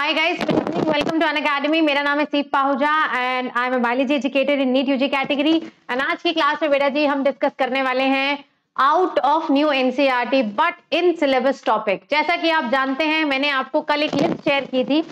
Hi guys welcome to An Academy. मेरा नाम है Seep Pahuja and I am biology educator in NEET UG category and आज की class में बेटा जी हम डिस्कस करने वाले हैं out of new NCERT but in syllabus topic जैसा कि आप जानते हैं मैंने आपको कल एक लिस्ट शेयर की थी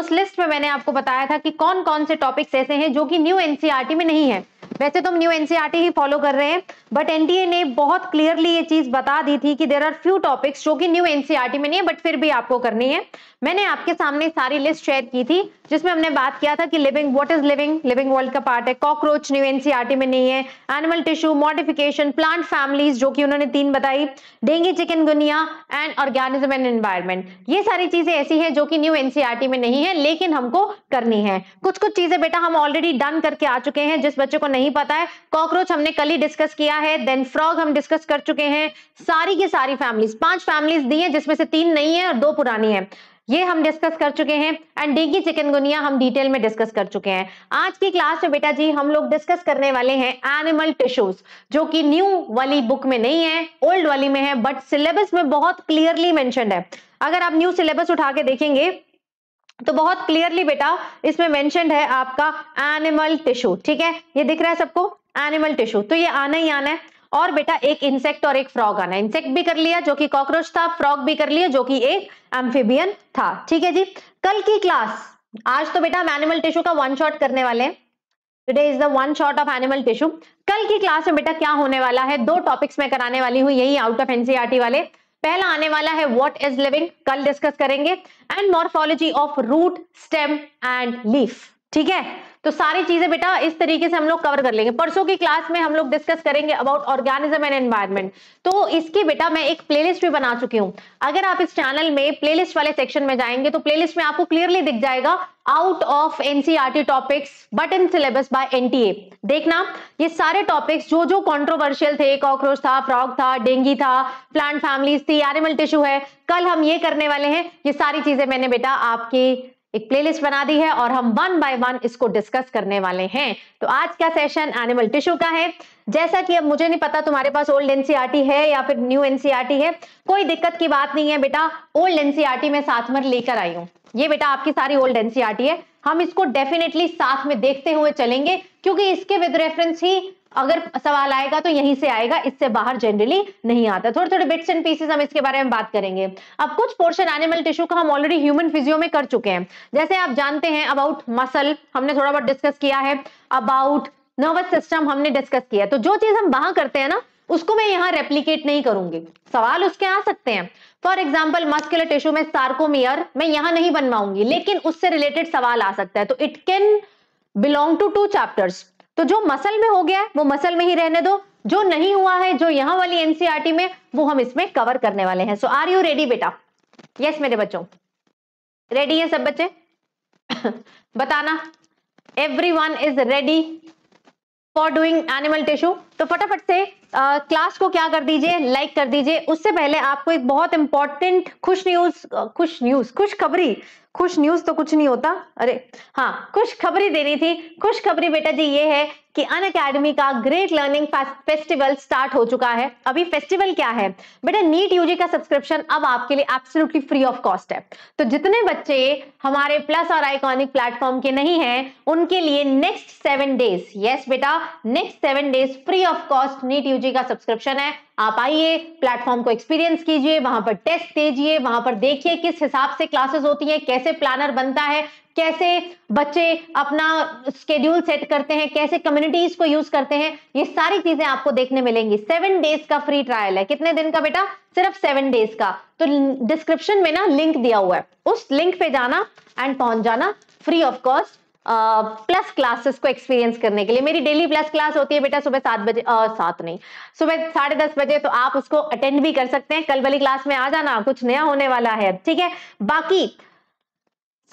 उस लिस्ट में मैंने आपको बताया था कि कौन कौन से टॉपिक्स ऐसे हैं जो कि न्यू एनसीईआरटी e में नहीं है वैसे तो हम न्यू एनसीआरटी e ही फॉलो कर रहे हैं बट एनडीए ने बहुत क्लियरली ये चीज बता दी थी कि देर आर फ्यू टॉपिक्स जो कि न्यू एनसीआरटी e में नहीं है बट फिर भी आपको करनी है मैंने आपके सामने सारी लिस्ट शेयर की थी जिसमें हमने बात किया था कि living what is living living world का पार्ट है कॉकरोच न्यू एनसीआरटी में नहीं है animal tissue modification plant families जो कि उन्होंने तीन बताई dengue chikungunya and organism and environment ये सारी चीजें ऐसी है जो कि न्यू एनसीआरटी e में नहीं है लेकिन हमको करनी है कुछ कुछ चीजें बेटा हम ऑलरेडी डन करके आ चुके हैं जिस बच्चे को नहीं नहीं पता है कॉकरोच हमने कल ही डिस्कस किया है देन फ्रॉग हम डिस्कस कर चुके हैं सारी की सारी फैमिलीज पांच फैमिलीज दी हैं जिसमें से तीन नई है और दो पुरानी है ये हम डिस्कस कर चुके हैं एंड डेंगी चिकनगुनिया हम डिटेल में डिस्कस कर चुके हैं आज की क्लास में बेटा जी हम लोग डिस्कस करने वाले हैं एनिमल टिश्यूज जो कि न्यू वाली बुक में नहीं है ओल्ड वाली में है बट सिलेबस में बहुत क्लियरली मेंशन है अगर आप न्यू सिलेबस उठा के देखेंगे तो बहुत क्लियरली बेटा इसमें मैंशन है आपका एनिमल टिश्यू ठीक है ये दिख रहा है सबको एनिमल टिश्यू तो ये आना ही आना है और बेटा एक इंसेक्ट और एक फ्रॉग आना इंसेक्ट भी कर लिया जो कि कॉकरोच था फ्रॉग भी कर लिया जो कि एक एम्फीबियन था ठीक है जी कल की क्लास आज तो बेटा हम एनिमल टिश्यू का वन शॉट करने वाले हैं today is the one shot of animal tissue कल की क्लास में बेटा क्या होने वाला है दो टॉपिक्स में कराने वाली हूँ यही आउट ऑफ एनसीआरटी वाले पहला आने वाला है व्हाट इज लिविंग कल डिस्कस करेंगे and morphology of root stem and leaf ठीक है तो सारी चीजें बेटा इस तरीके से हम लोग कवर कर लेंगे परसों की क्लास में हम लोग डिस्कस करेंगे अबाउट ऑर्गेनिज्म एंड एनवायरमेंट तो इसकी बेटा मैं एक प्लेलिस्ट भी बना चुकी हूं अगर आप इस चैनल में प्लेलिस्ट वाले सेक्शन में जाएंगे तो प्लेलिस्ट में आपको क्लियरली दिख जाएगा out of NCERT topics but in syllabus by NTA देखना ये सारे टॉपिक्स जो जो कंट्रोवर्शियल थे कॉकरोच था फ्रॉग था डेंगी था प्लांट फैमिलीज थी एनिमल टिश्यू है कल हम ये करने वाले हैं ये सारी चीजें मैंने बेटा आपकी एक प्लेलिस्ट बना दी है और हम वन बाय वन इसको डिस्कस करने वाले हैं तो आज का सेशन एनिमल टिश्यू का है जैसा कि अब मुझे नहीं पता तुम्हारे पास ओल्ड एनसीआरटी e है या फिर न्यू एनसीआर e है कोई दिक्कत की बात नहीं है बेटा ओल्ड एनसीआरटी e में साथ में लेकर आई हूँ ये बेटा आपकी सारी ओल्ड एनसीआरटी e है हम इसको डेफिनेटली साथ में देखते हुए चलेंगे क्योंकि इसके विद रेफरेंस ही अगर सवाल आएगा तो यहीं से आएगा इससे बाहर जनरली नहीं आता थोड़े थोड़े बिट्स एंड पीसेस हम इसके बारे में बात करेंगे अब कुछ पोर्शन एनिमल टिश्यू का हम ऑलरेडी ह्यूमन फिजियो में कर चुके हैं जैसे आप जानते हैं अबाउट मसल हमने थोड़ा बहुत डिस्कस किया है अबाउट नर्वस सिस्टम हमने डिस्कस किया तो जो चीज हम वहां करते हैं ना उसको मैं यहाँ रेप्लीकेट नहीं करूंगी सवाल उसके आ सकते हैं फॉर एग्जाम्पल मस्कुलर टिश्यू में सार्कोमियर मैं यहां नहीं बनवाऊंगी लेकिन उससे रिलेटेड सवाल आ सकता है तो it can belong to two chapters तो जो मसल में हो गया है वो मसल में ही रहने दो जो नहीं हुआ है जो यहां वाली एनसीआरटी e में वो हम इसमें कवर करने वाले हैं सो आर यू रेडी बेटा यस मेरे बच्चों रेडी है सब बच्चे बताना everyone is ready for doing animal tissue तो फटाफट से आ, क्लास को क्या कर दीजिए लाइक कर दीजिए उससे पहले आपको एक बहुत इंपॉर्टेंट खुश न्यूज खुश न्यूज खुश खबरी खुश न्यूज तो कुछ नहीं होता अरे हाँ खुश खबरी देनी थी खुश खबरी बेटा जी ये है कि अन अकेडमी का ग्रेट लर्निंग फेस्टिवल स्टार्ट हो चुका है अभी फेस्टिवल क्या है बेटा नीट यूजी का सब्सक्रिप्शन अब आपके लिए एब्सोल्युटली फ्री ऑफ कॉस्ट है तो जितने बच्चे हमारे प्लस और आइकॉनिक प्लेटफॉर्म के नहीं है उनके लिए नेक्स्ट सेवन डेज यस बेटा next seven days free of cost NEET UG का सब्सक्रिप्शन है आप आइए प्लेटफॉर्म को एक्सपीरियंस कीजिए वहां पर टेस्ट दीजिए वहां पर देखिए किस हिसाब से क्लासेस होती है कैसे प्लानर बनता है कैसे बच्चे अपना स्केड्यूल सेट करते हैं कैसे कम्युनिटीज को यूज करते हैं ये सारी चीजें आपको देखने मिलेंगी सेवन डेज का फ्री ट्रायल है कितने दिन का बेटा सिर्फ सेवन डेज का तो डिस्क्रिप्शन में ना लिंक दिया हुआ है उस लिंक पे जाना एंड पहुंच जाना free of cost plus classes को एक्सपीरियंस करने के लिए मेरी डेली प्लस क्लास होती है बेटा सुबह सात बजे सात नहीं सुबह साढ़े दस बजे तो आप उसको अटेंड भी कर सकते हैं कल वाली क्लास में आ जाना कुछ नया होने वाला है ठीक है बाकी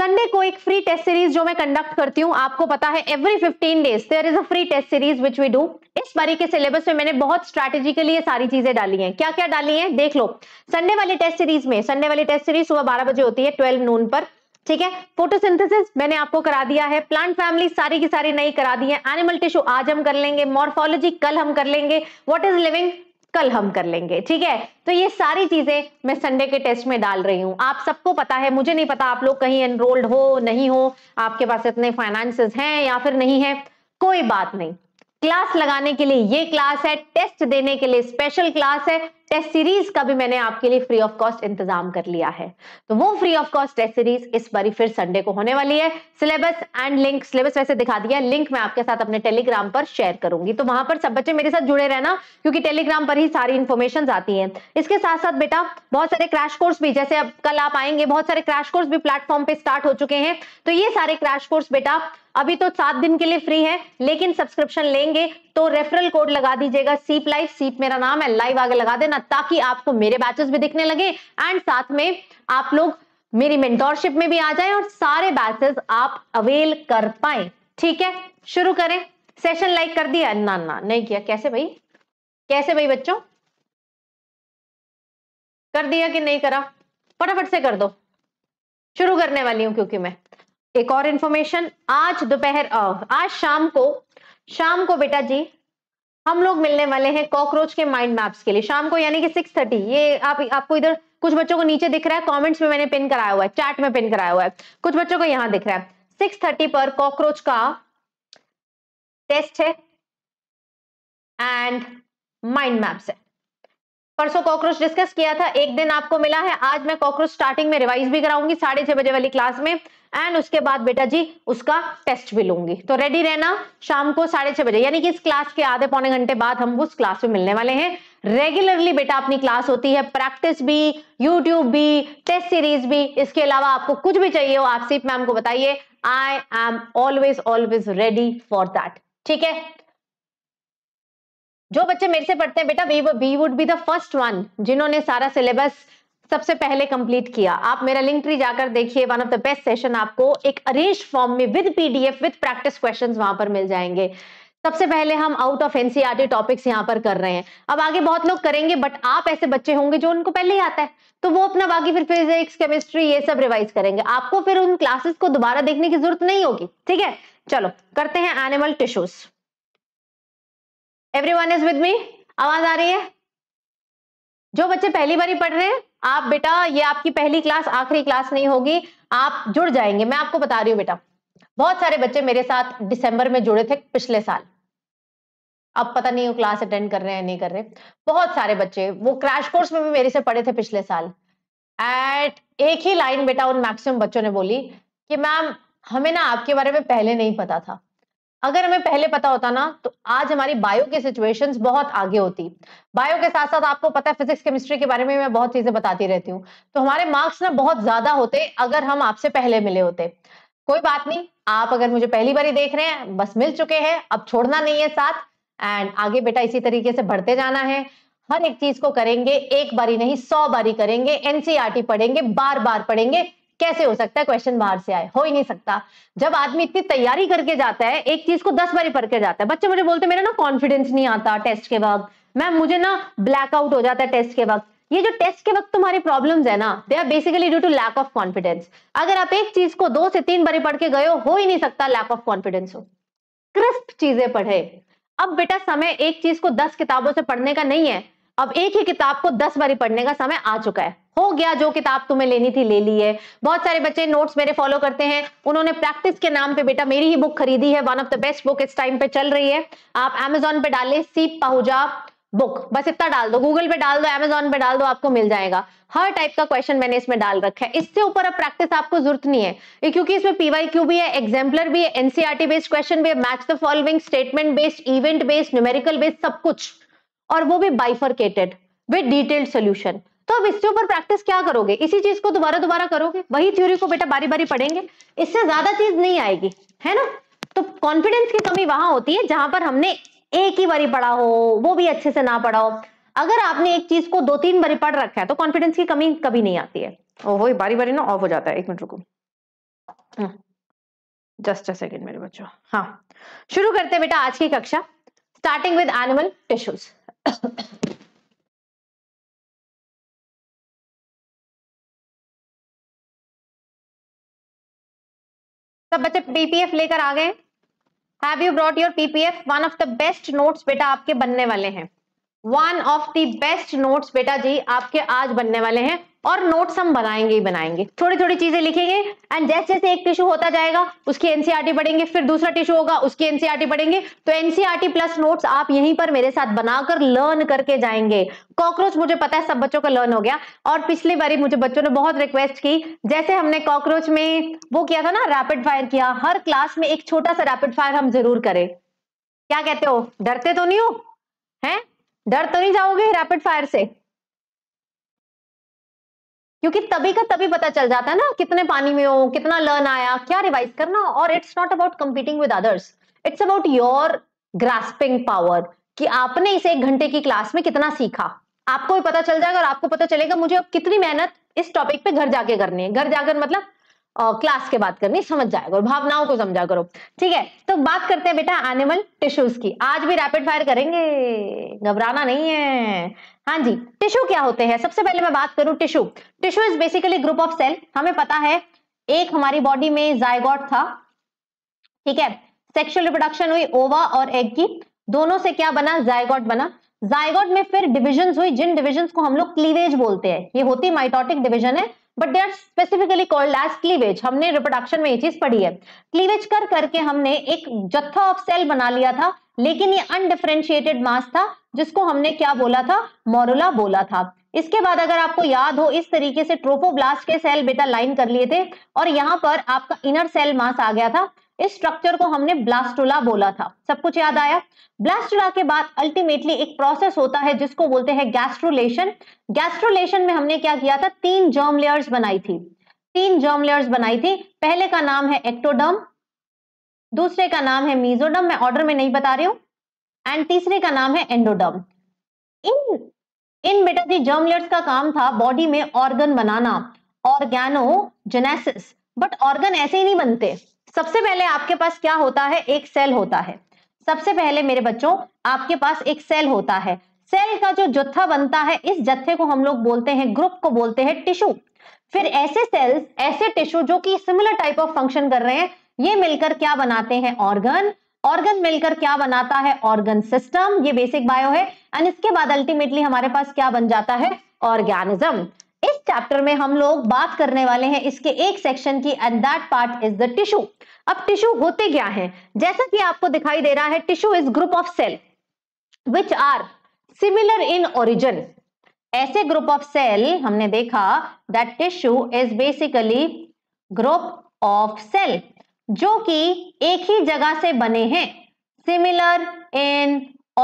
संडे को एक फ्री टेस्ट सीरीज जो मैं कंडक्ट करती हूँ आपको पता है every 15 days there is a free test series which we do इस बारी के सिलेबस में मैंने बहुत स्ट्रैटेजिकली ये सारी चीजें डाली हैं क्या क्या डाली हैं देख लो संडे वाली टेस्ट सीरीज में संडे वाली टेस्ट सीरीज सुबह बारह बजे होती है ट्वेल्व नून पर ठीक है फोटोसिंथेसिस मैंने आपको करा दिया है प्लांट फैमिली सारी की सारी नई करा दी है एनिमल टिश्यू आज हम कर लेंगे मॉर्फोलॉजी कल हम कर लेंगे व्हाट इज लिविंग कल हम कर लेंगे ठीक है तो ये सारी चीजें मैं संडे के टेस्ट में डाल रही हूँ आप सबको पता है मुझे नहीं पता आप लोग कहीं एनरोल्ड हो नहीं हो आपके पास इतने फाइनेंसेस हैं या फिर नहीं है कोई बात नहीं क्लास लगाने के लिए ये क्लास है टेस्ट देने के लिए स्पेशल क्लास है टेस्ट सीरीज का भी मैंने आपके लिए फ्री ऑफ कॉस्ट इंतजाम कर लिया है तो वो free of cost test series इस बार फिर संडे को होने वाली है सिलेबस एंड लिंक सिलेबस वैसे दिखा दिया लिंक मैं आपके साथ अपने टेलीग्राम पर शेयर करूंगी तो वहां पर सब बच्चे मेरे साथ जुड़े रहना क्योंकि टेलीग्राम पर ही सारी इन्फॉर्मेशन आती है इसके साथ साथ बेटा बहुत सारे क्रैश कोर्स भी जैसे अब कल आप आएंगे बहुत सारे क्रैश कोर्स भी प्लेटफॉर्म पे स्टार्ट हो चुके हैं तो ये सारे क्रैश कोर्स बेटा अभी तो सात दिन के लिए फ्री है लेकिन सब्सक्रिप्शन लेंगे तो रेफरल कोड लगा दीजिएगा सीप लाइव सीप मेरा नाम है लाइव आगे लगा देना ताकि आपको मेरे बैचेस भी दिखने लगे एंड साथ में आप लोग मेरी मेंटोरशिप में भी आ जाए और सारे बैचेस आप अवेल कर पाए ठीक है शुरू करें सेशन लाइक कर दिया ना ना नहीं किया कैसे भाई कैसे भाई बच्चों कर दिया कि नहीं करा फटाफट से कर दो शुरू करने वाली हूं क्योंकि मैं एक और इंफॉर्मेशन आज दोपहर आज शाम को शाम को बेटा जी हम लोग मिलने वाले हैं कॉकरोच के माइंड मैप्स के लिए शाम को यानी कि सिक्स थर्टी ये आप आपको इधर कुछ बच्चों को नीचे दिख रहा है कमेंट्स में मैंने पिन कराया हुआ है चैट में पिन कराया हुआ है कुछ बच्चों को यहां दिख रहा है सिक्स थर्टी पर कॉकरोच का टेस्ट है एंड माइंड मैप्स है परसों कॉकरोच डिस्कस किया था एक दिन आपको मिला है आज मैं कॉकरोच स्टार्टिंग में रिवाइज भी कराऊंगी साढ़े छह बजे वाली क्लास में एंड उसके बाद बेटा जी उसका टेस्ट भी लूंगी तो रेडी रहना शाम को साढ़े छह बजे यानी कि इस क्लास के आधे पौने घंटे बाद हम उस क्लास में मिलने वाले हैं रेगुलरली बेटा अपनी क्लास होती है प्रैक्टिस भी यूट्यूब भी टेस्ट सीरीज भी इसके अलावा आपको कुछ भी चाहिए हो आप सिर्फ मैम को बताइए I am always always ready for that ठीक है जो बच्चे मेरे से पढ़ते हैं बेटा we we would be the first one जिन्होंने सारा सिलेबस सबसे पहले कंप्लीट किया आप मेरा लिंक ट्री जाकर देखिए one of the best session आपको एक अरेंज फॉर्म में with PDF with practice question वहां पर मिल जाएंगे सबसे पहले हम आउट ऑफ एनसीआर टॉपिक्स यहाँ पर कर रहे हैं अब आगे बहुत लोग करेंगे बट आप ऐसे बच्चे होंगे जो उनको पहले ही आता है तो वो अपना बाकी फिर फिजिक्स केमिस्ट्री ये सब रिवाइज करेंगे आपको फिर उन क्लासेस को दोबारा देखने की जरूरत नहीं होगी ठीक है चलो करते हैं animal tissues everyone is with me आवाज आ रही है जो बच्चे पहली बार पढ़ रहे हैं आप बेटा ये आपकी पहली क्लास आखिरी क्लास नहीं होगी आप जुड़ जाएंगे मैं आपको बता रही हूँ बेटा बहुत सारे बच्चे मेरे साथ दिसंबर में जुड़े थे पिछले साल अब पता नहीं वो क्लास अटेंड कर रहे हैं नहीं कर रहे बहुत सारे बच्चे वो क्रैश कोर्स में भी मेरे से पढ़े थे पिछले साल एट एक ही लाइन बेटा उन मैक्सिमम बच्चों ने बोली कि मैम हमें ना आपके बारे में पहले नहीं पता था अगर हमें पहले पता होता ना तो आज हमारी बायो की सिचुएशन बहुत आगे होती बायो के साथ साथ आपको पता है फिजिक्स केमिस्ट्री के बारे में मैं बहुत चीजें बताती रहती हूँ तो हमारे मार्क्स ना बहुत ज्यादा होते अगर हम आपसे पहले मिले होते कोई बात नहीं आप अगर मुझे पहली बार देख रहे हैं बस मिल चुके हैं अब छोड़ना नहीं है साथ एंड आगे बेटा इसी तरीके से बढ़ते जाना है हर एक चीज को करेंगे एक बारी नहीं सौ बारी करेंगे एनसीआरटी e पढ़ेंगे बार बार पढ़ेंगे कैसे हो सकता है क्वेश्चन बाहर से आए हो ही नहीं सकता जब आदमी इतनी तैयारी करके जाता है एक चीज को दस बारी पढ़ के जाता है बच्चे मुझे बोलते मेरा ना कॉन्फिडेंस नहीं आता टेस्ट के वक्त मैम मुझे ना ब्लैकआउट हो जाता है टेस्ट के वक्त ये जो टेस्ट के वक्त तुम्हारी प्रॉब्लम्स है ना they are basically due to lack of confidence अगर आप एक चीज को दो से तीन बारी पढ़ के गए हो, हो ही नहीं सकता लैक ऑफ कॉन्फिडेंस हो क्रिस्प चीजें पढ़े अब बेटा समय एक चीज को दस किताबों से पढ़ने का नहीं है अब एक ही किताब को दस बारी पढ़ने का समय आ चुका है हो गया जो किताब तुम्हें लेनी थी ले ली है बहुत सारे बच्चे नोट्स मेरे फॉलो करते हैं उन्होंने प्रैक्टिस के नाम पे बेटा मेरी ही बुक खरीदी है one of the best book इस टाइम पे चल रही है आप एमेजोन पे डालें सी पहुजा बुक बस इतना डाल दो गूगल पे डाल दो एमेजोन पे डाल दो आपको मिल जाएगा हर टाइप का क्वेश्चन मैंने इसमें डाल रखा है इससे ऊपर अब प्रैक्टिस आपको जरूरत नहीं है क्योंकि इसमें पीवाई क्यू भी है एग्जाम्पलर भी है एनसीआरटी बेस्ड क्वेश्चन भी है match the following statement based event based numerical based सब कुछ और वो भी बाइफरकेटेड विद डिटेल्ड सोल्यूशन तो अब इसके ऊपर प्रैक्टिस क्या करोगे इसी चीज को दोबारा दोबारा करोगे वही थ्योरी को बेटा बारी बारी पढ़ेंगे इससे ज्यादा चीज नहीं आएगी है ना तो कॉन्फिडेंस की कमी वहां होती है जहां पर हमने एक ही बारी पढ़ा हो वो भी अच्छे से ना पढ़ा हो अगर आपने एक चीज को दो तीन बारी पढ़ रखा है तो कॉन्फिडेंस की कमी कभी नहीं आती है ओहो बारी बारी ना ऑफ हो जाता है एक मिनट रुको जस्ट अ सेकेंड मेरे बच्चों हाँ शुरू करते हैं बेटा आज की कक्षा स्टार्टिंग विद एनिमल टिश्यूज सब बच्चे पीपीएफ लेकर आ गए have you brought your PPF one of the best notes बेटा आपके बनने वाले हैं one of the best notes बेटा जी आपके आज बनने वाले हैं और नोट्स हम बनाएंगे ही बनाएंगे थोड़ी थोड़ी चीजें लिखेंगे एंड जैसे जैसे एक टिश्यू होता जाएगा उसकी एनसीआरटी पढ़ेंगे e फिर दूसरा टिश्यू होगा उसकी एनसीआरटी पढ़ेंगे e तो एनसीआरटी प्लस नोट्स आप यहीं पर मेरे साथ बनाकर लर्न करके जाएंगे कॉकरोच मुझे पता है सब बच्चों का लर्न हो गया और पिछली बारी मुझे बच्चों ने बहुत रिक्वेस्ट की जैसे हमने कॉकरोच में वो किया था ना रैपिड फायर किया हर क्लास में एक छोटा सा रैपिड फायर हम जरूर करें क्या कहते हो डरते तो नहीं हो है डर तो नहीं जाओगे रैपिड फायर से क्योंकि तभी का तभी पता चल जाता है ना कितने पानी में हो कितना लर्न आया क्या रिवाइज करना और it's not about competing with others it's about your grasping power कि आपने इस एक घंटे की क्लास में कितना सीखा आपको भी पता चल जाएगा और आपको पता चलेगा मुझे अब कितनी मेहनत इस टॉपिक पे घर जाके करनी है घर जाकर मतलब क्लास के बात करनी समझ जाया करो भावनाओं को समझा करो ठीक है तो बात करते हैं बेटा एनिमल टिश्यूज की आज भी रैपिड फायर करेंगे घबराना नहीं है हाँ जी टिश्यू क्या होते हैं सबसे पहले मैं बात करूं tissue tissue is basically group of cell हमें पता है एक हमारी बॉडी में जायगॉट था ठीक है सेक्सुअल रिप्रोडक्शन हुई ओवा और एग की दोनों से क्या बना जायगॉट बना जायगॉट में फिर डिविजन हुई जिन डिविजन को हम लोग क्लीवेज बोलते हैं ये होती माइटोटिक डिविजन है but they are specifically called as cleavage हमने रिप्रोडक्शन में ये चीज पढ़ी है क्लीवेज कर करके हमने एक जत्था ऑफ सेल बना लिया था लेकिन ये अनडिफ्रेंशिएटेड मास था जिसको हमने क्या बोला था मोरुला बोला था इसके बाद अगर आपको याद हो इस तरीके से ट्रोफोब्लास्ट के सेल बेटा लाइन कर लिए थे और यहाँ पर आपका इनर सेल मास आ गया था इस स्ट्रक्चर को हमने ब्लास्टोला बोला था सब कुछ याद आया ब्लास्टोला के बाद अल्टीमेटली एक प्रोसेस होता है जिसको बोलते हैं गैस्ट्रोलेशन गैस्ट्रोलेशन में हमने क्या किया था तीन जर्म लेयर्स बनाई थी तीन जर्म लेयर्स बनाई थी पहले का नाम है एक्टोडर्म दूसरे का नाम है मीजोडम मैं ऑर्डर में नहीं बता रही हूं एंड तीसरे का नाम है एंडोडम इन इन बेटा जी जर्म लेयर्स का काम था बॉडी में ऑर्गन बनाना ऑर्गेनो जेनेसिस बट ऑर्गन ऐसे ही नहीं बनते सबसे पहले आपके पास क्या होता है एक सेल होता है सबसे पहले मेरे बच्चों आपके पास एक सेल होता है सेल का जो जत्था बनता है इस जत्थे को हम लोग बोलते हैं ग्रुप को बोलते हैं टिश्यू फिर ऐसे सेल्स ऐसे टिश्यू जो कि सिमिलर टाइप ऑफ फंक्शन कर रहे हैं ये मिलकर क्या बनाते हैं ऑर्गन ऑर्गन मिलकर क्या बनाता है ऑर्गन सिस्टम ये बेसिक बायो है एंड इसके बाद अल्टीमेटली हमारे पास क्या बन जाता है ऑर्गेनिज्म इस चैप्टर में हम लोग बात करने वाले हैं इसके एक सेक्शन की and that part is the tissue अब टिश्यू होते क्या है जैसा कि आपको दिखाई दे रहा है tissue is group of cell which are similar in origin ऐसे ग्रुप ऑफ सेल हमने देखा that tissue is basically group of cell जो कि एक ही जगह से बने हैं सिमिलर इन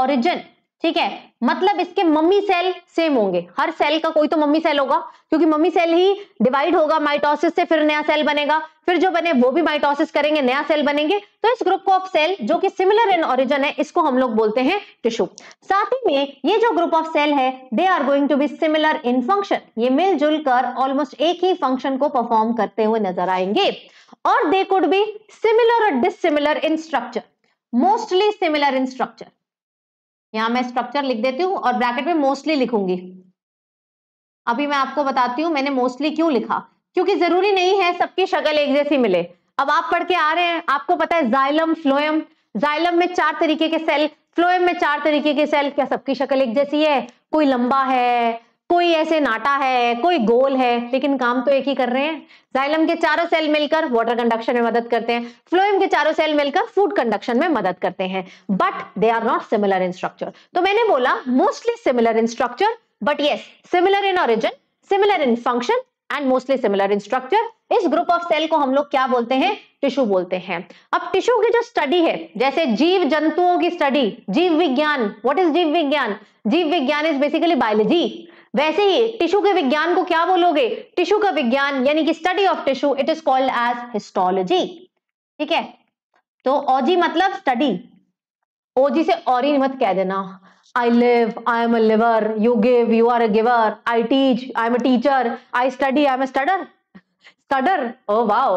ओरिजिन ठीक है मतलब इसके मम्मी सेल सेम होंगे हर सेल का कोई तो मम्मी सेल होगा क्योंकि मम्मी सेल ही डिवाइड होगा माइटोसिस से फिर नया सेल बनेगा फिर जो बने वो भी माइटोसिस करेंगे नया सेल बनेंगे तो इस ग्रुप ऑफ सेल जो कि सिमिलर इन ओरिजिन है इसको हम लोग बोलते हैं टिश्यू साथ ही में ये जो ग्रुप ऑफ सेल है they are going to be similar in function ये मिलजुल कर ऑलमोस्ट एक ही फंक्शन को परफॉर्म करते हुए नजर आएंगे और दे कुड बी सिमिलर और dissimilar in structure mostly similar in structure यहाँ मैं स्ट्रक्चर लिख देती हूँ और ब्रैकेट में मोस्टली लिखूंगी अभी मैं आपको बताती हूँ मैंने मोस्टली क्यों लिखा क्योंकि जरूरी नहीं है सबकी शक्ल एक जैसी मिले अब आप पढ़ के आ रहे हैं आपको पता है जाइलम फ्लोएम जाइलम में चार तरीके के सेल फ्लोएम में चार तरीके के सेल क्या सबकी शक्ल एक जैसी है कोई लंबा है कोई ऐसे नाटा है कोई गोल है लेकिन काम तो एक ही कर रहे हैं जाइलम के चारों सेल मिलकर वाटर कंडक्शन में मदद करते हैं फ्लोएम के चारों सेल मिलकर फूड कंडक्शन में मदद करते हैं but they are not similar in structure तो मैंने बोला mostly similar in structure but yes similar in origin similar in function and mostly similar in structure इस ग्रुप ऑफ सेल को हम लोग क्या बोलते हैं टिश्यू बोलते हैं अब टिश्यू की जो स्टडी है जैसे जीव जंतुओं की स्टडी जीव विज्ञान व्हाट इज जीव विज्ञान जीव विज्ञान इज बेसिकली बायोलॉजी वैसे ही टिश्यू के विज्ञान को क्या बोलोगे टिश्यू का विज्ञान यानी कि study of tissue it is called as histology ठीक है तो ओजी मतलब स्टडी ओजी से ही मत कह देना I live I am a liver you give you are a giver I teach I am a teacher I study I am a studer कडर oh wow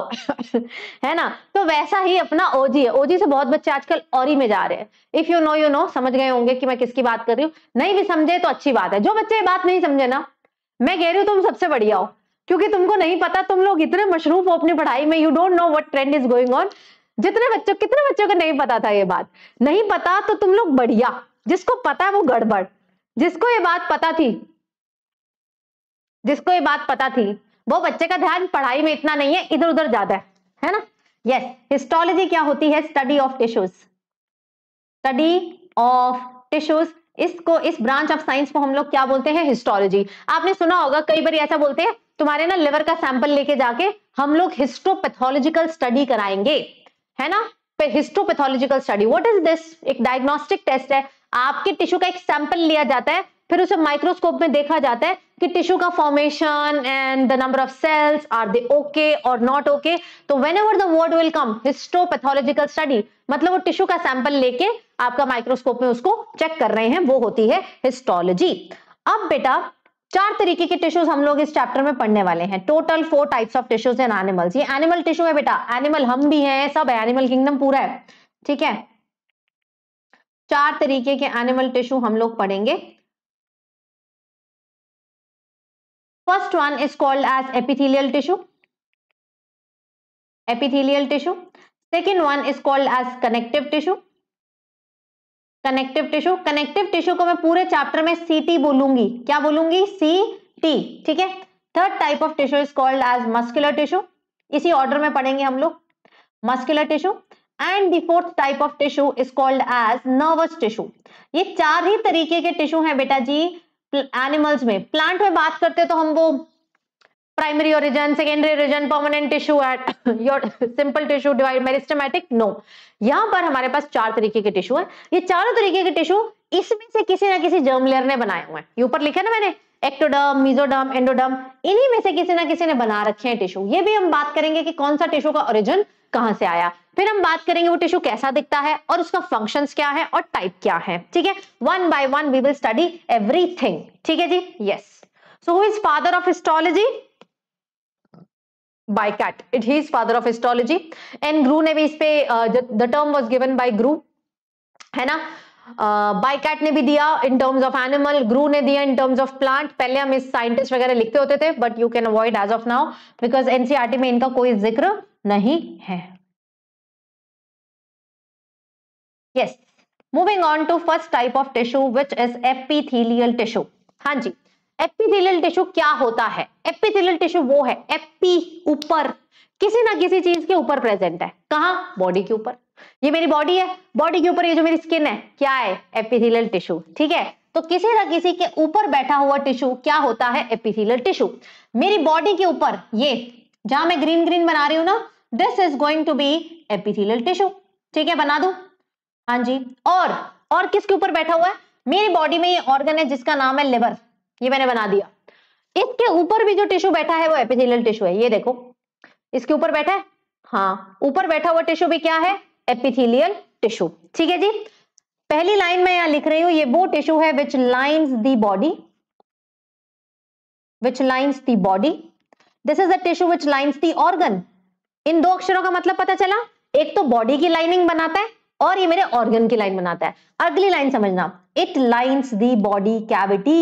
है ना तो वैसा ही अपना ओजी है ओजी से बहुत बच्चे आजकल और में जा रहे हैं if you know you know समझ गए होंगे कि मैं किसकी बात कर रही हूँ नहीं भी समझे तो अच्छी बात है जो बच्चे बात नहीं समझे ना मैं कह रही हूँ तुम सबसे बढ़िया हो क्योंकि तुमको नहीं पता तुम लोग इतने मशरूफ हो अपनी पढ़ाई में you don't know what trend is going on जितने बच्चों कितने बच्चों को नहीं पता था ये बात नहीं पता तो तुम लोग बढ़िया जिसको पता है वो गड़बड़ जिसको ये बात पता थी जिसको ये बात पता थी वो बच्चे का ध्यान पढ़ाई में इतना नहीं है इधर उधर ज्यादा है है ना यस हिस्टोलॉजी क्या होती है study of tissues study of tissues इसको इस ब्रांच ऑफ साइंस को हम लोग क्या बोलते हैं हिस्टोलॉजी आपने सुना होगा कई बार ऐसा बोलते हैं तुम्हारे ना लिवर का सैंपल लेके जाके हम लोग हिस्टोपैथोलॉजिकल स्टडी कराएंगे है ना histopathological study what is this एक डायग्नोस्टिक टेस्ट है आपके टिश्यू का एक सैंपल लिया जाता है फिर उसे माइक्रोस्कोप में देखा जाता है कि टिश्यू का formation and the number of cells are they okay और नॉट ओके तो whenever word will come histopathological study मतलब वो टिश्यू का सैंपल लेके आपका माइक्रोस्कोप में उसको चेक कर रहे हैं वो होती है हिस्टोलॉजी अब बेटा चार तरीके के टिश्यूज हम लोग इस चैप्टर में पढ़ने वाले हैं total four types of tissues in animals ये एनिमल टिश्यू है बेटा एनिमल हम भी हैं सब है एनिमल किंगडम पूरा है ठीक है चार तरीके के एनिमल टिश्यू हम लोग पढ़ेंगे First one is called as epithelial tissue. Epithelial tissue. Second one is called as connective tissue. Connective tissue connective tissue को मैं पूरे चैप्टर में सी टी बोलूंगी क्या बोलूंगी सी टी ठीक है third type of tissue is called as muscular tissue इसी ऑर्डर में पढ़ेंगे हम लोग muscular tissue and the fourth type of tissue is called as nervous tissue ये चार ही तरीके के टिश्यू हैं बेटा जी एनिमल्स में प्लांट में बात करते हैं तो हम वो primary origin secondary origin permanent tissue at your simple tissue divide meristematic no यहां पर हमारे पास चार तरीके के टिश्यू है ये चारों तरीके के टिश्यू इसमें से किसी ना किसी जर्म लेयर ने बनाए हुए हैं ये ऊपर लिखा ना मैंने एक्टोडर्म मीजोडर्म एंडोडर्म इन्हीं में से किसी ना किसी ने बना रखे हैं टिश्यू ये भी हम बात करेंगे कि कौन सा टिश्यू का ओरिजन कहां से आया फिर हम बात करेंगे वो टिश्यू कैसा दिखता है और उसका फंक्शंस क्या है और टाइप क्या है ठीक है one by one we will study everything ठीक है जी yes so who is father of histology by cat it he is father of histology and gru ne bhi is pe uh, the, the term was है ना by uh, cat ने भी दिया in terms of animal Grew ने दिया in terms of plant पहले हम इस साइंटिस्ट वगैरह लिखते होते थे but you can avoid as of now because NCERT में इनका कोई जिक्र नहीं है yes moving on to first type of tissue which is epithelial tissue हाँ जी एपिथिलियल टिश्यू क्या होता है एपिथिलियल टिश्यू वो है एपी ऊपर किसी ना किसी चीज के ऊपर प्रेजेंट है कहा बॉडी के ऊपर ये मेरी बॉडी है बॉडी के ऊपर ये जो मेरी स्किन है क्या है एपिथेलियल टिश्यू ठीक है तो किसी ना किसी के ऊपर बैठा हुआ टिश्यू क्या होता है एपिथेलियल टिश्यू मेरी बॉडी के ऊपर ये जहां मैं ग्रीन ग्रीन बना रही हूं ना this is going to be epithelial tissue ठीक है बना दू हाँ जी और और किसके ऊपर बैठा हुआ है मेरी बॉडी में ये ऑर्गन है जिसका नाम है लिवर ये मैंने बना दिया इसके ऊपर भी जो टिश्यू बैठा है वो एपिथेलियल टिश्यू है ये देखो इसके ऊपर बैठा है हाँ ऊपर बैठा हुआ टिश्यू भी क्या है एपिथेलियल टिश्यू ठीक है जी पहली लाइन में यहां लिख रही हूं ये वो टिश्यू है which lines the body which lines the body this is the tissue which lines the organ इन दो अक्षरों का मतलब पता चला एक तो बॉडी की लाइनिंग बनाता है और ये मेरे ऑर्गन की लाइन बनाता है अगली लाइन समझना it lines the body cavity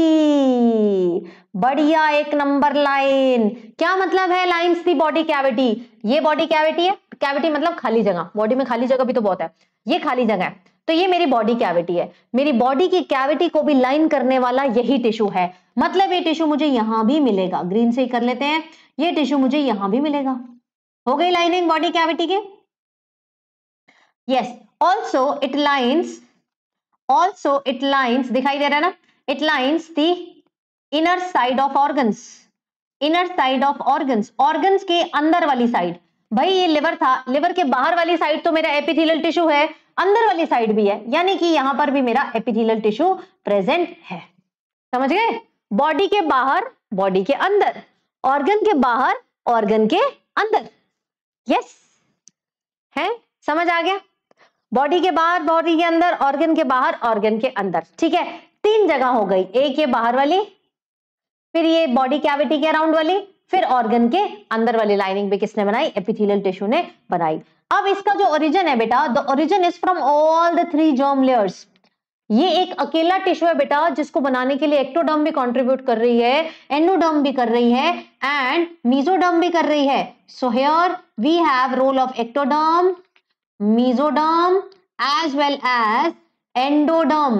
बढ़िया एक नंबर लाइन क्या मतलब है लाइन्स दी बॉडी कैविटी ये बॉडी कैविटी है कैविटी मतलब खाली जगह बॉडी में खाली जगह भी तो बहुत है ये खाली जगह है तो ये मेरी बॉडी कैविटी है मेरी बॉडी की कैविटी को भी लाइन करने वाला यही टिश्यू है मतलब ये टिश्यू मुझे यहां भी मिलेगा ग्रीन से ही कर लेते हैं ये टिश्यू मुझे यहां भी मिलेगा हो गई लाइनिंग बॉडी कैविटी के yes yes, also it lines also it lines दिखाई दे रहा है ना it lines the inner side of organs inner side of organs organs के अंदर वाली साइड भाई ये लिवर था लिवर के बाहर वाली साइड तो मेरा एपिथेलियल टिश्यू है अंदर वाली साइड भी है यानी कि यहां पर भी मेरा एपिथेलियल टिश्यू प्रेजेंट है समझ गए बॉडी के बाहर बॉडी के अंदर ऑर्गन के बाहर ऑर्गन के अंदर यस yes. है समझ आ गया बॉडी के बाहर बॉडी के अंदर ऑर्गन के बाहर ऑर्गन के अंदर ठीक है तीन जगह हो गई एक ये बाहर वाली फिर ये बॉडी कैविटी के अराउंड वाली फिर ऑर्गन के अंदर वाली लाइनिंग भी किसने बनाई एपिथेलियल टिश्यू ने बनाई अब इसका जो ओरिजिन है बेटा the origin is from all the three germ layers ये एक अकेला टिश्यू है बेटा जिसको बनाने के लिए एक्टोडम भी कंट्रीब्यूट कर रही है एंडोडर्म भी कर रही है एंड मीजोडर्म भी कर रही है so here we have role of ectoderm mesoderm as well as endoderm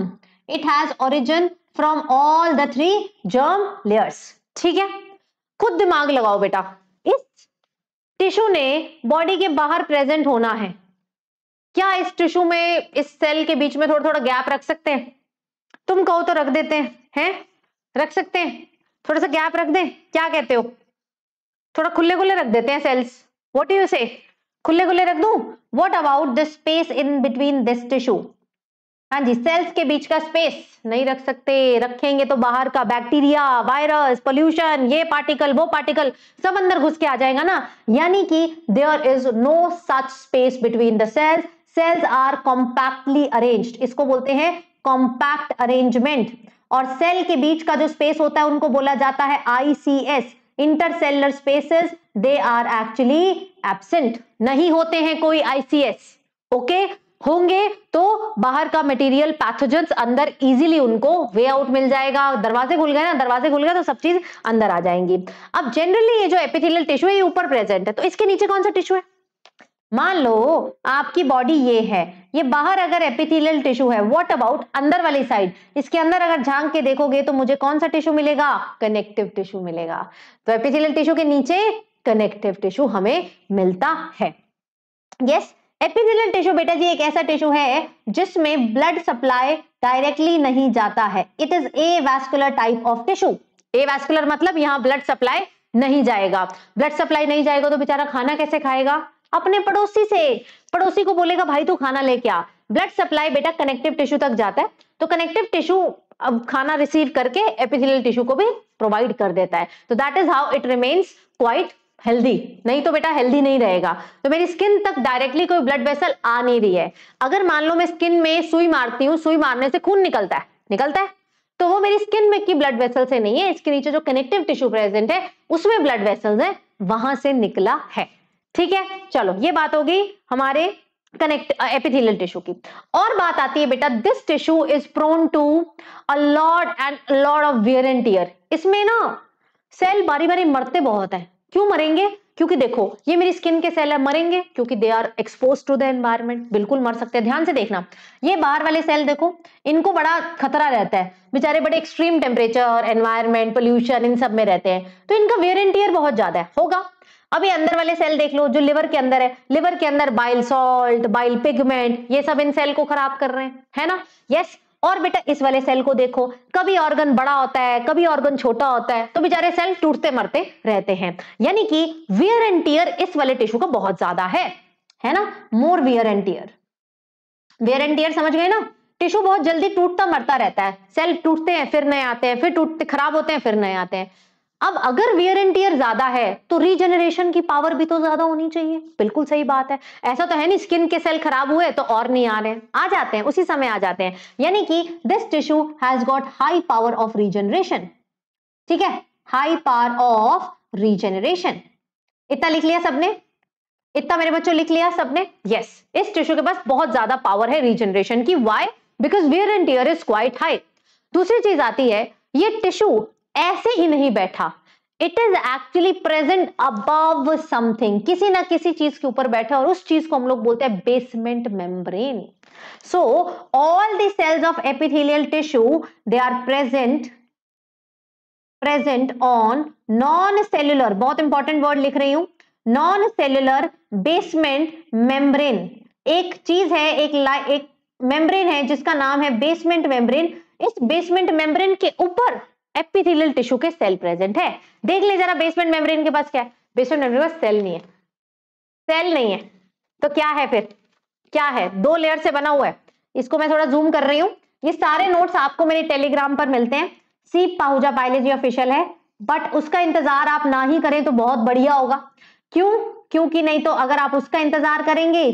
it has origin from all the three germ layers ठीक है खुद दिमाग लगाओ बेटा इस टिश्यू ने बॉडी के बाहर प्रेजेंट होना है क्या इस टिश्यू में इस सेल के बीच में थोड़ा थोड़ा गैप रख सकते हैं तुम कहो तो रख देते हैं हैं रख सकते हैं थोड़ा सा गैप रख दें क्या कहते हो थोड़ा खुले खुले रख देते हैं सेल्स वॉट यू से खुले खुले रख दू what about the space in between this tissue हाँ जी सेल्स के बीच का स्पेस नहीं रख सकते रखेंगे तो बाहर का बैक्टीरिया वायरस पोल्यूशन ये पार्टिकल वो पार्टिकल सब अंदर घुस के आ जाएगा ना यानी कि there is no such space between the cells cells are compactly arranged इसको बोलते हैं कॉम्पैक्ट अरेंजमेंट और सेल के बीच का जो स्पेस होता है उनको बोला जाता है ICS intercellular spaces they are actually absent नहीं होते हैं कोई आईसीएस ओके होंगे तो बाहर का मटेरियल पैथोजेंस अंदर इजीली उनको वे आउट मिल जाएगा दरवाजे खुल गए ना दरवाजे खुल गए तो सब चीज अंदर आ जाएंगी अब जनरली ये जो एपिथेलियल टिश्यू है ये ऊपर प्रेजेंट है तो इसके नीचे कौन सा टिश्यू है मान लो आपकी बॉडी ये है ये बाहर अगर एपिथेलियल टिश्यू है व्हाट अबाउट अंदर वाली साइड इसके अंदर अगर झांक के देखोगे तो मुझे कौन सा टिश्यू मिलेगा कनेक्टिव टिश्यू मिलेगा तो एपिथेलियल टिश्यू के नीचे कनेक्टिव टिश्यू हमें मिलता है यस एपिथेलियल टिश्यू बेटा जी एक ऐसा टिश्यू है जिसमें ब्लड सप्लाई डायरेक्टली नहीं जाता है it is avascular type of tissue avascular मतलब यहाँ ब्लड सप्लाई नहीं जाएगा ब्लड सप्लाई नहीं जाएगा तो बेचारा खाना कैसे खाएगा अपने पड़ोसी से पड़ोसी को बोलेगा भाई तू खाना ले क्या ब्लड सप्लाई बेटा कनेक्टिव टिश्यू तक जाता है तो कनेक्टिव टिश्यू अब खाना रिसीव करके एपिथेलियल टिश्यू को भी प्रोवाइड कर देता है तो that is how it remains quite healthy नहीं तो बेटा हेल्दी नहीं रहेगा तो मेरी स्किन तक डायरेक्टली कोई ब्लड वेसल आ नहीं रही है अगर मान लो मैं स्किन में सुई मारती हूँ सुई मारने से खून निकलता है निकलता है तो वो मेरी स्किन में की ब्लड वेसल से नहीं है इसके नीचे जो कनेक्टिव टिश्यू प्रेजेंट है उसमें ब्लड वेसल है वहां से निकला है ठीक है चलो ये बात होगी हमारे कनेक्ट एपिथेलियल टिश्यू की और बात आती है बेटा this tissue is prone to a lot and lot of wear and tear इसमें ना सेल बारी बारी मरते बहुत है क्यों मरेंगे क्योंकि देखो ये मेरी स्किन के सेल है मरेंगे क्योंकि they are expose to the environment बिल्कुल मर सकते हैं ध्यान से देखना ये बाहर वाले सेल देखो इनको बड़ा खतरा रहता है बेचारे बड़े एक्सट्रीम टेम्परेचर एनवायरमेंट पोल्यूशन इन सब में रहते हैं तो इनका वेयर एंड बहुत ज्यादा है होगा अभी अंदर वाले सेल देख लो जो लिवर के अंदर है लिवर के अंदर बाइल सॉल्ट बाइल पिगमेंट ये सब इन सेल को खराब कर रहे हैं है ना यस और बेटा इस वाले सेल को देखो कभी ऑर्गन बड़ा होता है कभी ऑर्गन छोटा होता है तो बेचारे सेल टूटते मरते रहते हैं यानी कि वियर एंड टीयर इस वाले टिश्यू का बहुत ज्यादा है है ना more wear and tear wear and tear समझ गए ना टिश्यू बहुत जल्दी टूटता मरता रहता है सेल टूटते हैं फिर नए आते हैं फिर टूटते खराब होते हैं फिर नए आते हैं अब अगर वेयर एंड टीयर ज्यादा है तो रीजनरेशन की पावर भी तो ज्यादा होनी चाहिए बिल्कुल सही बात है ऐसा तो है नहीं स्किन के सेल खराब हुए तो और नहीं आ रहे हैं आ जाते हैं उसी समय आ जाते हैं यानी कि this tissue has got high power of regeneration ठीक है हाई पावर ऑफ रीजनरेशन इतना लिख लिया सबने इतना मेरे बच्चों लिख लिया सबने यस yes, इस टिश्यू के पास बहुत ज्यादा पावर है रीजनरेशन की why because wear and tear is quite high दूसरी चीज आती है ये टिश्यू ऐसे ही नहीं बैठा it is actually present above something किसी ना किसी चीज के ऊपर बैठा और उस चीज को हम लोग बोलते हैं basement membrane so all the cells of epithelial tissue they are present present on non cellular बहुत इंपॉर्टेंट वर्ड लिख रही हूं नॉन सेल्युलर बेसमेंट मेम्ब्रेन एक चीज है एक एक मेम्ब्रेन है जिसका नाम है बेसमेंट मेम्ब्रेन इस बेसमेंट मेम्ब्रेन के ऊपर एपिथिलियल टिश्यू के सेल प्रेजेंट है देख ले जरा बेसमेंट मेम्ब्रेन के पास क्या है बेसमेंट मेम्ब्रेन के पास सेल नहीं है सेल नहीं है तो क्या है फिर क्या है दो लेयर से बना हुआ है इसको मैं थोड़ा जूम कर रही हूँ ये सारे नोट्स आपको मेरे टेलीग्राम पर मिलते हैं सी पाहुजा बायोलॉजी ऑफिशियल है बट उसका इंतजार आप ना ही करें तो बहुत बढ़िया होगा क्यों क्योंकि नहीं तो अगर आप उसका इंतजार करेंगे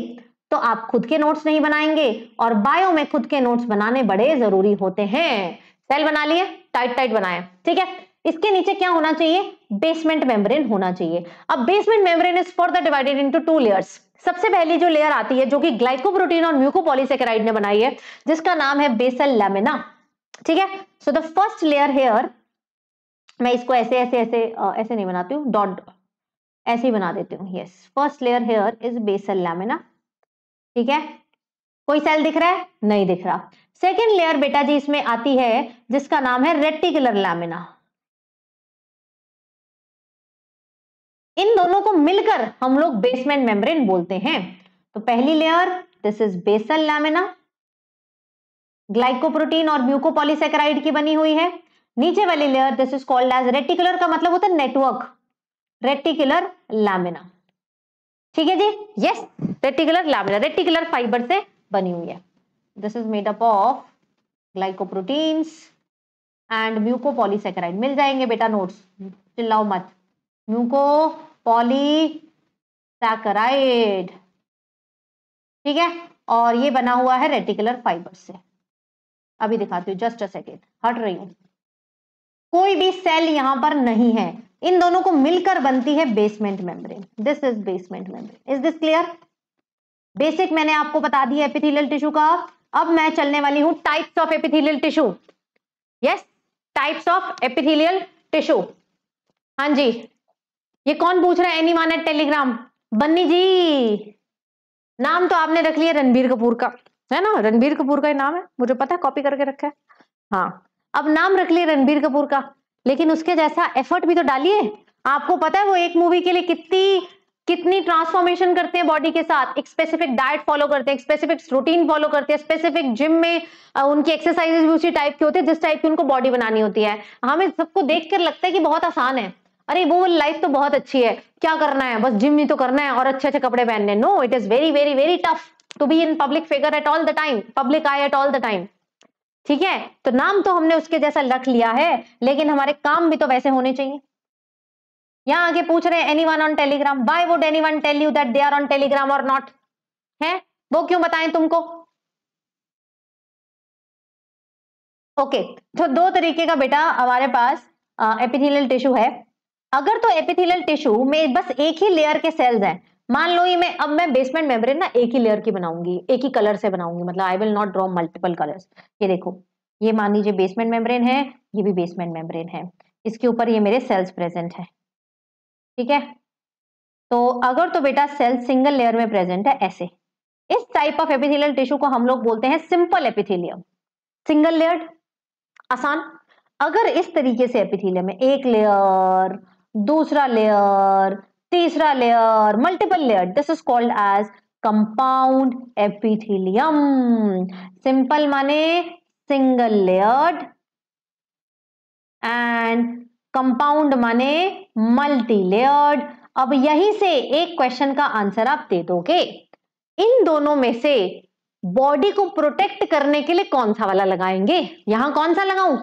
तो आप खुद के नोट्स नहीं बनाएंगे और बायो में खुद के नोट्स बनाने बड़े जरूरी होते हैं सेल बना लिए टाइट टाइट बनाया ठीक है इसके नीचे क्या होना चाहिए बेसमेंट मेम्ब्रेन होना चाहिए अब basement membrane is further divided into two layers सबसे पहली जो लेयर आती है जो कि ग्लाइकोप्रोटीन और म्यूकोपोलीसेकेराइड ने बनाई है जिसका नाम है बेसल लेमिना ठीक है so the first layer here मैं इसको ऐसे ऐसे ऐसे ऐसे नहीं बनाती हूँ डॉट ऐसे ही बना देती हूँ yes first layer here is basal lamina ठीक है कोई सेल दिख रहा है नहीं दिख रहा सेकेंड लेयर बेटा जी इसमें आती है जिसका नाम है रेटिकुलर लैमिना इन दोनों को मिलकर हम लोग बेसमेंट मेम्ब्रेन बोलते हैं तो पहली layer this is basal lamina glycoprotein और म्यूकोपॉलीसेक्राइड की बनी हुई है नीचे वाली layer this is called as reticular का मतलब होता है नेटवर्क रेटिकुलर लैमिना ठीक है जी yes reticular lamina reticular fibre से बनी हुई है this is made up of glycoproteins and mucopolysaccharide मिल जाएंगे बेटा नोट्स चिल्लाओ मत म्यूकोपॉलीसेकेराइड ठीक है और ये बना हुआ है रेटिकुलर फाइबर से अभी दिखाती हूँ जस्ट अ सेकेंड हट रही हूं कोई भी सेल यहां पर नहीं है इन दोनों को मिलकर बनती है basement membrane this is basement membrane is this clear basic मैंने आपको बता दिया एपिथेलियल टिश्यू का अब मैं चलने वाली हूं types of epithelial tissue yes types of epithelial tissue हां जी ये कौन पूछ रहा है any one at Telegram Bunny ji नाम तो आपने रख लिया रणबीर कपूर का है ना रणबीर कपूर का ही नाम है मुझे पता है कॉपी करके रखा है हाँ अब नाम रख लिया रणबीर कपूर का लेकिन उसके जैसा एफर्ट भी तो डालिए आपको पता है वो एक मूवी के लिए कितनी कितनी ट्रांसफॉर्मेशन करते हैं बॉडी के साथ एक स्पेसिफिक डाइट फॉलो करते हैं स्पेसिफिक रूटीन फॉलो करते हैं स्पेसिफिक जिम में उनकी एक्सरसाइजेज भी उसी टाइप की होती है जिस टाइप की उनको बॉडी बनानी होती है हमें सबको देख कर लगता है कि बहुत आसान है अरे वो लाइफ तो बहुत अच्छी है क्या करना है बस जिम ही तो करना है और अच्छे अच्छे कपड़े पहनने no it is very very very tough to be in public figure at all the time public eye at all the time ठीक है तो नाम तो हमने उसके जैसा रख लिया है लेकिन हमारे काम भी तो वैसे होने चाहिए यहाँ आगे पूछ रहे हैं any one on Telegram why would any one tell you that they are on Telegram और नॉट है वो क्यों बताएं तुमको ओके okay, तो दो तरीके का बेटा हमारे पास एपिथेलियल टिश्यू है अगर तो एपिथेलियल टिश्यू में बस एक ही लेयर के सेल्स हैं मान लो ये मैं अब मैं बेसमेंट मेम्ब्रेन ना एक ही लेयर की बनाऊंगी एक ही कलर से बनाऊंगी मतलब I will not draw multiple colours ये देखो ये मान लीजिए बेसमेंट मेम्ब्रेन है ये भी बेसमेंट मेम्ब्रेन है इसके ऊपर ये मेरे सेल्स प्रेजेंट है ठीक है तो अगर तो बेटा सेल सिंगल लेयर में प्रेजेंट है ऐसे इस टाइप ऑफ एपिथेलियल टिश्यू को हम लोग बोलते हैं सिंपल एपिथेलियम सिंगल लेयर्ड आसान अगर इस तरीके से एपिथेलियम में एक लेयर दूसरा लेयर तीसरा layer multiple layer this is called as compound epithelium simple माने सिंगल लेयर्ड एंड कंपाउंड माने मल्टीलेयर्ड अब यहीं से एक क्वेश्चन का आंसर आप दे दोगे इन दोनों में से बॉडी को प्रोटेक्ट करने के लिए कौन सा वाला लगाएंगे यहां कौन सा लगाऊं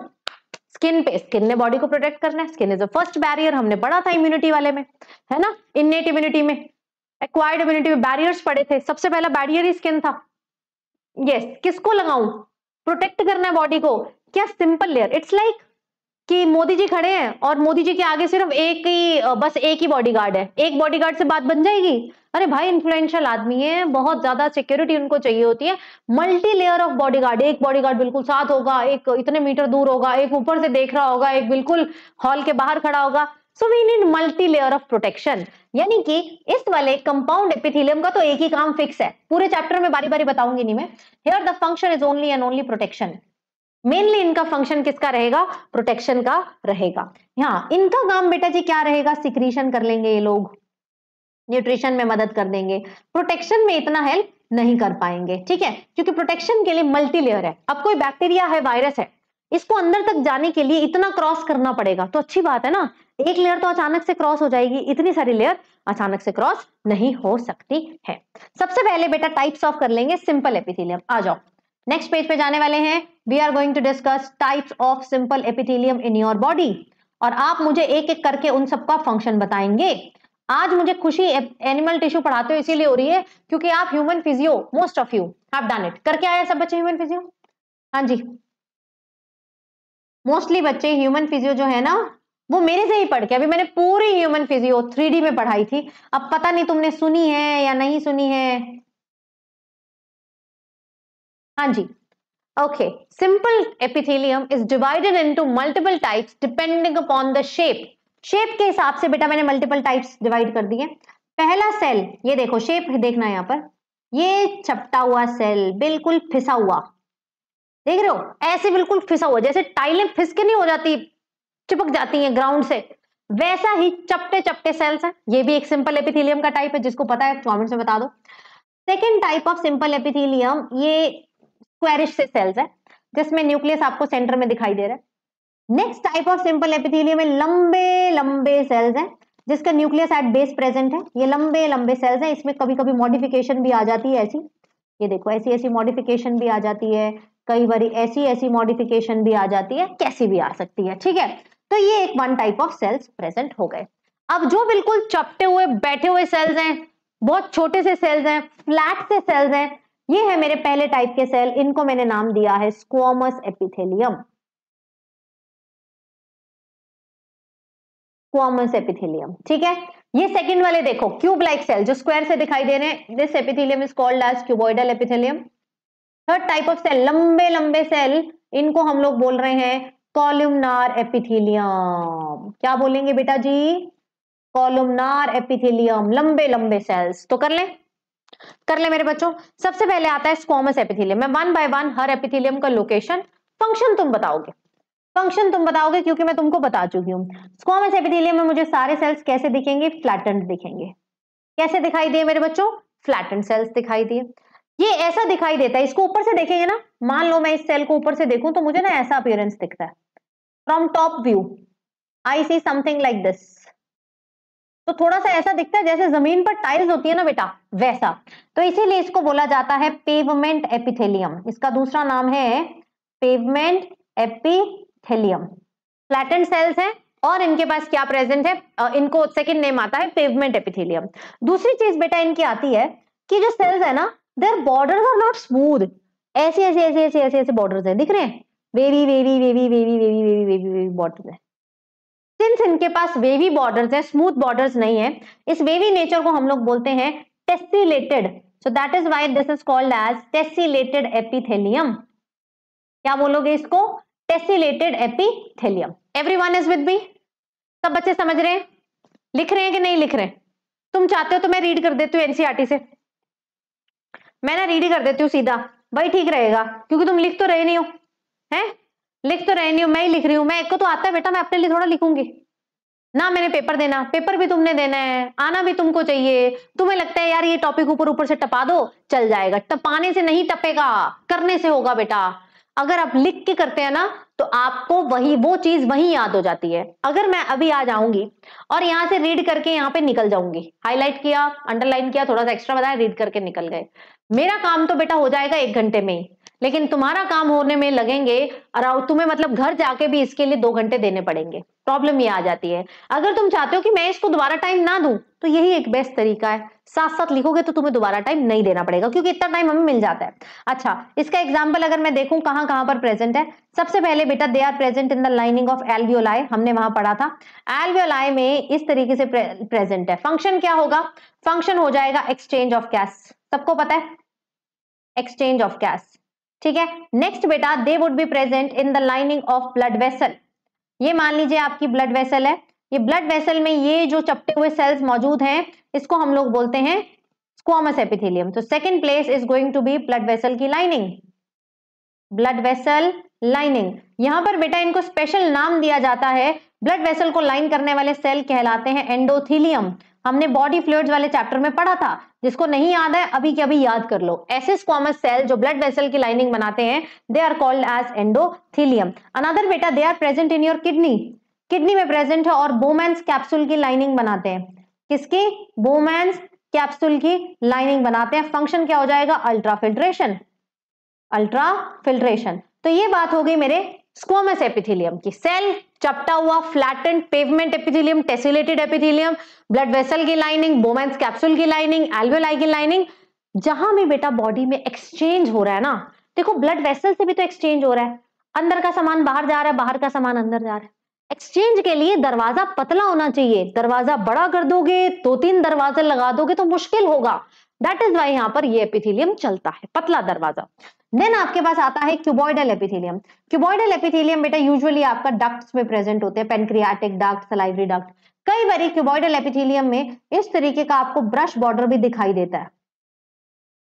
स्किन पे स्किन ने बॉडी को प्रोटेक्ट करना है skin is a first barrier हमने पढ़ा था इम्यूनिटी वाले में है ना इननेट इम्यूनिटी में एक्वायर्ड इम्यूनिटी में बैरियर्स पड़े थे सबसे पहला बैरियर ही स्किन था यस yes, किसको लगाऊं प्रोटेक्ट करना है बॉडी को क्या सिंपल लेयर इट्स लाइक कि मोदी जी खड़े हैं और मोदी जी के आगे सिर्फ एक ही बस एक ही बॉडीगार्ड है एक बॉडीगार्ड से बात बन जाएगी अरे भाई इन्फ्लुएंशियल आदमी है बहुत ज्यादा सिक्योरिटी उनको चाहिए होती है मल्टी लेयर ऑफ बॉडीगार्ड एक बॉडीगार्ड बिल्कुल साथ होगा एक इतने मीटर दूर होगा एक ऊपर से देख रहा होगा एक बिल्कुल हॉल के बाहर खड़ा होगा so we need multi layer of protection यानी कि इस वाले कंपाउंड एपिथिलियम का तो एक ही काम फिक्स है पूरे चैप्टर में बारी बारी बताऊंगी नहीं मैं here the function is only and only protection mainly इनका फंक्शन किसका रहेगा प्रोटेक्शन का रहेगा हाँ इनका काम बेटा जी क्या रहेगा सिक्रीशन कर लेंगे ये लोग न्यूट्रिशन में मदद कर देंगे प्रोटेक्शन में इतना हेल्प नहीं कर पाएंगे ठीक है क्योंकि प्रोटेक्शन के लिए मल्टी लेयर है अब कोई बैक्टीरिया है वायरस है इसको अंदर तक जाने के लिए इतना क्रॉस करना पड़ेगा तो अच्छी बात है ना एक लेयर तो अचानक से क्रॉस हो जाएगी इतनी सारी लेयर अचानक से क्रॉस नहीं हो सकती है सबसे पहले बेटा टाइप्स ऑफ कर लेंगे सिंपल एपिथिलियम आ जाओ नेक्स्ट पेज पे जाने वाले हैं we are going to discuss types of simple epithelium in your body और आप मुझे एक एक करके उन सबका फंक्शन बताएंगे आज मुझे खुशी एनिमल टिश्यू पढ़ाते हो इसीलिए हो रही है क्योंकि आप human physio most of you have done it करके आए सब बच्चे ह्यूमन फिजियो हाँ जी मोस्टली बच्चे ह्यूमन फिजियो जो है ना वो मेरे से ही पढ़ के अभी मैंने पूरी ह्यूमन फिजियो थ्री में पढ़ाई थी अब पता नहीं तुमने सुनी है या नहीं सुनी है हाँ जी okay simple epithelium is divided into multiple types depending upon the shape shape के हिसाब से बेटा मैंने मल्टीपल टाइप्स डिवाइड कर दिए पहला सेल ये देखो शेप देखना यहाँ पर ये चपटा हुआ सेल बिल्कुल फिसा हुआ देख रहे हो ऐसे बिल्कुल फिसा हुआ जैसे टाइलें फिसके नहीं हो जाती चिपक जाती हैं ग्राउंड से वैसा ही चपटे चपटे सेल्स हैं ये भी एक सिंपल एपिथेलियम का टाइप है जिसको पता है कमेंट्स में बता दो second type of simple epithelium ये स्क्वेरिश से सेल्स है जिसमें न्यूक्लियस आपको सेंटर में दिखाई दे रहा है next type of simple epithelium में लंबे लंबे सेल्स हैं जिसका न्यूक्लियस एट बेस प्रेजेंट है ये लंबे लंबे सेल्स हैं इसमें कभी कभी मॉडिफिकेशन भी आ जाती है ऐसी ये देखो ऐसी ऐसी मॉडिफिकेशन भी आ जाती है कई बार ऐसी ऐसी मॉडिफिकेशन भी आ जाती है कैसी भी आ सकती है ठीक है तो ये एक one type of cells present हो गए अब जो बिल्कुल चपटे हुए बैठे हुए सेल्स हैं बहुत छोटे से सेल्स हैं फ्लैट से सेल्स हैं ये है मेरे पहले टाइप के सेल इनको मैंने नाम दिया है स्क्वामस एपिथेलियम स्क्वामस एपिथेलियम ठीक है ये सेकंड वाले देखो क्यूब लाइक सेल जो स्क्वायर से दिखाई दे रहे हैं this epithelium is called as cuboidal epithelium third type of cell लंबे लंबे सेल इनको हम लोग बोल रहे हैं कॉलुमनार एपिथेलियम क्या बोलेंगे बेटा जी कॉलुमनार एपिथेलियम लंबे लंबे सेल्स तो कर लें कर ले मेरे बच्चों सबसे पहले आता है स्कॉमस एपिथिलियम मैं वन बाय वन हर एपिथिलियम का लोकेशन फंक्शन तुम बताओगे फंक्शन तुम बताओगे क्योंकि मैं तुमको बता चुकी हूँ स्कॉमस एपिथिलियम में मुझे सारे सेल्स कैसे दिखेंगे फ्लैटेंड दिखेंगे कैसे दिखाई दिए मेरे बच्चों फ्लैटेंड सेल्स दिखाई दिए ये ऐसा दिखाई देता है इसको ऊपर से देखेंगे ना मान लो मैं इस सेल को ऊपर से देखूं तो मुझे ना ऐसा अपियरेंस दिखता है from top view I see something like this तो थोड़ा सा ऐसा दिखता है जैसे जमीन पर टाइल्स होती है ना बेटा वैसा तो इसीलिए इसको बोला जाता है पेवमेंट एपिथेलियम इसका दूसरा नाम है पेवमेंट एपिथेलियम फ्लैटन सेल्स हैं और इनके पास क्या प्रेजेंट है इनको सेकेंड नेम आता है पेवमेंट एपिथेलियम दूसरी चीज बेटा इनकी आती है कि जो सेल्स है ना their border are not smooth ऐसे ऐसे ऐसे ऐसे ऐसे ऐसे बॉर्डर है दिख रहे हैं wavy wavy wavy wavy wavy wavy wavy wavy border है सिंस इनके पास वेवी बॉर्डर्स है स्मूथ बॉर्डर्स नहीं है इस वेवी नेचर को हम लोग बोलते हैं tessellated so that is why this is called as tessellated epithelium क्या बोलोगे इसको tessellated epithelium everyone is with me सब बच्चे समझ रहे हैं लिख रहे हैं कि नहीं लिख रहे हैं तुम चाहते हो तो मैं रीड कर देती हूँ एनसीआरटी e से मैं ना रीड ही कर देती हूँ सीधा भाई ठीक रहेगा क्योंकि तुम लिख तो रहे नहीं हो हैं लिख तो रही हूँ मैं ही लिख रही हूँ मैं एक को तो आता है बेटा मैं अपने लिए थोड़ा लिखूंगी ना मैंने पेपर देना पेपर भी तुमने देना है आना भी तुमको चाहिए तुम्हें लगता है यार ये टॉपिक ऊपर ऊपर से टपा दो चल जाएगा टपाने से नहीं टपेगा करने से होगा बेटा अगर आप लिख के करते हैं ना तो आपको वही वो चीज वही याद हो जाती है अगर मैं अभी आ जाऊंगी और यहाँ से रीड करके यहाँ पे निकल जाऊंगी हाईलाइट किया अंडरलाइन किया थोड़ा सा एक्स्ट्रा बताया रीड करके निकल गए मेरा काम तो बेटा हो जाएगा एक घंटे में ही लेकिन तुम्हारा काम होने में लगेंगे अराउंड तुम्हें मतलब घर जाके भी इसके लिए दो घंटे देने पड़ेंगे प्रॉब्लम ये आ जाती है अगर तुम चाहते हो कि मैं इसको दोबारा टाइम ना दूं तो यही एक बेस्ट तरीका है साथ साथ लिखोगे तो तुम्हें दोबारा टाइम नहीं देना पड़ेगा क्योंकि इतना टाइम हमें मिल जाता है अच्छा इसका एग्जाम्पल अगर मैं देखूं कहाँ कहाँ पर प्रेजेंट है सबसे पहले बेटा they are present in the lining of alveoli हमने वहां पढ़ा था एलवियोलाय में इस तरीके से प्रेजेंट है फंक्शन क्या होगा फंक्शन हो जाएगा एक्सचेंज ऑफ कैश सबको पता है एक्सचेंज ऑफ कैश ठीक है नेक्स्ट बेटा they would be present in the lining of blood vessel ये मान लीजिए आपकी ब्लड वेसल है ये ब्लड वेसल में ये जो चपटे हुए सेल्स मौजूद हैं इसको हम लोग बोलते हैं स्क्वामस एपिथेलियम तो second place is going to be blood vessel की लाइनिंग ब्लड वेसल लाइनिंग यहां पर बेटा इनको स्पेशल नाम दिया जाता है ब्लड वेसल को लाइन करने वाले सेल कहलाते हैं एंडोथीलियम हमने बॉडी फ्लूड वाले चैप्टर में पढ़ा था जिसको नहीं याद है अभी के अभी याद कर लो ऐसे स्क्वामस सेल जो ब्लड वेसल की लाइनिंग बनाते हैं they are called as endothelium another बेटा they are present in your kidney kidney में प्रेजेंट है और बोमैंस कैप्सूल की लाइनिंग बनाते हैं किसकी बोमैंस कैप्सूल की लाइनिंग बनाते हैं फंक्शन क्या हो जाएगा अल्ट्राफिल्ट्रेशन अल्ट्राफिल्ट्रेशन तो ये बात हो गई मेरे स्क्वोमस एपिथेलियम की सेल चपटा हुआ flattened pavement epithelium tessellated epithelium blood vessel की लाइनिंग बोमेंस कैप्सूल की लाइनिंग एल्वेलाई की लाइनिंग जहां भी बेटा बॉडी में एक्सचेंज हो रहा है ना देखो ब्लड वेसल से भी तो एक्सचेंज हो रहा है अंदर का सामान बाहर जा रहा है बाहर का सामान अंदर जा रहा है एक्सचेंज के लिए दरवाजा पतला होना चाहिए दरवाजा बड़ा कर दोगे दो तीन दरवाजे लगा दोगे तो मुश्किल होगा दैट इज वाई यहां पर ये एपिथिलियम चलता है पतला दरवाजा देन आपके पास आता है क्यूबॉइडल एपिथेलियम क्यूबॉइडल एपिथेलियम बेटा यूजुअली आपका डक्ट्स में प्रेजेंट होते हैं पेनक्रियाटिक डक्ट सलाइवरी डक्ट कई बार क्यूबॉइडल एपिथेलियम में इस तरीके का आपको ब्रश बॉर्डर भी दिखाई देता है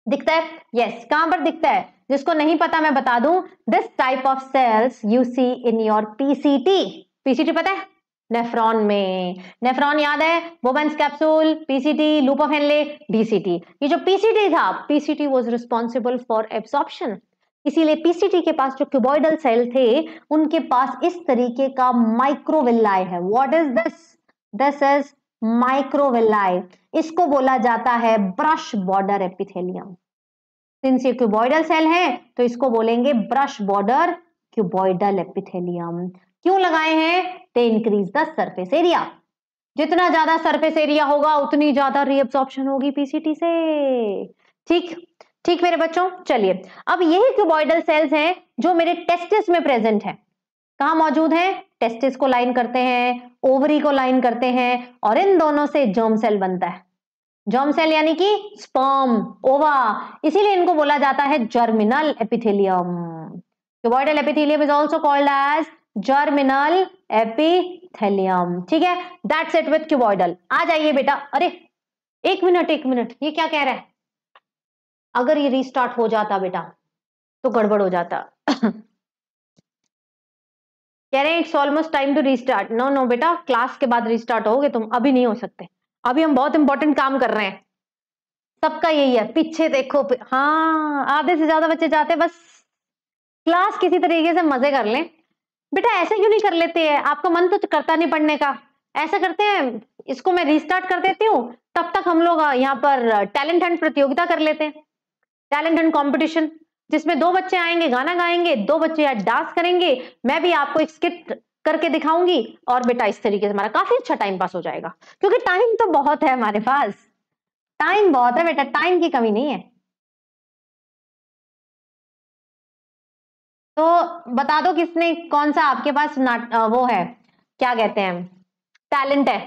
दिखता है यस yes. कहां पर दिखता है जिसको नहीं पता मैं बता दूं this type of cells you see in your PCT PCT पता है नेफ्रॉन में नेफ्रॉन याद है Bowman's capsule PCT loop of Henle DCT ये जो पीसीटी था PCT was responsible for absorption इसीलिए पीसीटी के पास जो क्यूबॉइडल सेल थे उनके पास इस तरीके का माइक्रोविल्लाय है what is this this is microvilli इसको बोला जाता है ब्रश बॉर्डर एपिथेलियम सिंस ये क्यूबॉइडल सेल है तो इसको बोलेंगे ब्रश बॉर्डर क्यूबॉइडल एपिथेलियम क्यों लगाए हैं they increase the surface area जितना ज्यादा सरफेस एरिया होगा उतनी ज्यादा रीअब्सॉर्प्शन होगी पीसीटी से ठीक ठीक मेरे बच्चों चलिए अब यही क्यूबॉइडल सेल्स हैं जो मेरे टेस्टिस में प्रेजेंट हैं कहा मौजूद है टेस्टिस को लाइन करते हैं ओवरी को लाइन करते हैं और इन दोनों से जर्म सेल बनता है जर्म सेल यानी कि स्पर्म ओवा इसीलिए इनको बोला जाता है germinal epithelium cuboidal epithelium is also called as germinal epithelium ठीक है दैट सेट विथ क्यूबॉइडल आ जाइए बेटा अरे एक मिनट एक मिनट ये क्या कह रहा है अगर ये रिस्टार्ट हो जाता बेटा तो गड़बड़ हो जाता कह रहे हैं it's almost time to restart no no बेटा क्लास के बाद रिस्टार्ट होगे तुम अभी नहीं हो सकते अभी हम बहुत इंपॉर्टेंट काम कर रहे हैं सबका यही है पीछे देखो हाँ आधे से ज्यादा बच्चे जाते हैं बस क्लास किसी तरीके से मजे कर लें बेटा ऐसे क्यों नहीं कर लेते हैं आपका मन तो करता नहीं पढ़ने का ऐसा करते हैं इसको मैं रिस्टार्ट कर देती हूँ तब तक हम लोग यहाँ पर टैलेंट हंड प्रतियोगिता कर लेते हैं टैलेंट हंड कॉम्पिटिशन जिसमें दो बच्चे आएंगे गाना गाएंगे दो बच्चे डांस करेंगे मैं भी आपको एक स्किट करके दिखाऊंगी और बेटा इस तरीके से हमारा काफी अच्छा टाइम पास हो जाएगा क्योंकि टाइम तो बहुत है हमारे पास टाइम बहुत है बेटा टाइम की कमी नहीं है तो बता दो किसने कौन सा आपके पास वो है क्या कहते हैं टैलेंट है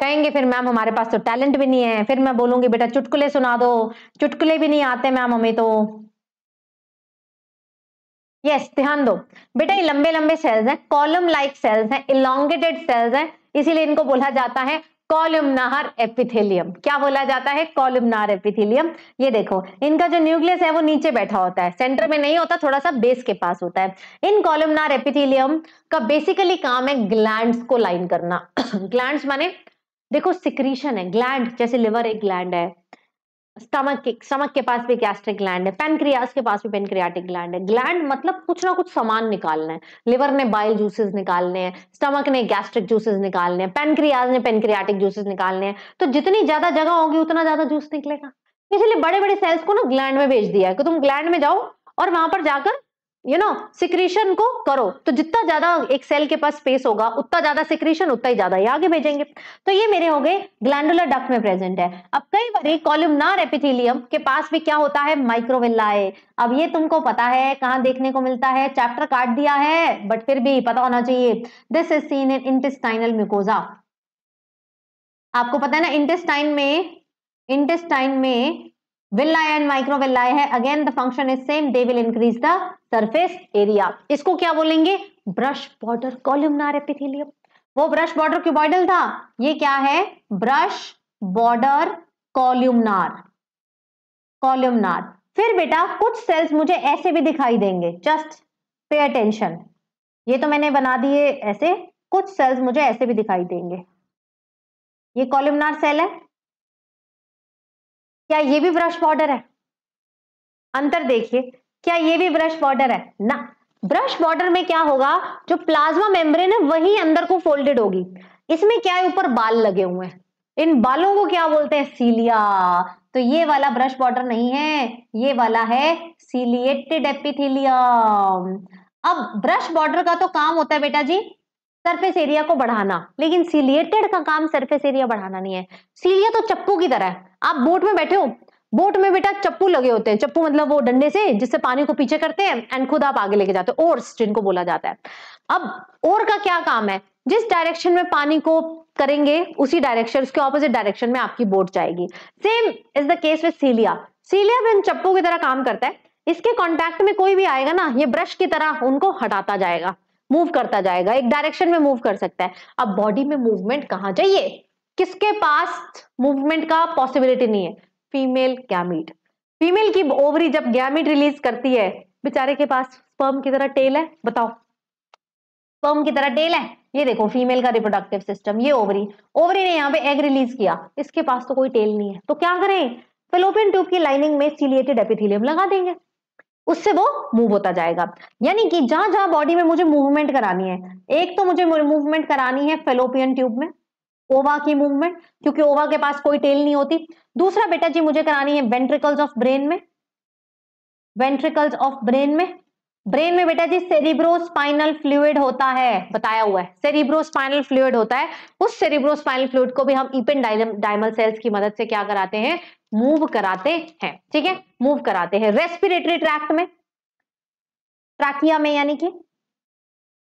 कहेंगे फिर मैम हमारे पास तो टैलेंट भी नहीं है फिर मैं बोलूंगी बेटा चुटकुले सुना दो चुटकुले भी नहीं आते मैम हमें तो यस yes, ध्यान दो बेटा ये लंबे लंबे सेल्स हैं कॉलम लाइक सेल्स हैं इलांगेटेड सेल्स हैं इसीलिए इनको बोला जाता है कॉलमनार एपिथेलियम क्या बोला जाता है कॉलमनार एपिथेलियम ये देखो इनका जो न्यूक्लियस है वो नीचे बैठा होता है सेंटर में नहीं होता थोड़ा सा बेस के पास होता है इन कॉलमनार एपिथेलियम का बेसिकली काम है ग्लैंड को लाइन करना ग्लैंड माने देखो सिक्रीशन है ग्लैंड जैसे लिवर एक ग्लैंड है स्टमक के स्टमक के पास भी गैस्ट्रिक ग्लैंड है पेनक्रियास के पास भी पेनक्रियाटिक ग्लैंड है ग्लैंड मतलब कुछ ना कुछ सामान निकालना है लिवर ने बाइल जूसेस निकालने हैं स्टमक ने गैस्ट्रिक जूसेस निकालने हैं पेनक्रियाज ने पेनक्रियाटिक जूसेस निकालने हैं तो जितनी ज्यादा जगह होगी उतना ज्यादा जूस निकलेगा इसलिए बड़े बड़े सेल्स को ना ग्लैंड में भेज दिया है कि तो तुम ग्लैंड में जाओ और वहां पर जाकर यू नो सिक्रीशन को करो तो जितना ज्यादा एक सेल के पास स्पेस होगा उतना ज्यादा सिक्रीशन उतना ही ज्यादा ये आगे भेजेंगे तो ये मेरे हो गए ग्लैंडुलर डक में प्रेजेंट है अब कई बार कॉल्यूमनार एपिथेलियम के पास भी क्या होता है माइक्रोविल्लाए अब ये तुमको पता है कहाँ देखने को मिलता है चैप्टर काट दिया है बट फिर भी पता होना चाहिए this is seen in intestinal mucosa आपको पता है ना इंटेस्टाइन में इंटेस्टाइन में है again the function is same they will increase the area इसको क्या बोलेंगे ब्रश बॉर्डर कॉल्यूमनार एपिथेलियम वो ब्रश बॉर्डर क्यूबॉइडल था ये क्या है ब्रश बॉर्डर कॉल्यूमनार कॉल्यूमनार फिर बेटा कुछ सेल्स मुझे ऐसे भी दिखाई देंगे जस्ट पे अटेंशन ये तो मैंने बना दिए ऐसे कुछ सेल्स मुझे ऐसे भी दिखाई देंगे ये कॉल्यूमनार सेल है क्या ये भी ब्रश बॉर्डर है अंतर देखिए क्या ये भी ब्रश बॉर्डर है ना ब्रश बॉर्डर में क्या होगा जो प्लाज्मा मेम्ब्रेन है वही अंदर को फोल्डेड होगी इसमें क्या है ऊपर बाल लगे हुए हैं इन बालों को क्या बोलते हैं सीलिया तो ये वाला ब्रश बॉर्डर नहीं है ये वाला है सीलिएटेड एपिथेलियम अब ब्रश बॉर्डर का तो काम होता है बेटा जी सरफेस एरिया को बढ़ाना लेकिन सिलिएटेड का काम सरफेस एरिया बढ़ाना नहीं है सीलिया तो चप्पू की तरह है आप बोट में बैठे हो बोट में बेटा चप्पू लगे होते हैं चप्पू मतलब वो डंडे से जिससे पानी को पीछे करते हैं एंड खुद आप आगे लेके जाते हो ओर्स जिनको बोला जाता है अब ओर का क्या काम है जिस डायरेक्शन में पानी को करेंगे उसी डायरेक्शन उसके ऑपोजिट डायरेक्शन में आपकी बोट जाएगी same is the case with cilia cilia भी चप्पू की तरह काम करता है इसके कॉन्टेक्ट में कोई भी आएगा ना ये ब्रश की तरह उनको हटाता जाएगा मूव करता जाएगा एक डायरेक्शन में मूव कर सकता है अब बॉडी में मूवमेंट कहा चाहिए किसके पास मूवमेंट का पॉसिबिलिटी नहीं है फीमेल गैमिट फीमेल की ओवरी जब गैमिट रिलीज करती है बेचारे के पास स्पर्म की तरह टेल है बताओ स्पर्म की तरह टेल है ये देखो फीमेल का रिप्रोडक्टिव सिस्टम ये ओवरी ओवरी ने यहाँ पे एग रिलीज किया इसके पास तो कोई टेल नहीं है तो क्या करें फेलोपियन ट्यूब की लाइनिंग में सीलिएटेड एपिथिलियम लगा देंगे उससे वो मूव होता जाएगा यानी कि जहां जहां बॉडी में मुझे मूवमेंट करानी है एक तो मुझे मूवमेंट करानी है फेलोपियन ट्यूब में ओवा की मूवमेंट क्योंकि ओवा के पास कोई टेल नहीं होती दूसरा बेटा जी मुझे करानी है वेंट्रिकल्स ऑफ ब्रेन में वेंट्रिकल्स ऑफ ब्रेन में ब्रेन में बेटा जी सेरिब्रोस्पाइनल फ्लूड होता है बताया हुआ है सेरिब्रोस्पाइनल फ्लूड होता है उस सेरिब्रोस्पाइनल फ्लूड को भी हम इपेन डायमल सेल्स की मदद से क्या कराते हैं मूव कराते हैं ठीक है मूव कराते हैं रेस्पिरेटरी ट्रैक्ट में ट्राकिया में यानी कि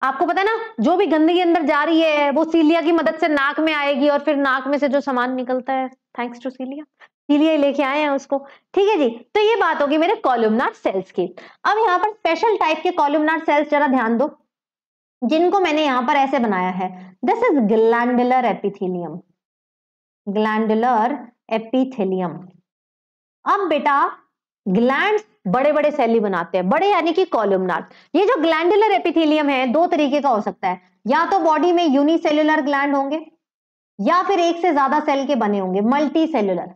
आपको पता है ना जो भी गंदगी अंदर जा रही है वो सीलिया की मदद से नाक में आएगी और फिर नाक में से जो सामान निकलता है थैंक्स टू सीलिया सीलिया लेके आए हैं उसको ठीक है जी तो ये बात होगी मेरे कॉलमनार सेल्स की अब यहाँ पर स्पेशल टाइप के कॉलमनार सेल्स जरा ध्यान दो जिनको मैंने यहाँ पर ऐसे बनाया है this is glandular epithelium glandular epithelium अब बेटा ग्लैंड बड़े बड़े सेल बनाते हैं बड़े यानी कि कॉलमनार ये जो ग्लैंडुलर एपिथेलियम है दो तरीके का हो सकता है या तो बॉडी में यूनिसेल्युलर ग्लैंड होंगे या फिर एक से ज्यादा सेल के बने होंगे मल्टी सेल्युलर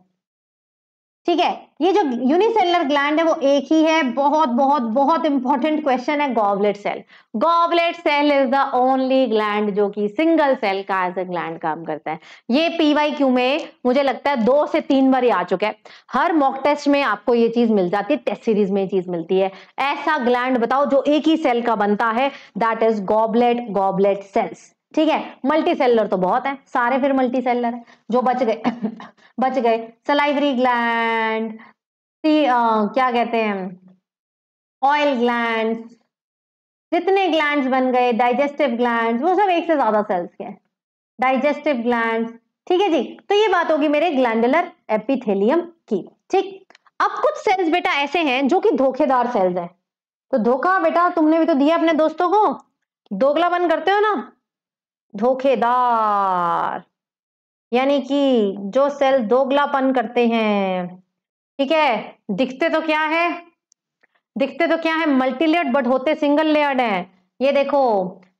ठीक है ये जो यूनिसेलर ग्लैंड है वो एक ही है बहुत बहुत बहुत इंपॉर्टेंट क्वेश्चन है goblet cell goblet cell is the only gland जो कि सिंगल सेल का एज ए ग्लैंड काम करता है ये पीवाई क्यू में मुझे लगता है दो से तीन बार आ चुका है हर मॉक टेस्ट में आपको ये चीज मिल जाती है टेस्ट सीरीज में ये चीज मिलती है ऐसा ग्लैंड बताओ जो एक ही सेल का बनता है that is goblet goblet cells ठीक है मल्टी सेलर तो बहुत है सारे फिर मल्टी सेलर है जो बच गए बच गए सलाइवरी ग्लैंड क्या कहते हैं ऑयल ग्लैंड जितने ग्लैंड बन गए डाइजेस्टिव ग्लैंड वो सब एक से ज्यादा सेल्स के हैं डाइजेस्टिव ग्लैंड ठीक है जी तो ये बात होगी मेरे ग्लैंडुलर एपिथेलियम की ठीक अब कुछ सेल्स बेटा ऐसे हैं जो कि धोखेदार सेल्स हैं तो धोखा बेटा तुमने भी तो दिया अपने दोस्तों को बन करते हो ना धोखेदार यानी कि जो सेल दोगलापन करते हैं ठीक है दिखते तो क्या है दिखते तो क्या है मल्टीलेयर्ड बट होते सिंगल लेयर्ड हैं ये देखो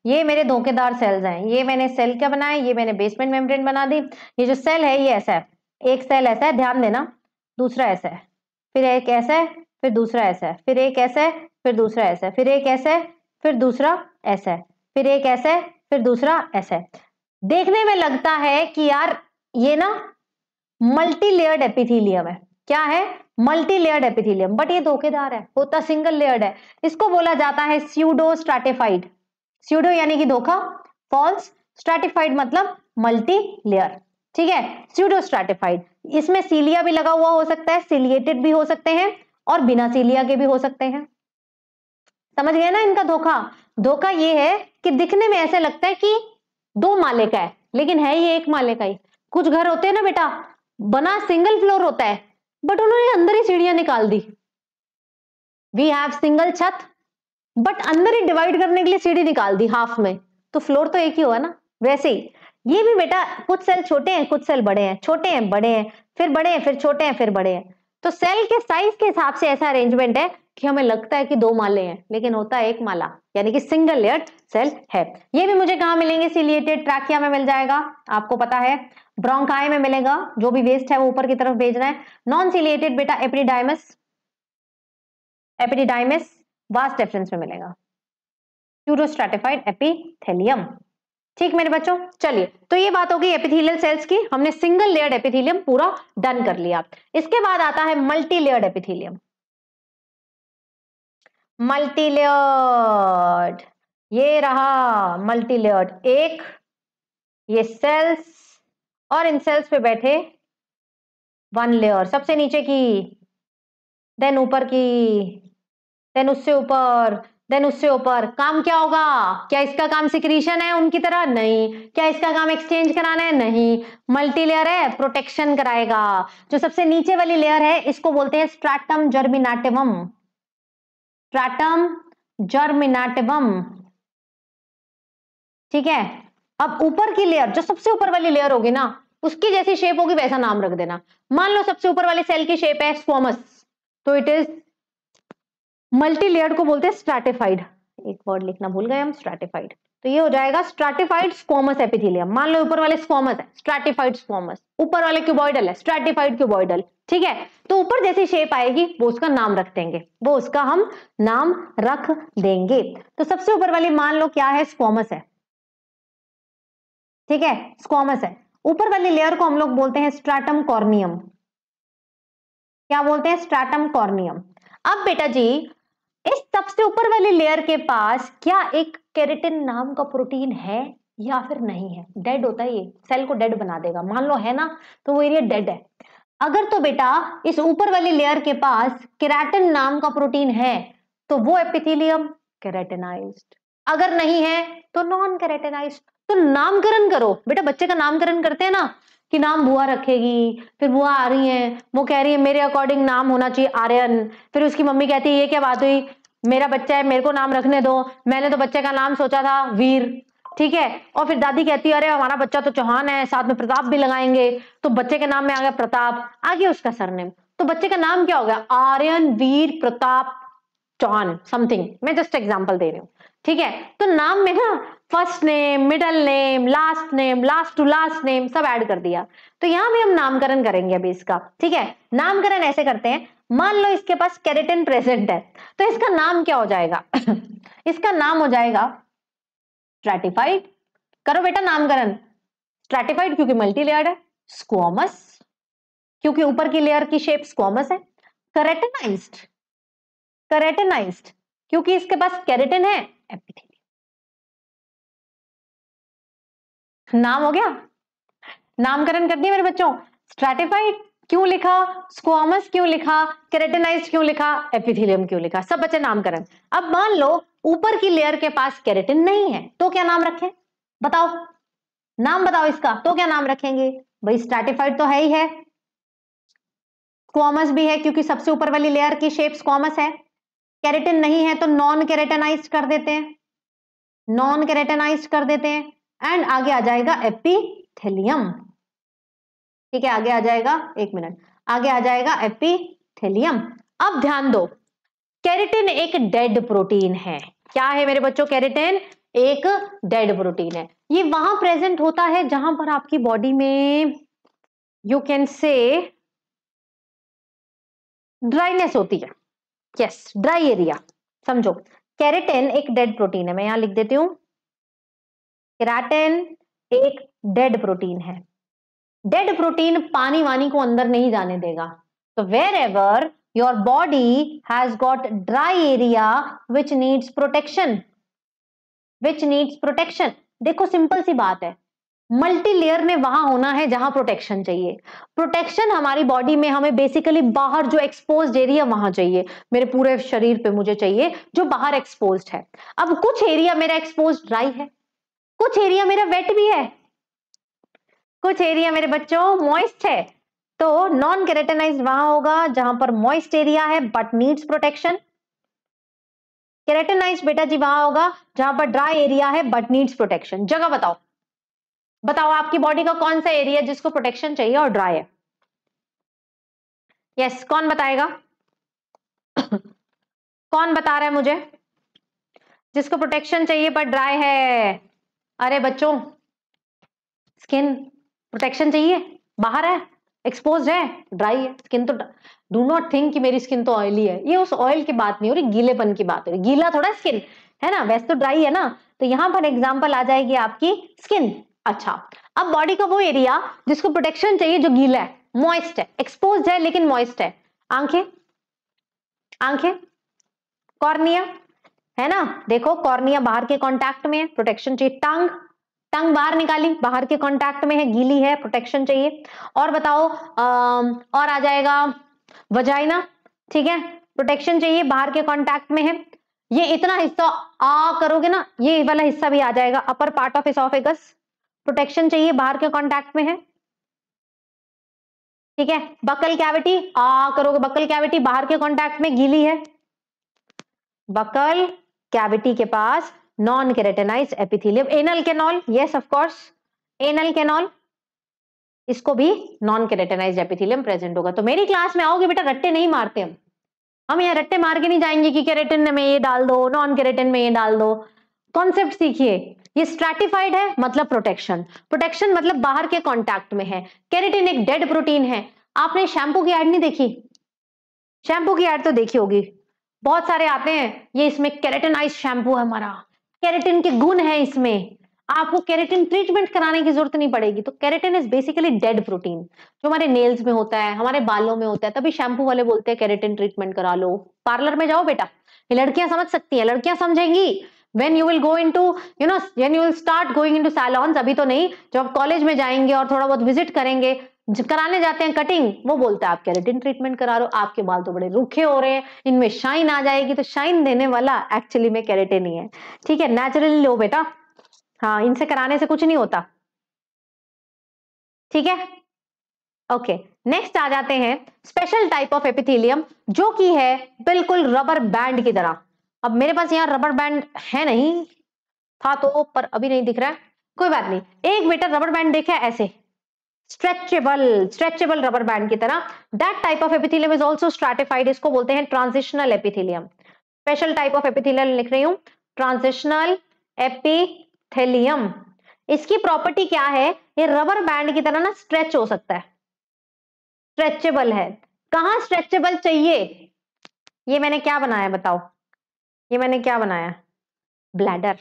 ये मेरे धोखेदार सेल्स हैं ये मैंने सेल क्या बनाया ये मैंने बेसमेंट मेम्ब्रेन बना दी ये जो सेल है ये ऐसा है एक सेल ऐसा है ध्यान देना दूसरा ऐसा है फिर एक ऐसा है फिर दूसरा ऐसा है फिर एक ऐसा है फिर दूसरा ऐसा है फिर एक ऐसा है फिर दूसरा ऐसा है फिर एक ऐसा है फिर दूसरा ऐसा है देखने में लगता है कि यार ये ना मल्टी लेयर्ड एपिथीलियम है क्या है मल्टी लेयर्ड एपिथीलियम बट ये धोखेदार है होता सिंगल लेयर्ड है इसको बोला जाता है स्यूडो स्ट्रेटिफाइड स्यूडो यानी कि धोखा फॉल्स स्ट्रेटिफाइड मतलब मल्टी लेयर ठीक है स्यूडो स्ट्रेटिफाइड इसमें सीलिया भी लगा हुआ हो सकता है सिलिएटेड भी हो सकते हैं और बिना सीलिया के भी हो सकते हैं समझ गए ना इनका धोखा धोखा ये है कि दिखने में ऐसे लगता है कि दो माले का है लेकिन है ये एक माले का ही कुछ घर होते हैं ना बेटा बना सिंगल फ्लोर होता है बट उन्होंने अंदर ही सीढ़ियां निकाल दी वी हैव सिंगल छत बट अंदर ही डिवाइड करने के लिए सीढ़ी निकाल दी हाफ में तो फ्लोर तो एक ही हुआ ना वैसे ही ये भी बेटा कुछ सेल छोटे हैं कुछ सेल बड़े हैं छोटे हैं बड़े हैं फिर बड़े हैं फिर छोटे हैं फिर बड़े हैं तो सेल के साइज के हिसाब से ऐसा अरेंजमेंट है कि हमें लगता है कि दो माले हैं लेकिन होता है एक माला यानी कि सिंगल लेयर सेल है ये भी मुझे कहा मिलेंगे सिलियटेड ट्राकिया में मिल जाएगा आपको पता है ब्रोंकाय में मिलेगा जो भी वेस्ट है वो ऊपर की तरफ भेजना है नॉन सिलियटेड बेटा एपिडाइमस एपिडाइमस वास्ट डिफरेंस में मिलेगा एपिथेलियम ठीक मेरे बच्चों चलिए तो ये बात होगी एपिथेलियल सेल्स की हमने सिंगल लेयर्ड एपिथेलियम पूरा डन कर लिया इसके बाद आता है मल्टी लेयर्ड एपिथेलियम मल्टीलेयर्ड ये रहा मल्टीलेयर्ड एक ये सेल्स और इन सेल्स पे बैठे वन लेयर सबसे नीचे की देन ऊपर की देन उससे ऊपर देन उससे ऊपर काम क्या होगा क्या इसका काम सिक्रीशन है उनकी तरह नहीं क्या इसका काम एक्सचेंज कराना है नहीं मल्टी लेयर है प्रोटेक्शन कराएगा जो सबसे नीचे वाली लेयर है इसको बोलते हैं स्ट्रैटम जर्मिनाटिवम stratum germinativum ठीक है अब ऊपर की लेयर जो सबसे ऊपर वाली लेयर होगी ना उसकी जैसी शेप होगी वैसा नाम रख देना मान लो सबसे ऊपर वाले सेल की शेप है स्वमस तो इट इज मल्टी लेयर को बोलते हैं स्ट्रेटिफाइड एक वर्ड लिखना भूल गए हम स्ट्रेटिफाइड तो ये हो जाएगा स्ट्रेटिफाइड स्कॉमस एपिथेलियम मान लो ऊपर वाले स्कॉमस है स्ट्रेटिफाइड स्कॉमस ऊपर वाले क्यूबॉइडल है स्ट्रेटिफाइड क्यूबॉइडल ठीक है तो ऊपर जैसी शेप आएगी वो उसका नाम रख देंगे वो उसका हम नाम रख देंगे तो सबसे ऊपर वाली मान लो क्या है स्कॉमस है ठीक है स्कॉमस है ऊपर वाली लेयर को हम लोग बोलते हैं स्ट्रेटम कॉर्नियम क्या बोलते हैं स्ट्रेटम कॉर्नियम अब बेटा जी इस सबसे ऊपर वाली लेयर के पास क्या एक केरेटिन नाम का प्रोटीन है या फिर नहीं है डेड होता है ये सेल को डेड बना देगा मान लो है ना तो वो एरिया डेड है अगर तो बेटा इस ऊपर वाली लेयर के पास केराटिन नाम का प्रोटीन है तो वो एपिथिलियम केरेटिनाइज्ड अगर नहीं है तो नॉन केरेटिनाइज्ड तो नामकरण करो बेटा बच्चे का नामकरण करते हैं ना कि नाम बुआ रखेगी फिर बुआ आ रही है वो कह रही है मेरे अकॉर्डिंग नाम होना चाहिए आर्यन फिर उसकी मम्मी कहती है ये क्या बात हुई मेरा बच्चा है मेरे को नाम रखने दो मैंने तो बच्चे का नाम सोचा था वीर ठीक है और फिर दादी कहती है अरे हमारा बच्चा तो चौहान है साथ में प्रताप भी लगाएंगे तो बच्चे के नाम में आ गया प्रताप आ गया उसका सरनेम तो बच्चे का नाम क्या हो गया आर्यन वीर प्रताप जॉन समथिंग मैं जस्ट एग्जाम्पल दे रही हूँ ठीक है तो नाम में ना first name middle name last name last to last name सब ऐड कर दिया तो यहाँ भी हम नामकरण करेंगे अभी इसका ठीक है नामकरण ऐसे करते हैं मान लो इसके पास कैरेटिन प्रेजेंट है तो इसका नाम क्या हो जाएगा इसका नाम हो जाएगा स्ट्रेटिफाइड करो बेटा नामकरण स्ट्रेटिफाइड क्योंकि मल्टी लेयर है स्क्वामस क्योंकि ऊपर की लेयर की शेप स्क्वामस है करेटनाइज्ड करेटेनाइज्ड क्योंकि इसके पास कैरेटिन है एपिथेलियम नाम हो गया नामकरण कर दिया मेरे बच्चों स्ट्रेटिफाइड क्यों लिखा स्क्वामस क्यों लिखा कैरेटेनाइज क्यों लिखा एपिथेलियम क्यों लिखा सब बच्चे नामकरण अब मान लो ऊपर की लेयर के पास कैरेटिन नहीं है तो क्या नाम रखें बताओ नाम बताओ इसका तो क्या नाम रखेंगे भाई स्ट्रेटिफाइड तो है ही है स्क्वामस भी है क्योंकि सबसे ऊपर वाली लेयर की शेप स्क्वामस है कैरेटिन नहीं है तो नॉन कैरेटनाइज कर देते हैं नॉन कैरेटनाइज कर देते हैं एंड आगे आ जाएगा एपीथेलियम ठीक है आगे आ जाएगा एक मिनट आगे आ जाएगा एपीथेलियम अब ध्यान दो कैरेटिन एक डेड प्रोटीन है क्या है मेरे बच्चों कैरेटिन एक डेड प्रोटीन है ये वहां प्रेजेंट होता है जहां पर आपकी बॉडी में यू कैन से ड्राइनेस होती है यस ड्राई एरिया समझो कैरेटेन एक डेड प्रोटीन है मैं यहां लिख देती हूँ केराटिन एक डेड प्रोटीन है डेड प्रोटीन पानी वानी को अंदर नहीं जाने देगा तो wherever your body has got dry area which needs protection which needs protection देखो सिंपल सी बात है मल्टी लेयर में वहां होना है जहां प्रोटेक्शन चाहिए प्रोटेक्शन हमारी बॉडी में हमें बेसिकली बाहर जो एक्सपोज एरिया वहां चाहिए मेरे पूरे शरीर पे मुझे चाहिए जो बाहर एक्सपोज है अब कुछ एरिया मेरा एक्सपोज ड्राई है कुछ एरिया मेरा वेट भी है कुछ एरिया मेरे बच्चों मॉइस्ट है तो नॉन कैरेटेनाइज वहां होगा जहां पर मॉइस्ट एरिया है बट नीड्स प्रोटेक्शन कैरेटेनाइज बेटा जी वहां होगा जहां पर ड्राई एरिया है बट नीड्स प्रोटेक्शन जगह बताओ बताओ आपकी बॉडी का कौन सा एरिया जिसको प्रोटेक्शन चाहिए और ड्राई है यस कौन बताएगा कौन बता रहा है मुझे जिसको प्रोटेक्शन चाहिए पर ड्राई है अरे बच्चों स्किन प्रोटेक्शन चाहिए बाहर है एक्सपोज है ड्राई है स्किन तो डू नॉट थिंक कि मेरी स्किन तो ऑयली है ये उस ऑयल की बात नहीं हो रही गीलेपन की बात हो रही गीला थोड़ा स्किन है ना वैसे तो ड्राई है ना तो यहां पर एग्जाम्पल आ जाएगी आपकी स्किन अच्छा अब बॉडी का वो एरिया जिसको प्रोटेक्शन चाहिए जो गीला है मॉइस्ट है एक्सपोज है लेकिन मॉइस्ट है आंखें आंखें कॉर्निया है ना देखो कॉर्निया बाहर के कांटेक्ट में है प्रोटेक्शन चाहिए टंग टंग बाहर निकाली बाहर के कांटेक्ट में है गीली है प्रोटेक्शन चाहिए और बताओ आ, और आ जाएगा वजाइना ठीक है प्रोटेक्शन चाहिए बाहर के कांटेक्ट में है ये इतना हिस्सा आ करोगे ना ये वाला हिस्सा भी आ जाएगा upper part of oesophagus protection चाहिए बाहर के कॉन्टैक्ट में है ठीक है बकल कैविटी आ करोगे बकल कैविटी बाहर के कॉन्टैक्ट में गीली है बकल कैविटी के पास non keratinise epithelium anal canal yes of course anal canal इसको भी नॉन केरेटेनाइज एपिथिलियम प्रेजेंट होगा तो मेरी क्लास में आओगे बेटा रट्टे नहीं मारते हम हम यहाँ रट्टे मार के नहीं जाएंगे कि केरेटिन में ये डाल दो नॉन केरेटिन में ये डाल दो कॉन्सेप्ट सीखिए ये स्ट्रेटिफाइड है मतलब प्रोटेक्शन प्रोटेक्शन मतलब बाहर के कॉन्टैक्ट में है कैरेटिन एक डेड प्रोटीन है आपने शैम्पू की एड नहीं देखी शैम्पू की एड तो देखी होगी बहुत सारे आते हैं ये इसमें केरेटिनाइज शैम्पू है हमारा कैरेटिन के गुण है इसमें आपको केरेटिन ट्रीटमेंट कराने की जरूरत नहीं पड़ेगी तो keratin is basically dead protein जो हमारे नेल्स में होता है हमारे बालों में होता है तभी शैम्पू वाले बोलते हैं केरेटिन ट्रीटमेंट करा लो पार्लर में जाओ बेटा ये लड़कियां समझ सकती हैं लड़कियां समझेंगी when you will go into you know when you will start going into salons अभी तो नहीं जब आप कॉलेज में जाएंगे और थोड़ा बहुत विजिट करेंगे कराने जाते हैं कटिंग वो बोलता है आप कैरेटिन ट्रीटमेंट करा हो आपके बाल तो बड़े रूखे हो रहे हैं इनमें शाइन आ जाएगी तो शाइन देने वाला एक्चुअली में कैरेटिन ही है ठीक है नेचुरली लो बेटा हाँ इनसे कराने से कुछ नहीं होता ठीक है ओके नेक्स्ट आ जाते हैं स्पेशल टाइप ऑफ एपिथीलियम जो कि है बिल्कुल रबर बैंड की तरह अब मेरे पास यहाँ रबड़ बैंड है नहीं था तो पर अभी नहीं दिख रहा है कोई बात नहीं एक मीटर रबड़ बैंड देखा ऐसे स्ट्रेचेबल स्ट्रेचेबल रबर बैंड की तरह that type of epithelium is also stratified इसको बोलते हैं transitional epithelium special type of epithelium लिख रही हूँ ट्रांजिशनल एपिथेलियम इसकी प्रॉपर्टी क्या है ये रबर बैंड की तरह ना स्ट्रेच हो सकता है स्ट्रेचेबल है कहा स्ट्रेचेबल चाहिए ये मैंने क्या बनाया बताओ ये मैंने क्या बनाया ब्लैडर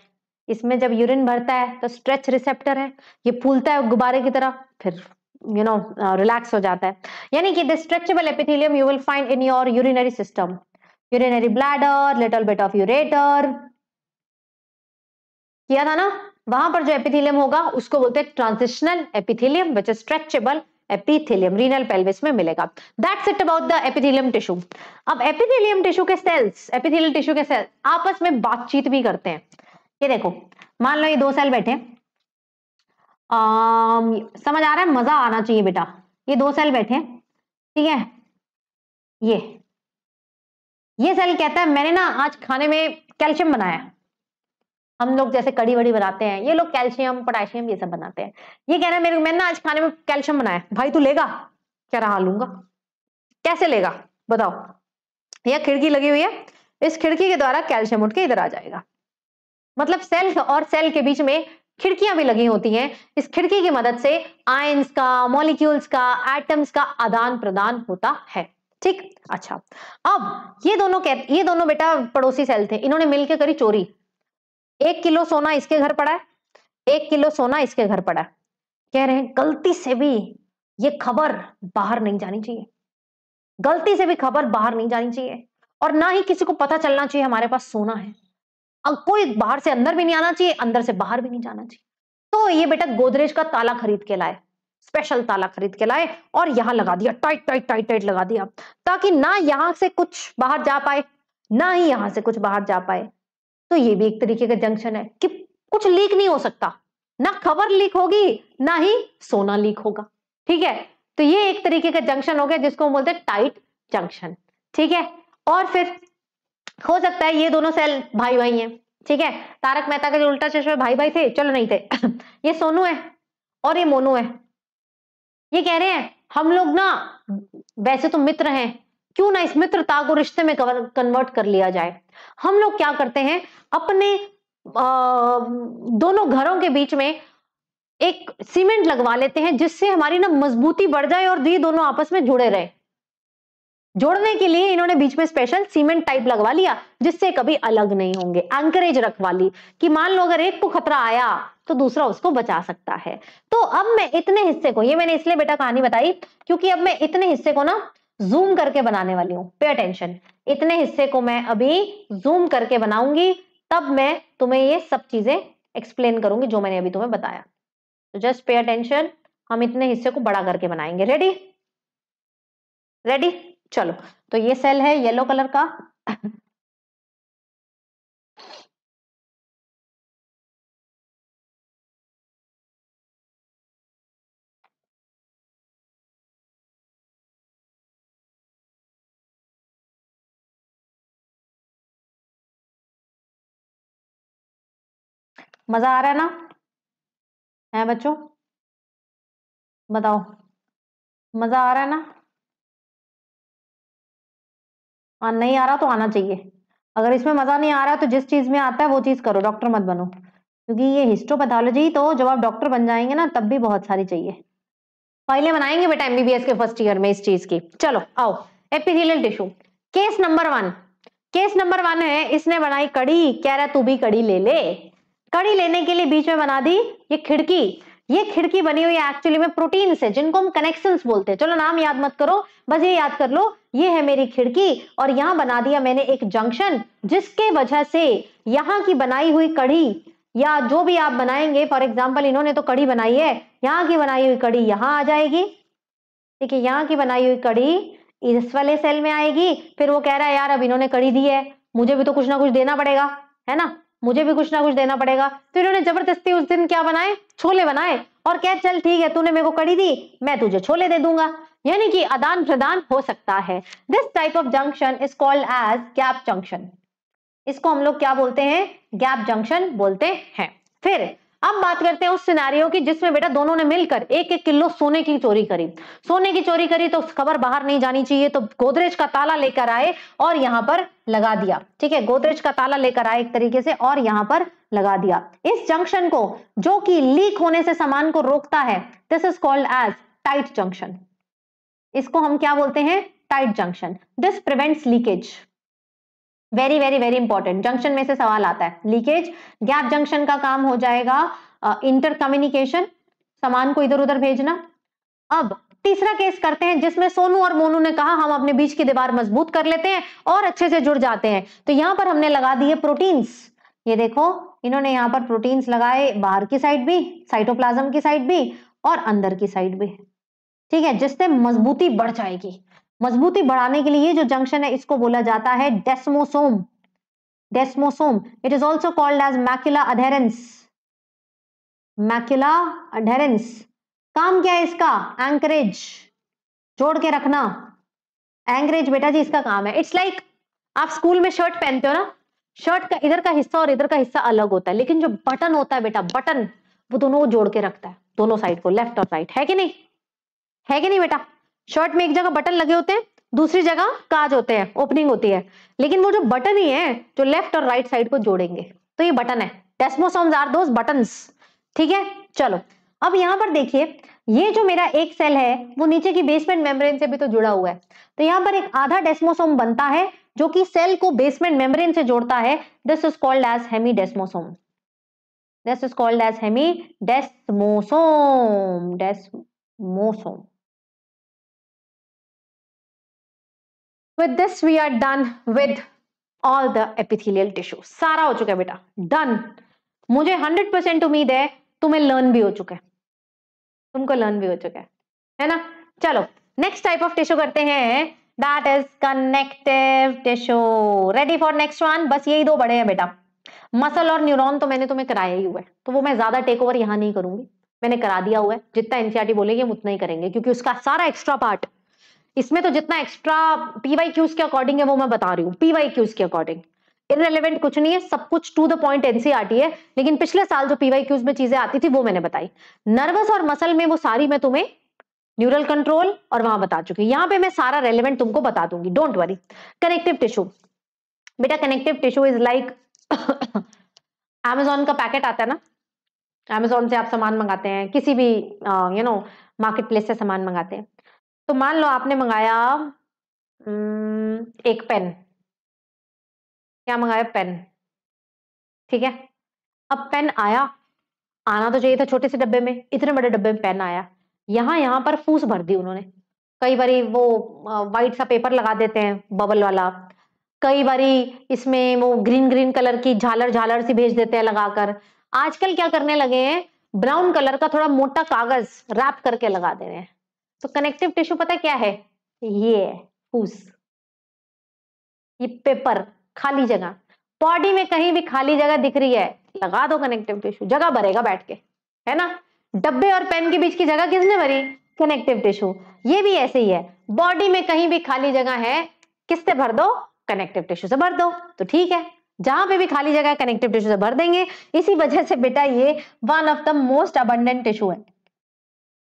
इसमें जब यूरिन भरता है तो स्ट्रेच रिसेप्टर है ये फूलता है गुब्बारे की तरह फिर यू नो रिलैक्स हो जाता है यानी कि the stretchable epithelium you will find in your urinary system urinary bladder little bit of ureter किया था ना वहां पर जो एपिथेलियम होगा उसको बोलते हैं transitional epithelium which is stretchable epithelium renal pelvis में मिलेगा that's it about the epithelium tissue अब एपिथेलियम टिश्यू के सेल्स एपिथेलियल टिश्यू के सेल्स आपस में बातचीत भी करते हैं ये देखो मान लो ये दो सेल बैठे हैं समझ आ रहा है मजा आना चाहिए बेटा ये दो सेल बैठे हैं ठीक है ये ये सेल कहता है मैंने ना आज खाने में कैल्शियम बनाया हम लोग जैसे कड़ी वड़ी बनाते हैं ये लोग कैल्शियम पोटेशियम ये सब बनाते हैं ये कह रहे हैं मेरे मैंने आज खाने में कैल्शियम बनाया भाई तू लेगा कह रहा लूंगा कैसे लेगा बताओ यह खिड़की लगी हुई है इस खिड़की के द्वारा कैल्शियम उठ के इधर आ जाएगा मतलब सेल और सेल के बीच में खिड़कियां भी लगी होती हैं इस खिड़की की मदद से आयंस का मॉलिक्यूल्स का एटम्स का आदान प्रदान होता है ठीक अच्छा अब ये दोनों कह ये दोनों बेटा पड़ोसी सेल थे इन्होंने मिलकर करी चोरी एक किलो सोना इसके घर पड़ा है एक किलो सोना इसके घर पड़ा है कह रहे हैं गलती से भी ये खबर बाहर नहीं जानी चाहिए गलती से भी खबर बाहर नहीं जानी चाहिए और ना ही किसी को पता चलना चाहिए हमारे पास सोना है अब कोई बाहर से अंदर भी नहीं आना चाहिए अंदर से बाहर भी नहीं जाना चाहिए तो ये बेटा गोदरेज का ताला खरीद के लाए स्पेशल ताला खरीद के लाए और यहां लगा दिया टाइट टाइट टाइट टाइट लगा दिया ताकि ना यहां से कुछ बाहर जा पाए ना ही यहां से कुछ बाहर जा पाए तो ये भी एक तरीके का जंक्शन है कि कुछ लीक नहीं हो सकता ना खबर लीक होगी ना ही सोना लीक होगा ठीक है तो ये एक तरीके का जंक्शन हो गया जिसको हम बोलते हैं टाइट जंक्शन ठीक है और फिर हो सकता है ये दोनों सेल भाई भाई हैं ठीक है तारक मेहता का जो उल्टा चश्मे भाई भाई थे चलो नहीं थे ये सोनू है और ये मोनू है ये कह रहे हैं हम लोग ना वैसे तो मित्र हैं क्यों ना इस मित्रता को रिश्ते में कन्वर्ट कर लिया जाए हम लोग क्या करते हैं अपने आ, दोनों घरों के बीच में एक सीमेंट लगवा लेते हैं जिससे हमारी ना मजबूती बढ़ जाए और ये दोनों आपस में जुड़े रहे जोड़ने के लिए इन्होंने बीच में स्पेशल सीमेंट टाइप लगवा लिया जिससे कभी अलग नहीं होंगे एंकरेज रखवा ली कि मान लो अगर एक को खतरा आया तो दूसरा उसको बचा सकता है तो अब मैं इतने हिस्से को ये मैंने इसलिए बेटा कहानी बताई क्योंकि अब मैं इतने हिस्से को ना जूम करके बनाने वाली हूँ पे अटेंशन इतने हिस्से को मैं अभी जूम करके बनाऊंगी तब मैं तुम्हें ये सब चीजें एक्सप्लेन करूंगी जो मैंने अभी तुम्हें बताया तो जस्ट पे अटेंशन हम इतने हिस्से को बड़ा करके बनाएंगे रेडी रेडी चलो तो ये सेल है येलो कलर का मज़ा आ रहा है ना है बच्चों बताओ मज़ा आ रहा है ना आ, हाँ, नहीं आ रहा तो आना चाहिए अगर इसमें मज़ा नहीं आ रहा तो जिस चीज़ में आता है वो चीज़ करो डॉक्टर मत बनो क्योंकि ये हिस्टोपैथोलॉजी तो जब आप डॉक्टर बन जाएंगे ना तब भी बहुत सारी चाहिए पहले बनाएंगे बेटा एमबीबीएस के फर्स्ट ईयर में इस चीज़ की चलो आओ epithelial tissue case number one case number one है इसने बनाई कड़ी कह रहा तू भी कड़ी ले ले कड़ी लेने के लिए बीच में बना दी ये खिड़की ये खिड़की बनी हुई है एक्चुअली में प्रोटीन से जिनको हम कनेक्शन बोलते हैं चलो नाम याद मत करो बस ये याद कर लो ये है मेरी खिड़की और यहाँ बना दिया मैंने एक जंक्शन जिसके वजह से यहाँ की बनाई हुई कड़ी या जो भी आप बनाएंगे फॉर एग्जाम्पल इन्होंने तो कड़ी बनाई है यहाँ की बनाई हुई कड़ी यहाँ आ जाएगी ठीक है यहाँ की बनाई हुई कड़ी इस वाले सेल में आएगी फिर वो कह रहा है यार अब इन्होंने कड़ी दी है मुझे भी तो कुछ ना कुछ देना पड़ेगा है ना मुझे भी कुछ ना कुछ देना पड़ेगा तो इन्होंने जबरदस्ती उस दिन क्या बनाए छोले बनाए और क्या चल ठीक है तूने मेरे को कड़ी दी मैं तुझे छोले दे दूंगा यानी कि आदान प्रदान हो सकता है this type of junction is called as gap junction इसको हम लोग क्या बोलते हैं गैप जंक्शन बोलते हैं फिर अब बात करते हैं उस सिनारियों की जिसमें बेटा दोनों ने मिलकर एक एक किलो सोने की चोरी करी सोने की चोरी करी तो खबर बाहर नहीं जानी चाहिए तो गोदरेज का ताला लेकर आए और यहां पर लगा दिया ठीक है गोदरेज का ताला लेकर आए एक तरीके से और यहां पर लगा दिया इस जंक्शन को जो कि लीक होने से सामान को रोकता है this is called as tight junction इसको हम क्या बोलते हैं tight junction this prevents leakage very very very important junction में से सवाल आता है लीकेज गैप जंक्शन का काम हो जाएगा इंटर कम्युनिकेशन सामान को इधर उधर भेजना अब तीसरा केस करते हैं जिसमें सोनू और मोनू ने कहा हम अपने बीच की दीवार मजबूत कर लेते हैं और अच्छे से जुड़ जाते हैं तो यहां पर हमने लगा दिए प्रोटीन्स ये देखो इन्होंने यहाँ पर प्रोटीन्स लगाए बाहर की साइड भी साइटोप्लाज्म की साइड भी और अंदर की साइड भी ठीक है जिससे मजबूती बढ़ जाएगी मजबूती बढ़ाने के लिए जो जंक्शन है इसको बोला जाता है desmosome desmosome it is also called as macula adherens macula adherens काम क्या है इसका एंकरेज जोड़ के रखना एंकरेज बेटा जी इसका काम है इट्स लाइक like, आप स्कूल में शर्ट पहनते हो ना शर्ट का इधर का हिस्सा और इधर का हिस्सा अलग होता है लेकिन जो बटन होता है बेटा बटन वो दोनों जोड़ के रखता है दोनों साइड को लेफ्ट और राइट है कि नहीं है कि नहीं बेटा शर्ट में एक जगह बटन लगे होते हैं दूसरी जगह काज होते हैं ओपनिंग होती है लेकिन वो जो बटन ही है जो लेफ्ट और राइट साइड को जोड़ेंगे तो ये बटन है डेस्मोसोम्स आर दोस बटन्स ठीक है चलो अब यहाँ पर देखिए ये जो मेरा एक सेल है वो नीचे की बेसमेंट मेम्ब्रेन से भी तो जुड़ा हुआ है तो यहाँ पर एक आधा डेस्मोसोम बनता है जो कि सेल को बेसमेंट मेम्ब्रेन से जोड़ता है this is called as hemi desmosome this is called as hemi desmosome desmosome with this we are done with all the epithelial tissue सारा हो चुका है बेटा डन मुझे हंड्रेड परसेंट उम्मीद है तुम्हें लर्न भी हो चुका है तुमको लर्न भी हो चुका है है ना चलो नेक्स्ट टाइप ऑफ टिश्यू करते हैं that is connective tissue ready for next one बस यही दो बड़े हैं बेटा मसल और न्यूरॉन तो मैंने तुम्हें कराया ही हुआ है तो वो मैं ज्यादा टेक ओवर यहाँ नहीं करूंगी मैंने करा दिया हुआ है जितना एनसीआरटी बोलेगी हम उतना ही करेंगे क्योंकि उसका सारा एक्स्ट्रा पार्ट इसमें तो जितना एक्स्ट्रा पीवाई क्यूज के अकॉर्डिंग है वो मैं बता रही हूँ पीवाई क्यूज के अकॉर्डिंग इनरेलीवेंट कुछ नहीं है सब कुछ टू द पॉइंट एनसीआरटी है लेकिन पिछले साल जो पीवाई क्यूज में चीजें आती थी वो मैंने बताई नर्वस और मसल में वो सारी मैं तुम्हें न्यूरल कंट्रोल और वहां बता चुकी यहाँ पे मैं सारा रेलिवेंट तुमको बता दूंगी डोंट वरी कनेक्टिव टिश्यू बेटा connective tissue is like Amazon का पैकेट आता है ना अमेजोन से आप सामान मंगाते हैं किसी भी यू नो मार्केट प्लेस से सामान मंगाते हैं तो मान लो आपने मंगाया एक पेन क्या मंगाया पेन ठीक है अब पेन आया आना तो चाहिए था छोटे से डब्बे में इतने बड़े डब्बे में पेन आया यहाँ यहाँ पर फूस भर दी उन्होंने कई बारी वो वाइट सा पेपर लगा देते हैं बबल वाला कई बारी इसमें वो ग्रीन ग्रीन कलर की झालर झालर सी भेज देते हैं लगाकर आजकल क्या करने लगे हैं ब्राउन कलर का थोड़ा मोटा कागज रैप करके लगा दे रहे हैं तो कनेक्टिव टिश्यू पता क्या है ये है पूस ये पेपर खाली जगह बॉडी में कहीं भी खाली जगह दिख रही है लगा दो कनेक्टिव टिश्यू जगह भरेगा बैठ के है ना डब्बे और पेन के बीच की जगह किसने भरी कनेक्टिव टिश्यू ये भी ऐसे ही है बॉडी में कहीं भी खाली जगह है किससे भर दो कनेक्टिव टिश्यू से भर दो तो ठीक है जहां पे भी खाली जगह कनेक्टिव टिश्यू से भर देंगे इसी वजह से बेटा ये one of the most abundant tissue है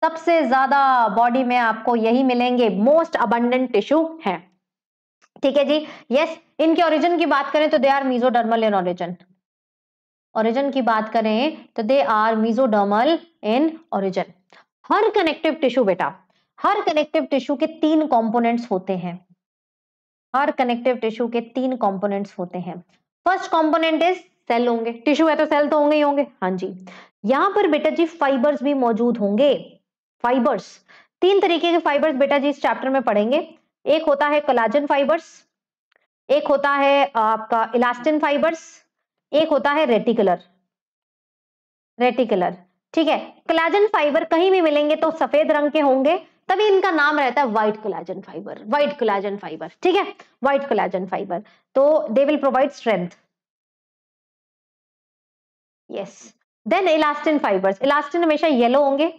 सबसे ज्यादा बॉडी में आपको यही मिलेंगे मोस्ट अबंडेंट टिश्यू है ठीक है जी यस इनके ओरिजिन की बात करें तो they are mesodermal in origin origin की बात करें तो they are mesodermal in origin हर कनेक्टिव टिश्यू बेटा हर कनेक्टिव टिश्यू के तीन कंपोनेंट्स होते हैं हर कनेक्टिव टिश्यू के तीन कंपोनेंट्स होते हैं फर्स्ट कंपोनेंट इज सेल होंगे टिश्यू है तो सेल तो होंगे ही होंगे हाँ जी यहाँ पर बेटा जी फाइबर्स भी मौजूद होंगे फाइबर्स तीन तरीके के फाइबर्स बेटा जी इस चैप्टर में पढ़ेंगे एक होता है कलाजन फाइबर्स एक होता है आपका इलास्टिन फाइबर्स एक होता है रेटिकुलर रेटिकुलर ठीक है कलाजन फाइबर कहीं भी मिलेंगे तो सफेद रंग के होंगे तभी इनका नाम रहता है white collagen fibre white collagen fibre ठीक है व्हाइट कलाजन फाइबर तो they will provide strength yes then elastin fibres elastin हमेशा येलो होंगे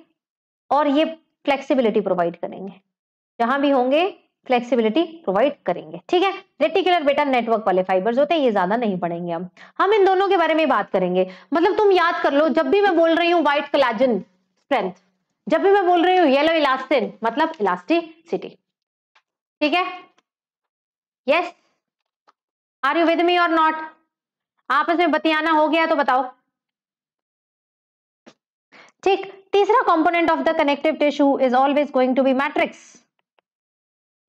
और ये फ्लेक्सिबिलिटी प्रोवाइड करेंगे जहां भी होंगे फ्लेक्सिबिलिटी प्रोवाइड करेंगे ठीक है रेटिकुलर बेटा नेटवर्क वाले फाइबर्स होते हैं ये ज्यादा नहीं पड़ेंगे हम हम इन दोनों के बारे में बात करेंगे मतलब तुम याद कर लो जब भी मैं बोल रही हूँ व्हाइट कलाजन स्ट्रेंथ जब भी मैं बोल रही हूँ येलो इलास्टिन मतलब इलास्टिसिटी ठीक है yes are you with me और नॉट आपस में बतियाना हो गया तो बताओ ठीक तीसरा component of the connective tissue is always going to be matrix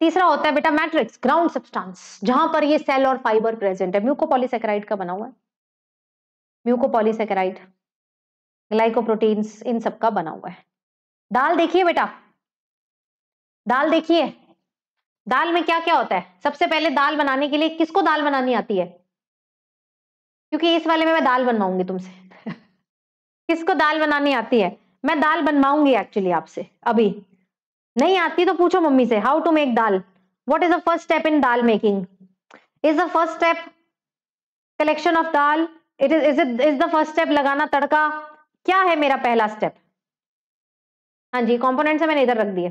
तीसरा होता है बेटा मैट्रिक्स ग्राउंड सब्सटेंस जहां पर ये सेल और फाइबर प्रेजेंट है म्यूकोपॉलीसेकेराइड का बना हुआ है म्यूकोपॉलीसेकेराइड ग्लाइकोप्रोटीन इन सब का बना हुआ है दाल देखिए बेटा दाल देखिए दाल में क्या क्या होता है सबसे पहले दाल बनाने के लिए किसको दाल बनानी आती है क्योंकि इस वाले में मैं दाल बनवाऊंगी तुमसे किसको दाल बनानी आती है मैं दाल बनवाऊंगी एक्चुअली आपसे अभी नहीं आती तो पूछो मम्मी से how to make dal what is the first step in dal making is the first step collection of dal it is is is the first step लगाना तड़का क्या है मेरा पहला स्टेप हाँ जी कॉम्पोनेंट से मैंने इधर रख दिए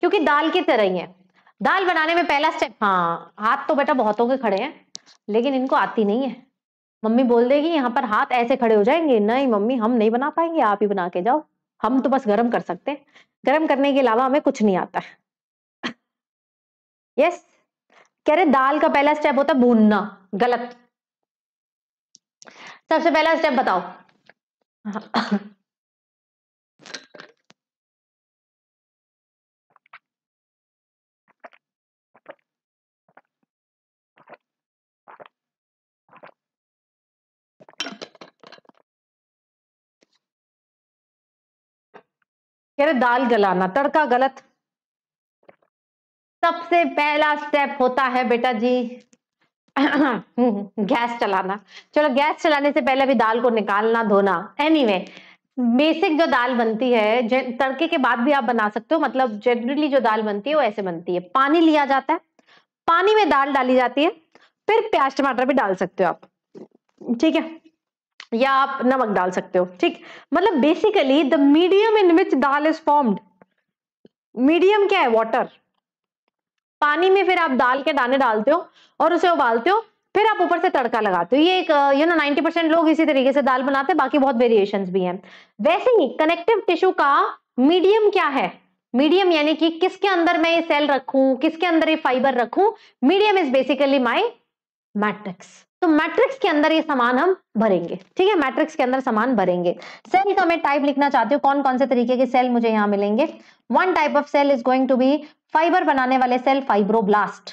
क्योंकि दाल की तरह ही है दाल बनाने में पहला स्टेप हाँ हाथ तो बेटा बहुतों के खड़े हैं लेकिन इनको आती नहीं है मम्मी बोल देगी यहाँ पर हाथ ऐसे खड़े हो जाएंगे नहीं मम्मी हम नहीं बना पाएंगे आप ही बना के जाओ हम तो बस गर्म कर सकते हैं गर्म करने के अलावा हमें कुछ नहीं आता है यस कह रहे दाल का पहला स्टेप होता है भूनना गलत सबसे पहला स्टेप बताओ कह रहे दाल गलाना तड़का गलत सबसे पहला स्टेप होता है बेटा जी गैस चलाना चलो गैस चलाने से पहले अभी दाल को निकालना धोना एनीवे बेसिक जो दाल बनती है तड़के के बाद भी आप बना सकते हो मतलब जनरली जो दाल बनती है वो ऐसे बनती है पानी लिया जाता है पानी में दाल डाली जाती है फिर प्याज टमाटर भी डाल सकते हो आप ठीक है या आप नमक डाल सकते हो ठीक मतलब basically the medium in which dal is formed medium क्या है वॉटर पानी में फिर आप दाल के दाने डालते हो और उसे उबालते हो फिर आप ऊपर से तड़का लगाते हो ये एक यू नो 90 परसेंट लोग इसी तरीके से दाल बनाते हैं बाकी बहुत वेरिएशंस भी हैं वैसे ही कनेक्टिव टिश्यू का मीडियम क्या है मीडियम यानी कि किसके अंदर मैं ये सेल रखू किसके अंदर ये फाइबर रखू medium is basically my matrix तो मैट्रिक्स के अंदर ये सामान हम भरेंगे ठीक है मैट्रिक्स के अंदर सामान भरेंगे सेल का मैं टाइप लिखना चाहती हूँ कौन कौन से तरीके के सेल मुझे यहाँ मिलेंगे one type of cell is going to be fibre बनाने वाले सेल फाइब्रोब्लास्ट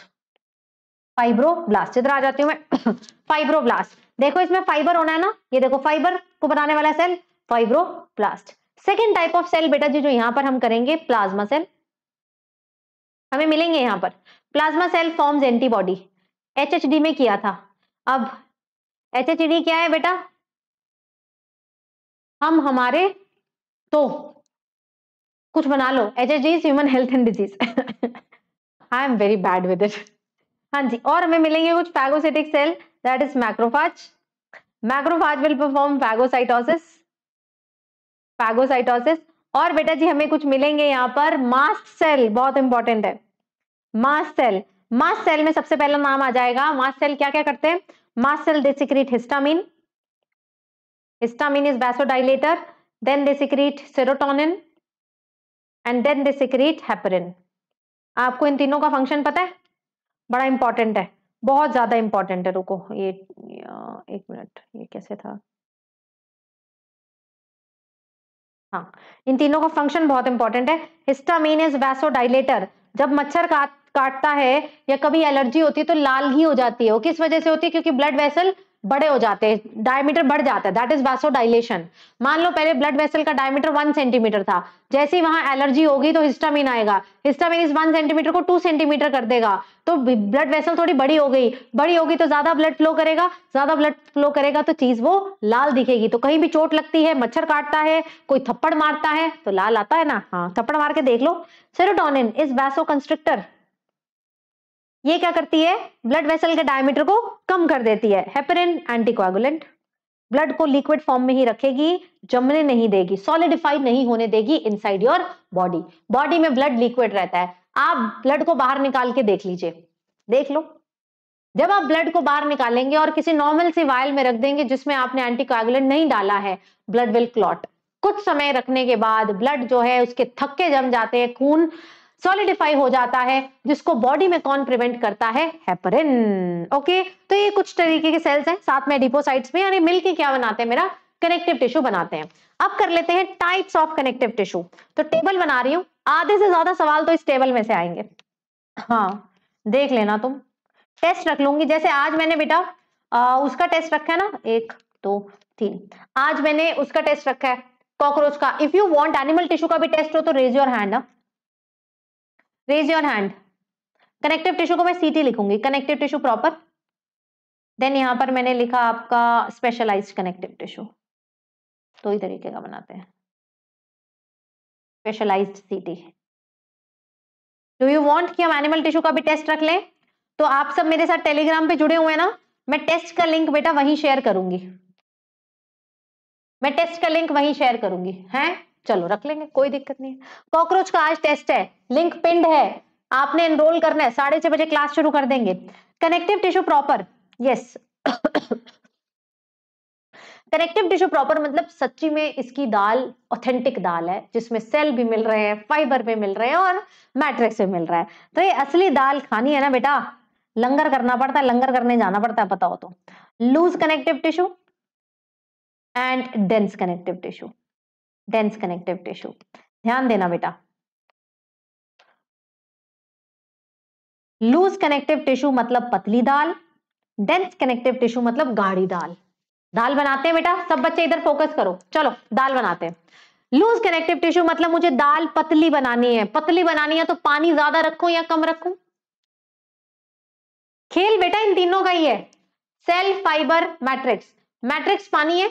फाइब्रोब्लास्ट इधर आ जाती हूँ मैं फाइब्रोब्लास्ट देखो इसमें फाइबर होना है ना ये देखो फाइबर को बनाने वाला cell fibroblast second type of cell बेटा जी जो यहाँ पर हम करेंगे प्लाज्मा सेल हमें मिलेंगे यहाँ पर plasma cell forms antibody H में किया था अब एच एच डी क्या है बेटा हम हमारे तो कुछ बना लो H H D is human health and disease I am very bad with it हाँ जी और हमें मिलेंगे कुछ phagocytic cell that is macrophage macrophage will perform phagocytosis phagocytosis और बेटा जी हमें कुछ मिलेंगे यहाँ पर मास्ट सेल बहुत इंपॉर्टेंट है मास्ट सेल मास्ट सेल में सबसे पहला नाम आ जाएगा मास्ट सेल क्या क्या करते हैं Mast cell they secrete histamine. Histamine is vasodilator. Then they secrete serotonin and then they secrete heparin आपको इन तीनों का फंक्शन पता है बड़ा इंपॉर्टेंट है बहुत ज्यादा इंपॉर्टेंट है रुको ये एक मिनट ये कैसे था हाँ इन तीनों का फंक्शन बहुत इंपॉर्टेंट है हिस्टामीन इज वैसोडाइलेटर जब मच्छर का काटता है या कभी एलर्जी होती है तो लाल घी हो जाती है वो किस वजह से होती है क्योंकि ब्लड वेसल बड़े हो जाते हैं डायमीटर बढ़ जाता है दैट इज वैसोडाइलेशन मान लो पहले ब्लड वेसल का डायमीटर वन सेंटीमीटर था जैसे ही वहां एलर्जी होगी तो हिस्टामिन आएगा हिस्टामिन इस वन सेंटीमीटर को टू सेंटीमीटर कर देगा तो ब्लड वेसल थोड़ी बड़ी हो गई बड़ी होगी तो ज्यादा ब्लड फ्लो करेगा ज्यादा ब्लड फ्लो करेगा तो चीज वो लाल दिखेगी तो कहीं भी चोट लगती है मच्छर काटता है कोई थप्पड़ मारता है तो लाल आता है ना हाँ थप्पड़ मार के देख लो सेरोटोनिन इज वैसो कंस्ट्रिक्टर ये क्या करती है ब्लड वेसल के डायमीटर को कम कर देती है हेपरिन एंटीकोगुलेंट ब्लड को लिक्विड फॉर्म में ही रखेगी जमने नहीं देगी सॉलिडिफाई नहीं होने देगी इनसाइड योर बॉडी बॉडी में ब्लड लिक्विड रहता है आप ब्लड को बाहर निकाल के देख लीजिए देख लो जब आप ब्लड को बाहर निकालेंगे और किसी नॉर्मल सी वायल में रख देंगे जिसमें आपने एंटीकोगुलेंट नहीं डाला है ब्लड विल क्लॉट कुछ समय रखने के बाद ब्लड जो है उसके थक्के जम जाते हैं खून सॉलिडिफाई हो जाता है जिसको बॉडी में कौन प्रिवेंट करता है हेपरिन ओके तो ये कुछ तरीके के सेल्स हैं साथ में डिपोसाइट्स में यानी मिलके क्या बनाते हैं मेरा कनेक्टिव टिश्यू बनाते हैं अब कर लेते हैं टाइप्स ऑफ कनेक्टिव टिश्यू तो टेबल बना रही हूँ आधे से ज्यादा सवाल तो इस टेबल में से आएंगे हाँ देख लेना तुम टेस्ट रख लूंगी जैसे आज मैंने बेटा उसका टेस्ट रखा है ना एक दो तीन आज मैंने उसका टेस्ट रखा है कॉकरोच का if you want animal tissue का भी टेस्ट हो तो raise your hand up raise your hand connective tissue को मैं सीटी लिखूंगी कनेक्टिव टिश्यू प्रॉपर देन यहां पर मैंने लिखा आपका स्पेशलाइज्ड कनेक्टिव टिश्यू दो ही तरीके का बनाते हैं स्पेशलाइज्ड सीटी डू यू वॉन्ट कि हम एनिमल टिश्यू का भी टेस्ट रख लें तो आप सब मेरे साथ टेलीग्राम पे जुड़े हुए हैं ना मैं टेस्ट का लिंक बेटा वहीं शेयर करूंगी मैं टेस्ट का लिंक वहीं शेयर करूंगी हैं चलो रख लेंगे कोई दिक्कत नहीं है कॉकरोच का आज टेस्ट है लिंक पिंड है आपने एनरोल करना है साढ़े छह बजे क्लास शुरू कर देंगे connective tissue proper yes connective tissue proper मतलब सच्ची में इसकी दाल ऑथेंटिक दाल है जिसमें सेल भी मिल रहे हैं फाइबर भी मिल रहे हैं और मैट्रिक्स भी मिल रहा है तो ये असली दाल खानी है ना बेटा लंगर करना पड़ता है लंगर करने जाना पड़ता है पता हो तो loose connective tissue and dense connective tissue dense connective tissue ध्यान देना बेटा लूज कनेक्टिव टिश्यू मतलब पतली दाल डेंस कनेक्टिव टिश्यू मतलब गाढ़ी दाल दाल बनाते हैं बेटा सब बच्चे इधर फोकस करो चलो दाल बनाते हैं लूज कनेक्टिव टिश्यू मतलब मुझे दाल पतली बनानी है पतली बनानी है तो पानी ज्यादा रखो या कम रखो खेल बेटा इन तीनों का ही है सेल फाइबर मैट्रिक्स मैट्रिक्स पानी है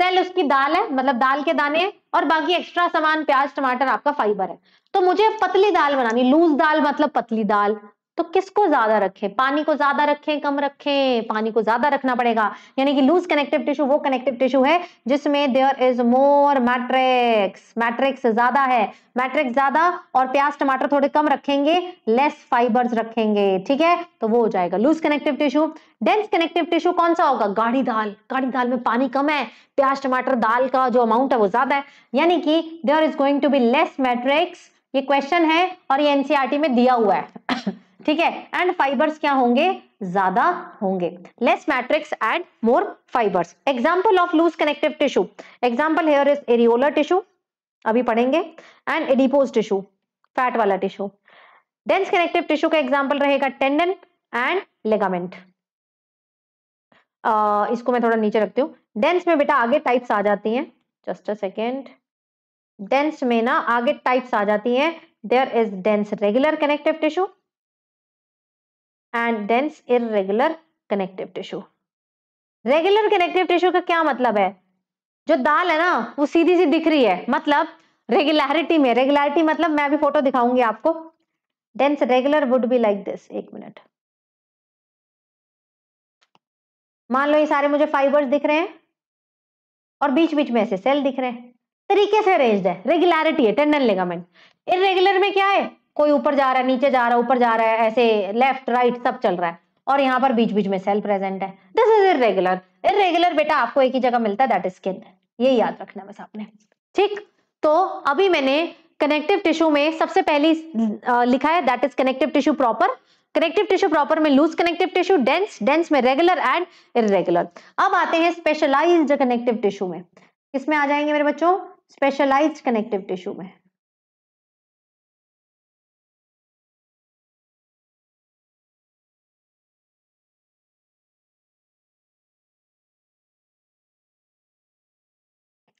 सेल उसकी दाल है मतलब दाल के दाने हैं और बाकी एक्स्ट्रा सामान प्याज टमाटर आपका फाइबर है तो मुझे पतली दाल बनानी लूज दाल मतलब पतली दाल तो किसको ज्यादा रखें पानी को ज्यादा रखें कम रखें पानी को ज्यादा रखना पड़ेगा यानी कि लूज कनेक्टिव टिश्यू वो कनेक्टिव टिश्यू है जिसमें there is more matrix matrix ज्यादा है मैट्रिक्स ज्यादा और प्याज टमाटर थोड़े कम रखेंगे लेस फाइबर्स रखेंगे ठीक है तो वो हो जाएगा loose connective tissue dense connective tissue कौन सा होगा गाढ़ी दाल गाढ़ी दाल में पानी कम है प्याज टमाटर दाल का जो अमाउंट है वो ज्यादा है यानी कि there is going to be less matrix ये क्वेश्चन है और ये एनसीआरटी e में दिया हुआ है ठीक है एंड फाइबर्स क्या होंगे ज्यादा होंगे less matrix and more fibres example of loose connective tissue example here is areolar tissue अभी पढ़ेंगे एंड एडिपोज टिश्यू फैट वाला टिश्यू डेंस कनेक्टिव टिश्यू का एग्जाम्पल रहेगा टेंडन एंड लेगामेंट इसको मैं थोड़ा नीचे रखती हूँ डेंस में बेटा आगे टाइप्स आ जाती हैं जस्ट अ सेकेंड डेंस में ना आगे टाइप्स आ जाती हैं there is dense regular connective tissue and dense irregular connective tissue regular connective tissue का क्या मतलब है जो दाल है ना वो सीधी सी दिख रही है मतलब रेगुलरिटी में रेगुलरिटी मतलब मैं अभी फोटो दिखाऊंगी आपको dense regular would be like this एक मिनट मान लो ये सारे मुझे फाइबर्स दिख रहे हैं और बीच बीच में ऐसे सेल दिख रहे हैं तरीके से अरेन्ज है रेगुलरिटी है टेंडन लेगामेंट इन में क्या है कोई ऊपर जा रहा है नीचे जा रहा है ऊपर जा रहा है ऐसे लेफ्ट राइट सब चल रहा है और यहाँ पर बीच बीच में सेल प्रेजेंट है दिस इज इरेगुलर इरेगुलर बेटा आपको एक ही जगह मिलता है दैट इज स्किन ये याद रखना बस आपने ठीक तो अभी मैंने कनेक्टिव टिश्यू में सबसे पहली लिखा है that is connective tissue proper connective tissue proper में loose connective tissue dense dense में रेगुलर एंड इरेगुलर अब आते हैं स्पेशलाइज्ड कनेक्टिव टिश्यू में किसमें आ जाएंगे मेरे बच्चों स्पेशलाइज्ड कनेक्टिव टिश्यू में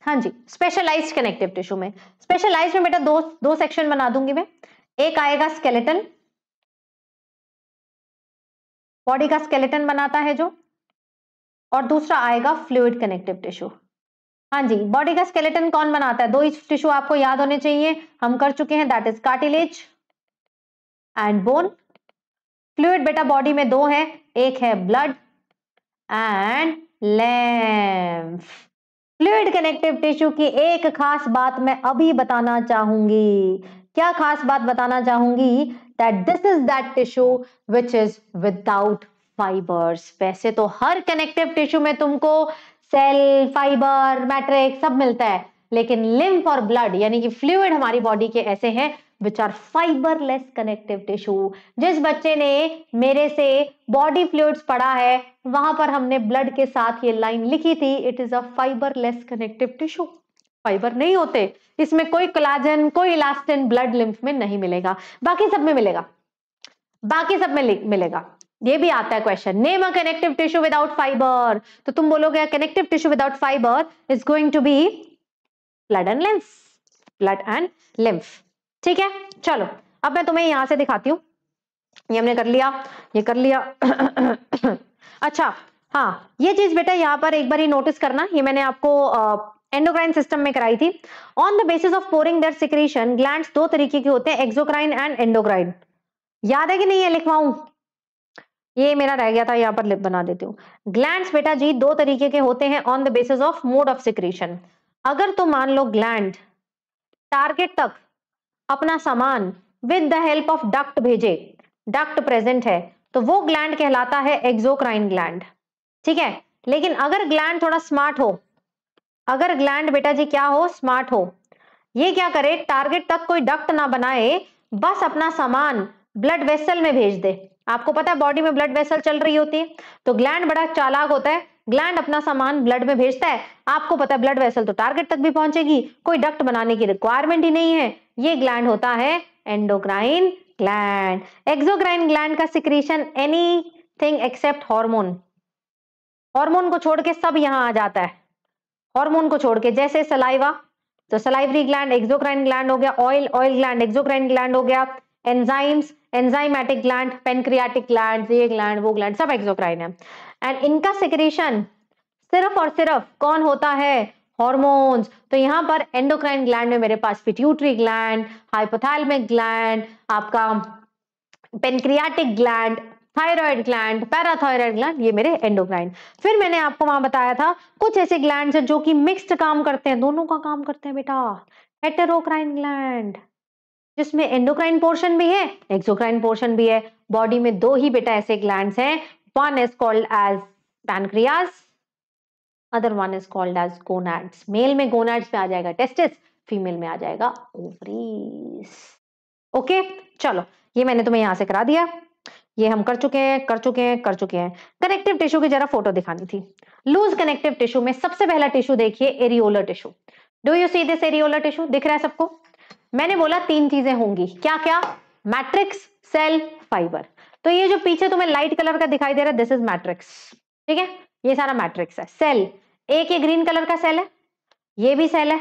हाँ जी स्पेशलाइज्ड कनेक्टिव टिश्यू में स्पेशलाइज्ड में बेटा दो दो सेक्शन बना दूंगी मैं एक आएगा स्केलेटन बॉडी का स्केलेटन बनाता है जो और दूसरा आएगा फ्लूड कनेक्टिव टिश्यू हाँ जी बॉडी का स्केलेटन कौन बनाता है दो ही टिश्यू आपको याद होने चाहिए हम कर चुके हैं that is cartilage and bone fluid बेटा बॉडी में दो है एक है blood and lymph fluid connective tissue की एक खास बात मैं अभी बताना चाहूंगी क्या खास बात बताना चाहूंगी that this is that tissue which is without fibres वैसे तो हर कनेक्टिव टिश्यू में तुमको सेल फाइबर मैट्रिक सब मिलता है लेकिन लिम्फ और ब्लड यानी कि फ्लूड हमारी बॉडी के ऐसे हैं which are fibreless connective tissue जिस बच्चे ने मेरे से बॉडी फ्लूड्स पढ़ा है वहां पर हमने ब्लड के साथ ये लाइन लिखी थी it is a fibreless connective tissue fibre नहीं होते इसमें कोई क्लाजन कोई इलास्टिन ब्लड लिम्फ में नहीं मिलेगा बाकी सब में मिलेगा बाकी सब में मिलेगा ये भी आता है question name a connective tissue without fibre तो तुम बोलोगे connective tissue without fibre is going to be blood and lymph blood and lymph ठीक है चलो अब मैं तुम्हें यहां से दिखाती हूँ ये हमने कर लिया ये कर लिया अच्छा हाँ ये चीज बेटा यहाँ पर एक बार ही नोटिस करना ये मैंने आपको एंडोक्राइन सिस्टम में कराई थी on the basis of pouring their secretion gland दो तरीके के होते हैं एक्सोक्राइन एंड एंडोक्राइन याद है कि नहीं है लिखवाऊ ये मेरा रह गया था यहाँ पर लिप बना देती हूँ ग्लैंड बेटा जी दो तरीके के होते हैं on the basis of mode of secretion अगर तो मान लो ग्लैंड टारगेट तक अपना सामान with the help of duct भेजे डक्ट प्रेजेंट है तो वो ग्लैंड कहलाता है एक्सोक्राइन ग्लैंड ठीक है लेकिन अगर ग्लैंड थोड़ा स्मार्ट हो अगर ग्लैंड बेटा जी क्या हो स्मार्ट हो ये क्या करे टारगेट तक कोई डक्ट ना बनाए बस अपना सामान ब्लड वेसल में भेज दे आपको पता है बॉडी में ब्लड वेसल चल रही होती है तो ग्लैंड बड़ा चालाक होता है ग्लैंड अपना सामान ब्लड में भेजता है आपको पता है ब्लड वेसल तो टारगेट तक भी पहुंचेगी कोई डक्ट बनाने की रिक्वायरमेंट ही नहीं है ये ग्लैंड होता है एंडोक्राइन ग्लैंड एक्सोक्राइन ग्लैंड का secretion anything except hormone hormone को छोड़ के सब यहां आ जाता है हॉर्मोन को छोड़ के जैसे सलाइवा तो सलाइवरी ग्लैंड एक्सोक्राइन ग्लैंड हो गया oil oil gland exocrine gland हो गया enzymes enzymatic gland pancreatic gland ये ग्लैंड वो ग्लैंड सब एक्सोक्राइन है एंड इनका सिक्रेशन सिर्फ और सिर्फ कौन होता है हॉर्मोन्स तो यहाँ पर एंडोक्राइन ग्लैंड में मेरे पास पिट्यूटरी ग्लैंड हाइपोथैलमिक ग्लैंड आपका pancreatic gland thyroid gland parathyroid gland ये मेरे एंडोक्राइन फिर मैंने आपको वहां बताया था कुछ ऐसे ग्लैंड जो कि मिक्स्ड काम करते हैं दोनों का काम करते हैं बेटा हेटेरोक्राइन ग्लैंड जिसमें एंडोक्राइन पोर्शन भी है एक्सोक्राइन पोर्शन भी है बॉडी में दो ही बेटा ऐसे ग्लैंड्स हैं One is called as pancreas, other one is called as gonads male में गोनाड्स में आ जाएगा टेस्टिस फीमेल में आ जाएगा ओवरीज ओके चलो ये मैंने तुम्हें यहां से करा दिया ये हम कर चुके हैं कर चुके हैं कर चुके हैं कनेक्टिव टिश्यू की जरा फोटो दिखानी थी लूज कनेक्टिव टिश्यू में सबसे पहला टिश्यू देखिए areolar tissue do you see this areolar tissue दिख रहा है सबको मैंने बोला तीन चीजें होंगी क्या क्या मैट्रिक्स सेल फाइबर तो ये जो पीछे तुम्हें लाइट कलर का दिखाई दे रहा है दिस इज मैट्रिक्स ठीक है ये सारा मैट्रिक्स है सेल एक ये ग्रीन कलर का सेल है ये भी सेल है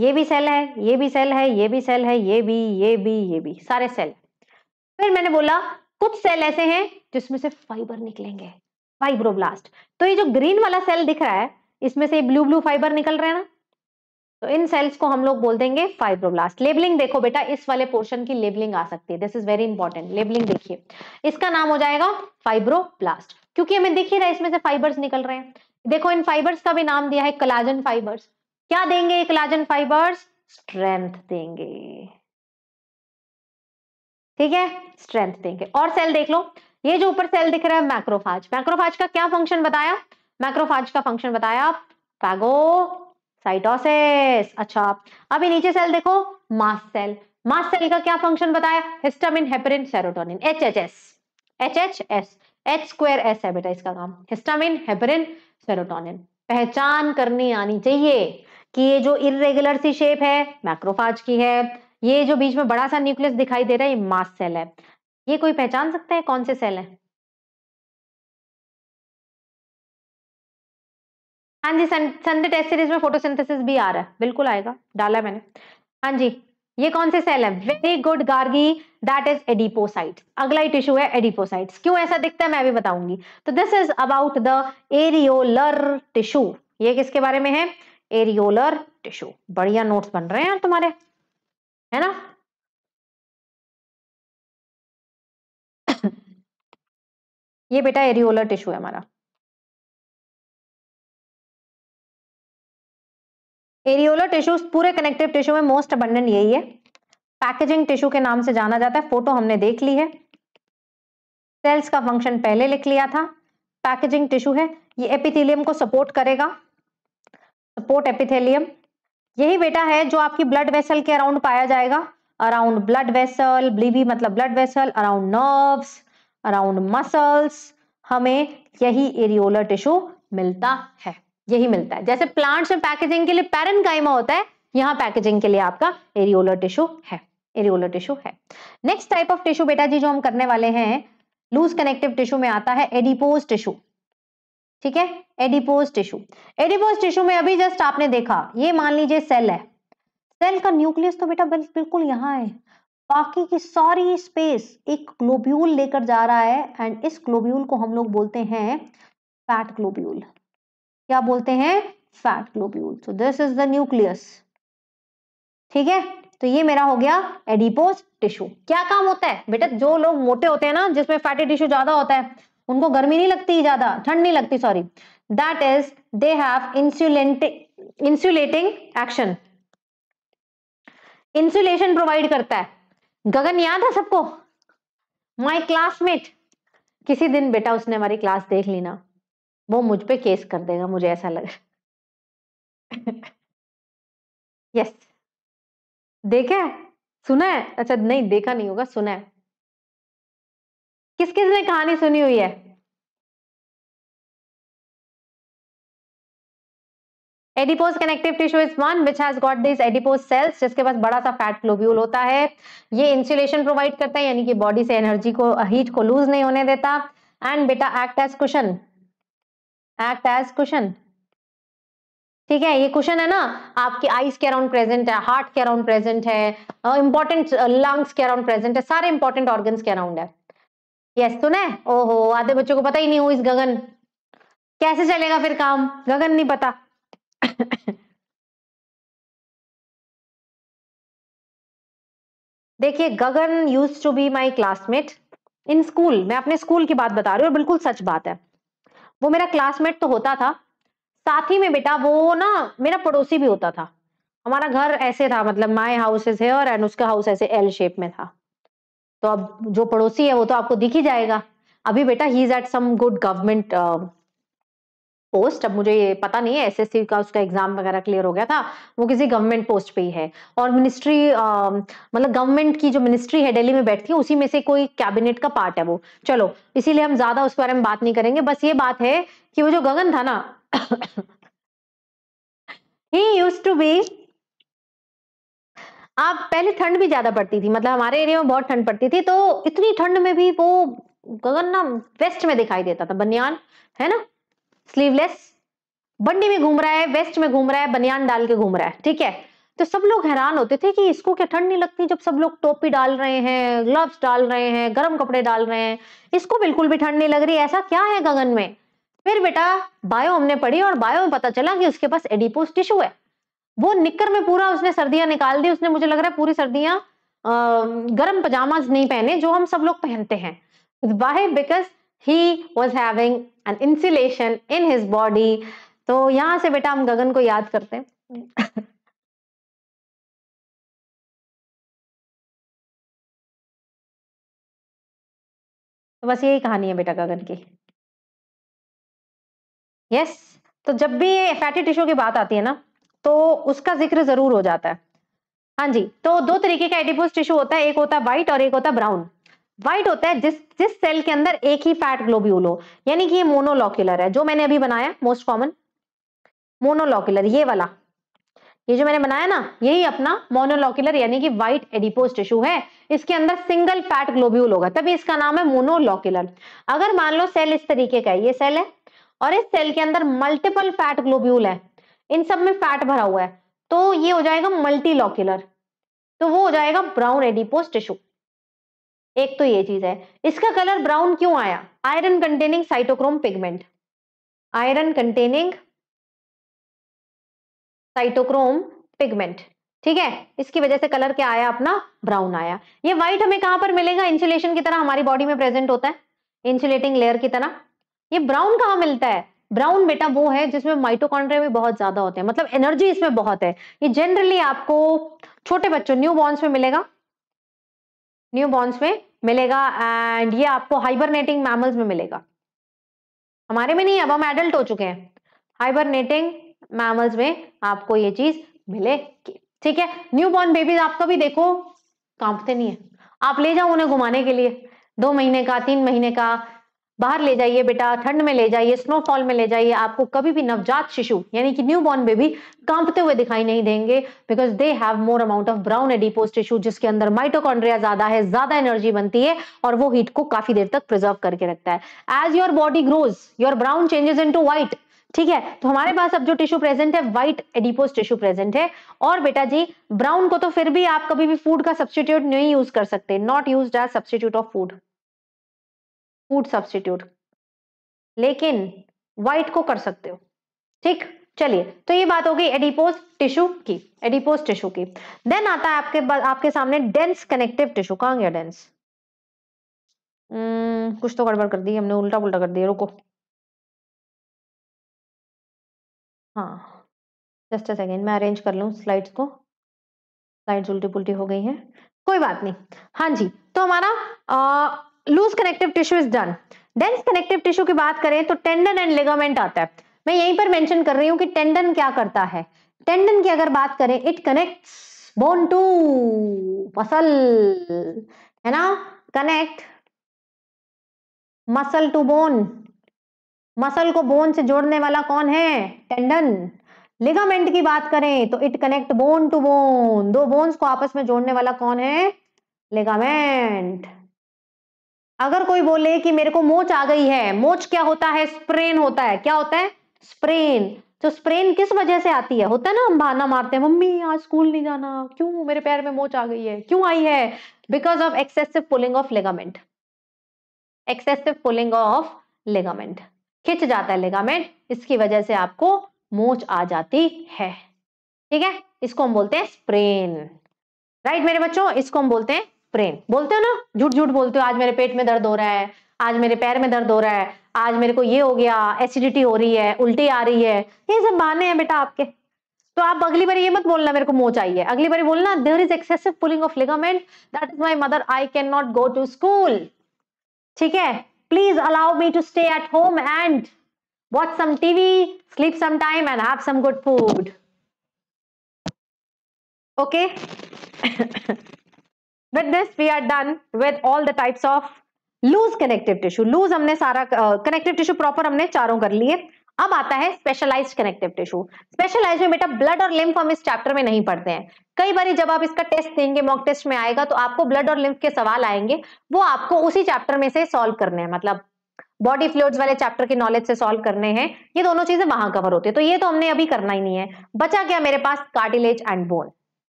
ये भी सेल है ये भी सेल है ये भी सेल है ये भी ये भी ये भी सारे सेल फिर मैंने बोला कुछ सेल ऐसे हैं जिसमें से फाइबर निकलेंगे फाइब्रोब्लास्ट तो ये जो ग्रीन वाला सेल दिख रहा है इसमें से ब्लू ब्लू फाइबर निकल रहे हैं ना तो इन सेल्स को हम लोग बोल देंगे फाइब्रोब्लास्ट लेबलिंग देखो बेटा इस वाले पोर्शन की लेबलिंग आ सकती है this is very important labelling देखिए इसका नाम हो जाएगा फाइब्रोब्लास्ट क्योंकि हमें दिख ही रहा है इसमें से फाइबर्स निकल रहे हैं देखो इन फाइबर्स का भी नाम दिया है कलाजन फाइबर्स क्या देंगे कलाजन फाइबर्स स्ट्रेंथ देंगे ठीक है स्ट्रेंथ देंगे और सेल देख लो ये जो ऊपर सेल दिख रहा है मैक्रोफाज मैक्रोफाज का क्या फंक्शन बताया मैक्रोफाज का फंक्शन बताया फैगो साइटोसिस अच्छा अभी नीचे सेल देखो मास सेल मास सेल का क्या फंक्शन बताया histamine heparin serotonin H H S H H S H square S है बेटा इसका काम हिस्टामिन हेपरिन सेरोटोनिन पहचान करनी आनी चाहिए कि ये जो इरेगुलर सी शेप है मैक्रोफाज की है ये जो बीच में बड़ा सा न्यूक्लियस दिखाई दे रहा है ये मास सेल है ये कोई पहचान सकता है कौन से सेल है हाँ जी सन सन टेस्ट सीरीज में फोटोसिंथेसिस भी आ रहा है बिल्कुल आएगा डाला मैंने हाँ जी ये कौन से सेल है very good Gargi that is adipocyte अगला ही टिश्यू है एडिपोसाइट क्यों ऐसा दिखता है मैं भी बताऊंगी तो this is about the areolar tissue ये किसके बारे में है एरियोलर टिश्यू बढ़िया नोट्स बन रहे हैं तुम्हारे है ना ये बेटा एरियोलर टिश्यू है हमारा एरियोलर टिश्यूज पूरे कनेक्टिव टिश्यू में मोस्ट अबंडेंट यही है पैकेजिंग टिश्यू के नाम से जाना जाता है फोटो हमने देख ली है सेल्स का फंक्शन पहले लिख लिया था पैकेजिंग टिश्यू है ये एपिथेलियम को सपोर्ट करेगा सपोर्ट एपिथेलियम यही बेटा है जो आपकी ब्लड वेसल के अराउंड पाया जाएगा अराउंड ब्लड वेसल ब्लीवी मतलब blood vessel around nerves around muscles हमें यही एरियोलर टिश्यू मिलता है यही मिलता है जैसे प्लांट्स में पैकेजिंग के लिए पेरनकाइमा होता है यहाँ पैकेजिंग के लिए आपका एरियोलर टिश्यू है एरियोलर टिश्यू है नेक्स्ट टाइप ऑफ टिश्यू बेटा जी जो हम करने वाले हैं लूज कनेक्टिव टिश्यू में आता है एडिपोज टिश्यू ठीक है एडिपोज टिश्यू एडिपोज टिश्यू में अभी जस्ट आपने देखा ये मान लीजिए सेल है सेल का न्यूक्लियस तो बेटा बिल्कुल यहाँ है बाकी की सॉरी स्पेस एक ग्लोब्यूल लेकर जा रहा है एंड इस ग्लोब्यूल को हम लोग बोलते हैं फैट ग्लोब्यूल क्या बोलते हैं fat globule so this is the nucleus ठीक है तो ये मेरा हो गया एडिपोज टिश्यू क्या काम होता है बेटा जो लोग मोटे होते हैं ना जिसमें फैटी टिश्यू ज्यादा होता है उनको गर्मी नहीं लगती ज्यादा ठंड नहीं लगती sorry that is they have insulating insulating action insulation provide करता है गगन याद है सबको माई क्लासमेट किसी दिन बेटा उसने हमारी क्लास देख ली ना वो मुझ पे केस कर देगा मुझे ऐसा लग रहा यस देखा है सुना है अच्छा नहीं देखा नहीं होगा सुना है किस किस ने कहानी सुनी हुई है adipose connective tissue is one which has got this adipose cells जिसके पास बड़ा सा फैट ग्लोब्यूल होता है ये इंसुलेशन प्रोवाइड करता है यानी कि बॉडी से एनर्जी को हीट को लूज नहीं होने देता एंड बेटा act as cushion act as question ठीक है ये क्वेश्चन है ना आपकी आईज के अराउंड प्रेजेंट है हार्ट के अराउंड प्रेजेंट है इंपॉर्टेंट लंग्स के अराउंड प्रेजेंट है सारे इंपॉर्टेंट ऑर्गन्स के अराउंड है यस तो ना ओहो आधे बच्चों को पता ही नहीं हो इस गगन कैसे चलेगा फिर काम गगन नहीं पता देखिए Gagan use to be my classmate in school मैं अपने स्कूल की बात बता रही हूँ बिल्कुल सच बात है वो मेरा क्लासमेट तो होता था साथ ही में बेटा वो ना मेरा पड़ोसी भी होता था हमारा घर ऐसे था मतलब माय हाउसेस है और एंड उसका हाउस ऐसे एल शेप में था तो अब जो पड़ोसी है वो तो आपको दिख ही जाएगा अभी बेटा he is at some good government post अब मुझे ये पता नहीं है एसएससी का उसका एग्जाम वगैरह क्लियर हो गया था वो किसी गवर्नमेंट पोस्ट पे ही है और मिनिस्ट्री मतलब गवर्नमेंट की जो मिनिस्ट्री है दिल्ली में बैठती है उसी में से कोई कैबिनेट का पार्ट है वो चलो इसीलिए हम ज्यादा उस बारे में बात नहीं करेंगे बस ये बात है कि वो जो गगन था ना ही यूज टू बी आप पहले ठंड भी ज्यादा पड़ती थी मतलब हमारे एरिया में बहुत ठंड पड़ती थी तो इतनी ठंड में भी वो गगन ना वेस्ट में दिखाई देता था बनियान है ना स्लीवलेस बंडी में घूम रहा है वेस्ट में घूम रहा है बनियान डाल के घूम रहा है ठीक है तो सब लोग हैरान होते थे कि इसको क्या ठंड नहीं लगती जब सब लोग टोपी डाल रहे हैं ग्लव्स डाल रहे हैं गर्म कपड़े डाल रहे हैं इसको बिल्कुल भी ठंड नहीं लग रही ऐसा क्या है गगन में फिर बेटा बायो हमने पढ़ी और बायो में पता चला कि उसके पास एडिपोस टिश्यू है वो निक्कर में पूरा उसने सर्दियां निकाल दी उसने मुझे लग रहा है पूरी सर्दियां गर्म पजामा नहीं पहने जो हम सब लोग पहनते हैं why because he was having and insulation in his body तो यहां से बेटा हम गगन को याद करते हैं तो बस यही कहानी है बेटा गगन की यस yes. तो जब भी ये फैटी टिश्यू की बात आती है ना तो उसका जिक्र जरूर हो जाता है हाँ जी तो दो तरीके का एडिपोज टिश्यू होता है एक होता है व्हाइट और एक होता है ब्राउन व्हाइट होता है जिस जिस सेल के अंदर एक ही फैट ग्लोब्यूल हो यानी कि ये मोनोलॉक्यूलर है जो मैंने अभी बनाया मोस्ट कॉमन मोनोलॉक्यूलर ये वाला ये जो मैंने बनाया ना यही अपना मोनोलॉक्यूलर यानी कि व्हाइट एडिपोज टिश्यू है इसके अंदर सिंगल फैट ग्लोब्यूल होगा तभी इसका नाम है मोनोलॉक्यूलर अगर मान लो सेल इस तरीके का है ये सेल है और इस सेल के अंदर मल्टीपल फैट ग्लोब्यूल है इन सब में फैट भरा हुआ है तो ये हो जाएगा मल्टीलॉक्यूलर तो वो हो जाएगा ब्राउन एडिपोज टिश्यू एक तो ये चीज है इसका कलर ब्राउन क्यों आया iron containing cytochrome pigment iron containing cytochrome pigment ठीक है इसकी वजह से कलर क्या आया अपना ब्राउन आया ये व्हाइट हमें कहां पर मिलेगा इंसुलेशन की तरह हमारी बॉडी में प्रेजेंट होता है इंसुलेटिंग लेयर की तरह ये ब्राउन कहां मिलता है ब्राउन बेटा वो है जिसमें माइटोकॉन्ड्रिया भी बहुत ज्यादा होते हैं मतलब एनर्जी इसमें बहुत है ये जनरली आपको छोटे बच्चों न्यू बॉर्न्स में मिलेगा न्यू बॉर्न्स में मिलेगा एंड ये आपको हाइबरनेटिंग मैमल्स में मिलेगा हमारे में नहीं अब हम एडल्ट हो चुके हैं हाइबरनेटिंग मैमल्स में आपको ये चीज मिलेगी ठीक है न्यू बॉर्न बेबीज आप कभी देखो कांपते नहीं है आप ले जाओ उन्हें घुमाने के लिए दो महीने का तीन महीने का बाहर ले जाइए बेटा ठंड में ले जाइए स्नोफॉल में ले जाइए आपको कभी भी नवजात शिशु यानी कि न्यू बॉर्न बेबी कांपते हुए दिखाई नहीं देंगे because they have more amount of brown adipose tissue जिसके अंदर माइटोकॉन्ड्रिया ज्यादा है ज्यादा एनर्जी बनती है और वो हीट को काफी देर तक प्रिजर्व करके रखता है as your body grows your brown changes into white ठीक है तो हमारे पास अब जो टिश्यू प्रेजेंट है व्हाइट एडिपोज टिश्यू प्रेजेंट है और बेटा जी ब्राउन को तो फिर भी आप कभी भी फूड का सब्सटीट्यूट नहीं यूज कर सकते not use as substitute of food food substitute लेकिन व्हाइट को कर सकते हो ठीक चलिए तो ये बात हो गई एडिपोज टिश्यू की एडिपोज टिश्यू की देन आता है आपके आपके सामने डेंस कनेक्टिव टिश्यू कहाँ गया डेंस hmm, कुछ तो गड़बड़ कर दी हमने उल्टा पुलटा कर दिया रुको हाँ जस्ट अ सेकेंड मैं अरेंज कर लू स्लाइड्स को स्लाइड्स उल्टी पुलटी हो गई हैं कोई बात नहीं हाँ जी तो हमारा loose connective tissue is done dense connective tissue की बात करें तो टेंडन एंड लिगामेंट आता है मैं यहीं पर मेंशन कर रही हूं कि टेंडन क्या करता है टेंडन की अगर बात करें it connect bone to muscle है ना connect muscle to bone muscle को बोन से जोड़ने वाला कौन है टेंडन लिगामेंट की बात करें तो it connect bone to bone दो बोन्स को आपस में जोड़ने वाला कौन है लिगामेंट अगर कोई बोले कि मेरे को मोच आ गई है मोच क्या होता है स्प्रेन होता है क्या होता है स्प्रेन तो स्प्रेन किस वजह से आती है होता है ना हम बहाना मारते हैं मम्मी आज स्कूल नहीं जाना क्यों मेरे पैर में मोच आ गई है क्यों आई है because of excessive pulling of ligament excessive pulling of ligament खिंच जाता है लेगामेंट इसकी वजह से आपको मोच आ जाती है ठीक है इसको हम बोलते हैं स्प्रेन राइट मेरे बच्चों इसको हम बोलते हैं स्प्रेन बोलते हो ना झूठ झूठ बोलते हो आज मेरे पेट में दर्द हो रहा है आज मेरे पैर में दर्द हो रहा है आज मेरे को ये हो गया एसिडिटी हो रही है उल्टी आ रही है ये सब बहाने हैं बेटा आपके तो आप अगली बार ये मत बोलना मेरे को मोह चाहिए अगली बार बोलना there is excessive pulling of ligament that is my mother I can not go to school ठीक है please allow me to stay at home and watch some TV sleep some time and have some good food okay with this we are done with all the types of loose connective tissue loose हमने सारा connective tissue proper हमने चारों कर लिए अब आता है specialised connective tissue specialised में बेटा ब्लड और लिम्फ हम इस चैप्टर में नहीं पढ़ते हैं कई बार जब आप इसका टेस्ट देंगे मॉक टेस्ट में आएगा तो आपको ब्लड और लिम्फ के सवाल आएंगे वो आपको उसी चैप्टर में से सॉल्व करने हैं मतलब बॉडी फ्लूड्स वाले चैप्टर की नॉलेज से सॉल्व करने हैं ये दोनों चीजें वहां कवर होती है तो ये तो हमने अभी करना ही नहीं है बचा क्या मेरे पास cartilage and bone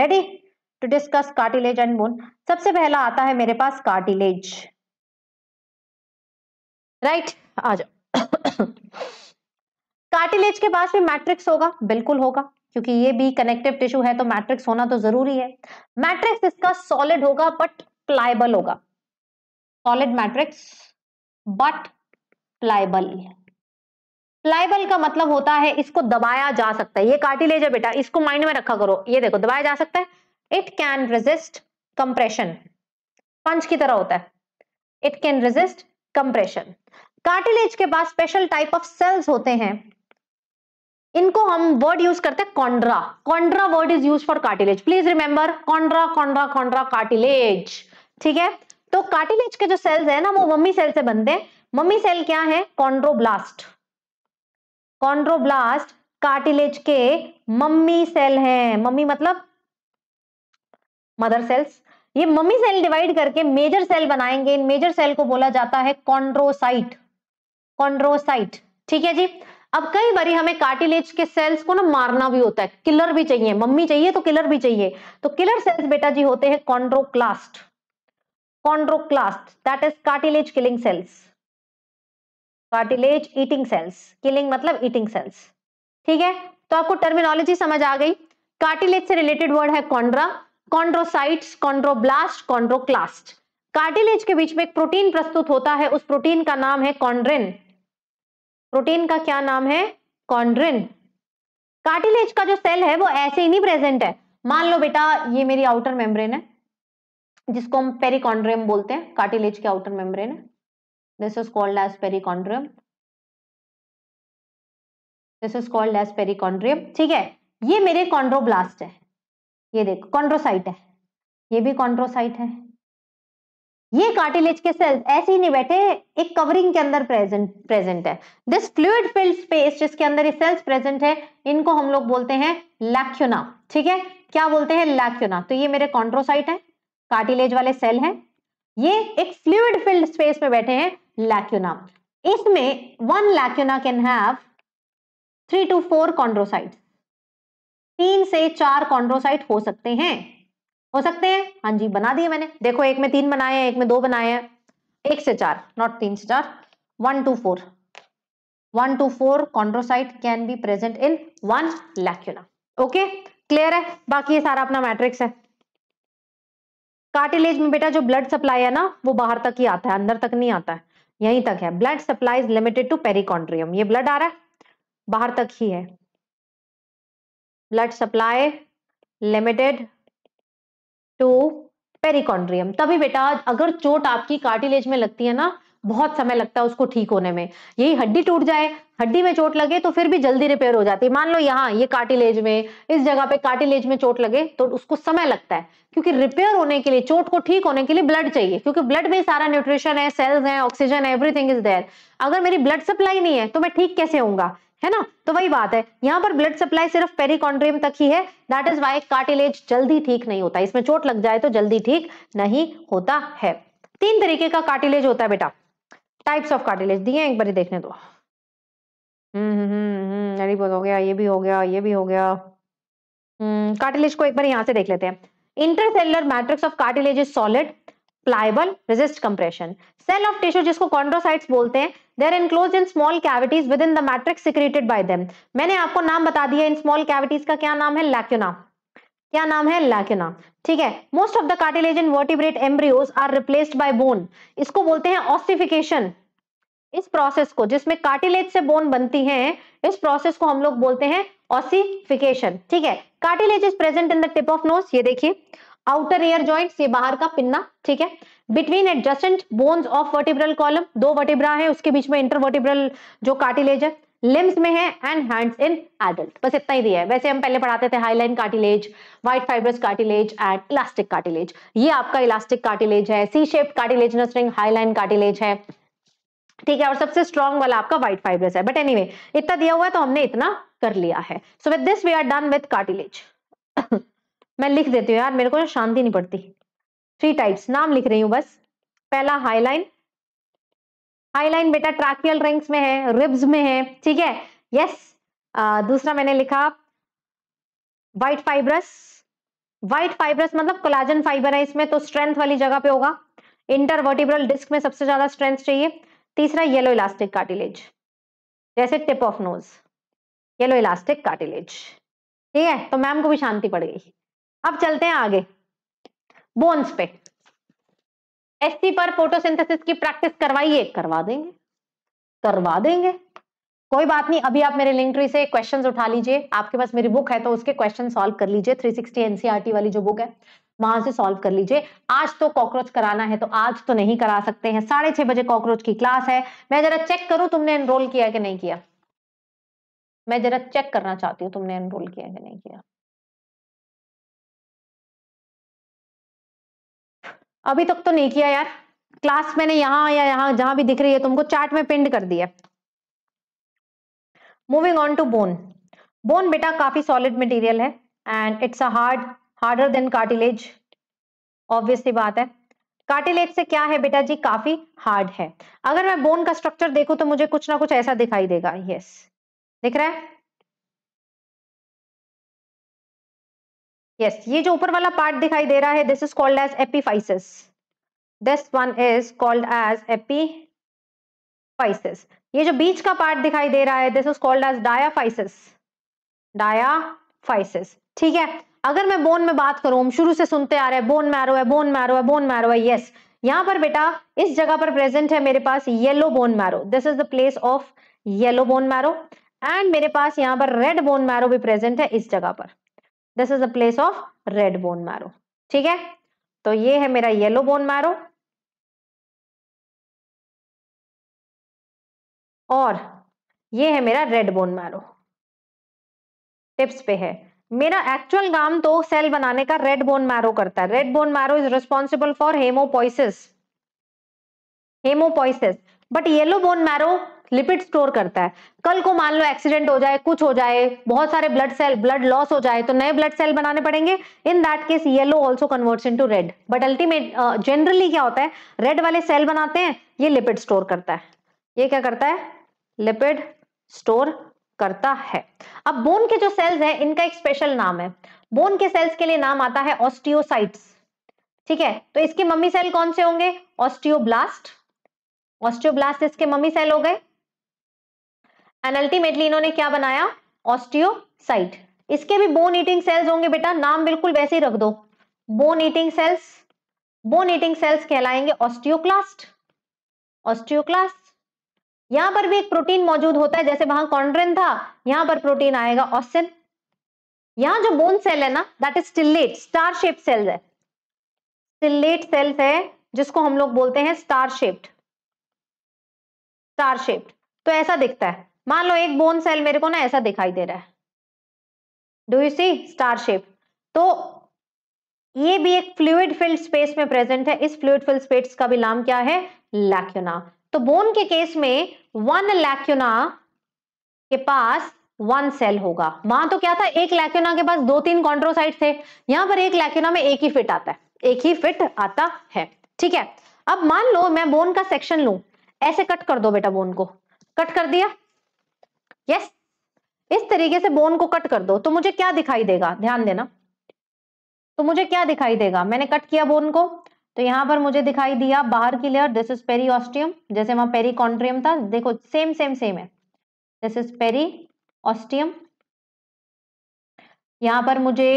ready to discuss cartilage and bone सबसे पहला आता है मेरे पास कार्टिलेज राइट आ जाओ कार्टिलेज के पास भी मैट्रिक्स होगा बिल्कुल होगा क्योंकि ये भी कनेक्टिव टिश्यू है तो मैट्रिक्स होना तो जरूरी है मैट्रिक्स इसका सॉलिड होगा बट प्लाइबल होगा solid matrix but pliable pliable का मतलब होता है इसको दबाया जा सकता है ये कार्टिलेज है बेटा इसको माइंड में रखा करो ये देखो दबाया जा सकता है इट कैन रेजिस्ट कंप्रेशन पंच की तरह होता है it can resist compression cartilage के पास स्पेशल टाइप ऑफ सेल्स होते हैं इनको हम वर्ड यूज करते हैं chondro chondro word is use for cartilage please remember chondro chondro chondro cartilage ठीक है तो कार्टिलेज के जो सेल्स है ना वो मम्मी सेल से बनते हैं मम्मी सेल क्या है कॉन्ड्रोब्लास्ट कॉन्ड्रोब्लास्ट कार्टिलेज के मम्मी सेल हैं मम्मी मतलब मदर सेल्स ये मम्मी सेल डिवाइड करके मेजर सेल बनाएंगे इन मेजर सेल को बोला जाता है कॉन्ड्रोसाइट कॉन्ड्रोसाइट ठीक है जी अब कई बार हमें कार्टिलेज के सेल्स को ना मारना भी होता है किलर भी चाहिए मम्मी चाहिए तो किलर भी चाहिए तो किलर सेल्स बेटा जी होते हैं chondroclast chondroclast that is cartilage killing cells cartilage eating cells killing मतलब ईटिंग सेल्स ठीक है तो आपको टर्मिनोलॉजी समझ आ गई कार्टिलेज से रिलेटेड वर्ड है chondro chondrocytes chondroblast chondroclast cartilage के बीच में एक प्रोटीन प्रस्तुत होता है उस प्रोटीन का नाम है कॉन्ड्रिन प्रोटीन का क्या नाम है कॉन्ड्रिन कार्टिलेज का जो सेल है वो ऐसे ही नहीं प्रेजेंट है मान लो बेटा ये मेरी आउटर मेम्ब्रेन है जिसको हम पेरिकॉन्ड्रियम बोलते हैं कार्टिलेज के आउटर मेम्ब्रेन है this is called as perichondrium this is called as perichondrium ठीक है ये मेरे कॉन्ड्रोब्लास्ट है ये देखो कॉन्ड्रोसाइट है ये भी कॉन्ड्रोसाइट है ये कार्टिलेज के सेल्स ऐसे ही नहीं बैठे एक कवरिंग के अंदर प्रेजेंट प्रेजेंट है दिस फ्लूड फिल्ड स्पेस जिसके अंदर ये सेल्स प्रेजेंट है इनको हम लोग बोलते हैं लैक्यूना ठीक है क्या बोलते हैं लैक्यूना तो ये मेरे कॉन्ट्रोसाइट है कार्टिलेज वाले सेल है ये एक फ्लूड फिल्ड स्पेस में बैठे हैं लैक्यूना इसमें one lacuna can have three two four chondrocytes तीन से चार कॉन्ड्रोसाइट हो सकते हैं हो सकते हैं हाँ जी बना दिए मैंने देखो एक में तीन बनाए हैं एक में दो बनाए हैं एक से चार नॉट तीन से चार one two four one two four chondrocyte can be present in one lacuna okay clear है बाकी ये सारा अपना मैट्रिक्स है कार्टिलेज में बेटा जो ब्लड सप्लाई है ना वो बाहर तक ही आता है अंदर तक नहीं आता है यहीं तक है blood supply is limited to perichondrium ये ब्लड आ रहा है बाहर तक ही है blood supply limited to perichondrium तभी बेटा अगर चोट आपकी कार्टिलेज में लगती है ना बहुत समय लगता है उसको ठीक होने में यही हड्डी टूट जाए हड्डी में चोट लगे तो फिर भी जल्दी रिपेयर हो जाती है मान लो यहाँ ये कार्टिलेज में इस जगह पे कार्टिलेज में चोट लगे तो उसको समय लगता है क्योंकि रिपेयर होने के लिए चोट को ठीक होने के लिए ब्लड चाहिए क्योंकि ब्लड में सारा न्यूट्रिशन है सेल्स है ऑक्सीजन है एवरीथिंग इज देयर अगर मेरी ब्लड सप्लाई नहीं है तो मैं ठीक कैसे होऊंगा है ना तो वही बात है यहाँ पर ब्लड सप्लाई सिर्फ पेरिकॉन्ड्रियम तक ही है दैट इज वाई कार्टिलेज जल्दी ठीक नहीं होता इसमें चोट लग जाए तो जल्दी ठीक नहीं होता है तीन तरीके का कार्टिलेज होता है बेटा टाइप्स ऑफ कार्टिलेज दिए एक बार देखने दो हम्म हम्म हम्म, हम्म हो गया ये भी हो गया ये भी हो गया कार्टिलेज हम्म, को एक बार यहां से देख लेते हैं intercellular matrix of cartilage is solid pliable resist compression cell of tissue जिसको कॉन्ड्रोसाइट्स बोलते हैं they're enclose in small cavities within the matrix secreted by them मैंने आपको नाम बता दिया इन स्मॉल कैविटीज का क्या नाम है लैक्यूना क्या नाम है लैक्यूना ठीक है most of the cartilage in vertebrate embryos are replaced by bone इसको बोलते हैं ऑसिफिकेशन इस प्रोसेस को जिसमें कार्टिलेज से बोन बनती है इस प्रोसेस को हम लोग बोलते हैं ऑसिफिकेशन ठीक है cartilage is present in the tip of nose ये देखिए आउटर एयर ज्वाइंट से बाहर का पिन्ना ठीक है between adjacent bones of vertebral column दो वर्टिब्रा है उसके बीच में इंटरवर्टिब्रल जो कार्टिलेज है लिम्स में है एंड हैंड्स इन एडल्ट बस इतना ही दिया है वैसे हम पहले पढ़ाते थे hyaline cartilage white fibrous cartilage and elastic cartilage ये आपका इलास्टिक कार्टिलेज है C shape cartilage ring hyaline cartilage है ठीक है और सबसे स्ट्रॉन्ग वाला आपका व्हाइट फाइब्रस है बट एनीवे anyway, इतना दिया हुआ है तो हमने इतना कर लिया है so with this we are done with cartilage मैं लिख देती हूँ यार मेरे को ना शांति नहीं पड़ती थ्री टाइप्स नाम लिख रही हूँ बस पहला हाईलाइन हाईलाइन बेटा ट्राकियल रिंग्स में है रिब्स में है ठीक है यस दूसरा मैंने लिखा वाइट फाइब्रस वाइट फाइब्रस मतलब कोलाजन फाइबर है इसमें तो स्ट्रेंथ वाली जगह पे होगा इंटरवर्टिब्रल डिस्क में सबसे ज्यादा स्ट्रेंथ चाहिए तीसरा येलो इलास्टिक कार्टिलेज जैसे tip of nose yellow elastic cartilage ठीक है तो मैम को भी शांति पड़ गई अब चलते हैं आगे बोन्स पे एससी पर फोटोसिंथेसिस की प्रैक्टिस एक करवा देंगे करवा देंगे कोई बात नहीं अभी आप मेरे लिंक ट्री से क्वेश्चंस उठा लीजिए आपके पास मेरी बुक है तो उसके क्वेश्चन सॉल्व कर लीजिए 360 एनसीआरटी e वाली जो बुक है वहां से सॉल्व कर लीजिए आज तो कॉकरोच कराना है तो आज तो नहीं करा सकते हैं साढ़े छह बजे कॉकरोच की क्लास है मैं जरा चेक करूं तुमने एनरोल किया कि नहीं किया मैं जरा चेक करना चाहती हूँ तुमने एनरोल किया कि नहीं किया अभी तक तो नहीं किया यार क्लास मैंने यहाँ या यहाँ जहां भी दिख रही है तुमको चार्ट में पिंड कर दिया moving on to bone bone बेटा काफी सॉलिड मटेरियल है and it's a hard harder than cartilage obviously बात है कार्टिलेज से क्या है बेटा जी काफी हार्ड है अगर मैं बोन का स्ट्रक्चर देखूं तो मुझे कुछ ना कुछ ऐसा दिखाई देगा यस yes. दिख रहा है यस yes, ये जो ऊपर वाला पार्ट दिखाई दे रहा है this is called as epiphysis this one is called as epiphysis ये जो बीच का पार्ट दिखाई दे रहा है this is called as diaphysis diaphysis ठीक है अगर मैं बोन में बात करूं हम शुरू से सुनते आ रहे हैं बोन मैरो है बोन मैरो है बोन मैरो है यस यहां पर बेटा इस जगह पर प्रेजेंट है मेरे पास yellow bone marrow this is the place of yellow bone marrow and मेरे पास यहाँ पर रेड बोन मैरो भी प्रेजेंट है इस जगह पर this is a place of red bone marrow ठीक है तो ये है मेरा येलो बोन मैरो और ये है मेरा रेड बोन मैरो टिप्स पे है मेरा एक्चुअल काम तो सेल बनाने का रेड बोन मैरो करता है red bone marrow is responsible for haemopoiesis haemopoiesis but yellow bone marrow lipid store करता है कल को मान लो एक्सीडेंट हो जाए कुछ हो जाए बहुत सारे ब्लड सेल ब्लड लॉस हो जाए तो नए ब्लड सेल बनाने पड़ेंगे in that case yellow also converts into red but ultimate generally क्या होता है रेड वाले सेल बनाते हैं ये लिपिड स्टोर करता है ये क्या करता है लिपिड स्टोर करता है अब बोन के जो सेल्स हैं इनका एक स्पेशल नाम है बोन के सेल्स के लिए नाम आता है ऑस्टियोसाइट्स ठीक है तो इसके मम्मी सेल कौन से होंगे ऑस्टियोब्लास्ट ऑस्टियोब्लास्ट इसके मम्मी सेल हो गए एंड अल्टीमेटली इन्होंने क्या बनाया ऑस्टियोसाइट इसके भी बोन ईटिंग सेल्स होंगे बेटा नाम बिल्कुल वैसे ही रख दो bone eating cells bone eating cells कहलाएंगे ऑस्टियोक्लास्ट ऑस्टियोक्लास्ट यहां पर भी एक प्रोटीन मौजूद होता है जैसे वहां कॉन्ड्रेन था यहां पर प्रोटीन आएगा ऑस्टिन यहां जो बोन सेल है ना that is stellate star shape cells है स्टिलेट सेल्स है जिसको हम लोग बोलते हैं स्टार शेप्ड स्टार शेप्ड तो ऐसा दिखता है मान लो एक बोन सेल मेरे को ना ऐसा दिखाई दे रहा है do you see star shape तो ये भी एक फ्लूड फिल्ड स्पेस में प्रेजेंट है इस फ्लूड फिल्ड स्पेस का भी नाम क्या है लैक्यूना तो बोन के केस में वन लैक्यूना के पास वन सेल होगा वहां तो क्या था एक लैक्यूना के पास दो तीन कॉन्ट्रोसाइट थे यहां पर एक लैक्यूना में एक ही फिट आता है एक ही फिट आता है ठीक है अब मान लो मैं बोन का सेक्शन लू ऐसे कट कर दो बेटा बोन को कट कर दिया यस इस तरीके से बोन को कट कर दो तो मुझे क्या दिखाई देगा ध्यान देना तो मुझे क्या दिखाई देगा मैंने कट किया बोन को तो यहां पर मुझे दिखाई दिया बाहर की लेयर दिस इज ऑस्टियम जैसे वहां कॉन्ट्रियम था देखो सेम सेम सेम है दिस इज पेरी ऑस्टियम यहाँ पर मुझे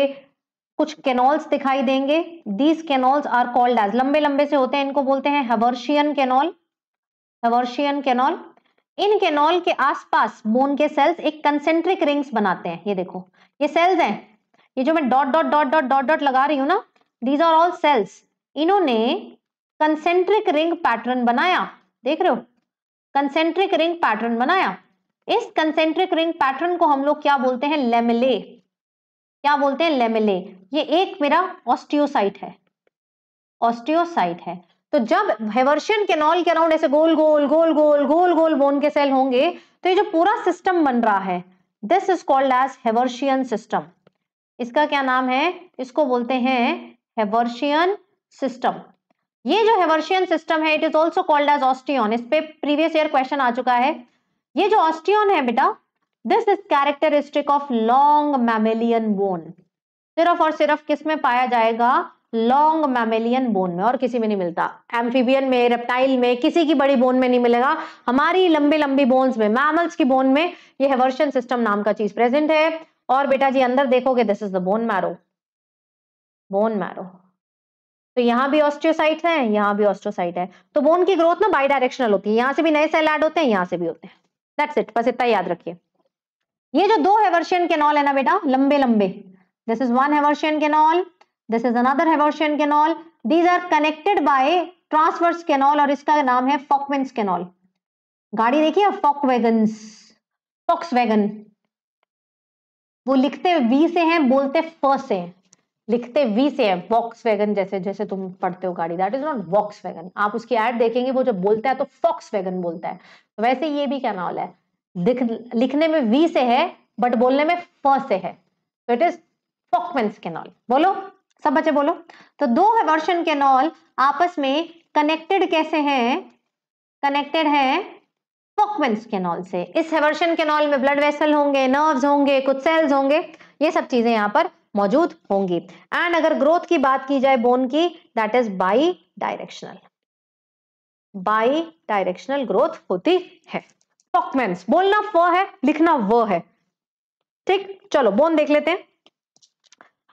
कुछ कैनॉल्स दिखाई देंगे these canals are called as लंबे लंबे से होते हैं इनको बोलते हैं हवर्शियन केनॉल हवर्शियन केनॉल इन केनॉल के आसपास बोन के सेल्स एक कंसेंट्रिक रिंग्स बनाते हैं ये देखो ये सेल्स हैं ये जो मैं dot dot dot dot dot dot लगा रही हूँ ना दीज आर ऑल सेल्स इन्होंने कंसेंट्रिक रिंग पैटर्न बनाया देख रहे हो कंसेंट्रिक रिंग पैटर्न बनाया इस कंसेंट्रिक रिंग पैटर्न को हम लोग क्या बोलते हैं लेमिले क्या बोलते हैं लेमिले ये एक मेरा ऑस्टियोसाइट है ऑस्टियोसाइट है तो जब हेवर्शियन केनॉल के अराउंड ऐसे गोल गोल गोल गोल गोल गोल बोन के सेल होंगे तो ये जो पूरा सिस्टम बन रहा है this is called as Haversian system इसका क्या नाम है इसको बोलते हैं हेवर्शियन सिस्टम ये जो हेवर्शियन सिस्टम है it is also called as osteon इस पे प्रीवियस ईयर क्वेश्चन आ चुका है ये जो ऑस्टियन है बेटा this is characteristic of long mammalian bone सिर्फ और सिर्फ किस में पाया जाएगा लॉन्ग मैमेलियन बोन में और किसी में नहीं मिलता एम्फीबियन में रेप्टाइल में किसी की बड़ी बोन में नहीं मिलेगा हमारी लंबी लंबी बोन्स में मैमल्स की बोन में ये हेवर्शन सिस्टम नाम का चीज प्रेजेंट है और बेटा जी अंदर देखोगे this is the bone marrow bone marrow तो यहाँ भी ऑस्ट्रोसाइट है यहाँ भी ऑस्ट्रोसाइट है तो बोन की ग्रोथ ना बाई डायरेक्शनल होती है यहाँ से भी नए सेल एड होते हैं यहाँ से भी होते हैं दैट्स इट बस इतना याद रखिए ये जो दो हेवर्शियन केनॉल है ना बेटा लंबे लंबे this is one Haversian canal this is another Haversian canal these are connected by transverse canal और इसका नाम है फॉकमेंस केनॉल गाड़ी देखिए फॉक वैगन फॉक्स वैगन वो लिखते वी से हैं बोलते फ से हैं लिखते वी से है वॉक्स वैगन जैसे जैसे तुम पढ़ते हो गाड़ी that is not Volkswagen आप उसकी एड देखेंगे वो जब बोलता है तो फॉक्स वैगन बोलता है तो वैसे ये भी क्या नॉल है दिख, लिखने में वी से है बट बोलने में फ से है तो इट इज फॉकमेंस के नॉल बोलो सब बच्चे बोलो तो दो वर्षन नॉल आपस में कनेक्टेड कैसे हैं कनेक्टेड फोकमेंस के नॉल से इस हेवर्शन नॉल में ब्लड वेसल होंगे नर्व्स होंगे कुछ सेल्स होंगे ये सब चीजें यहाँ पर मौजूद होंगी एंड अगर ग्रोथ की बात की जाए बोन की that is bidirectional bidirectional growth होती है फोकमेंस बोलना फ है लिखना व है ठीक चलो बोन देख लेते हैं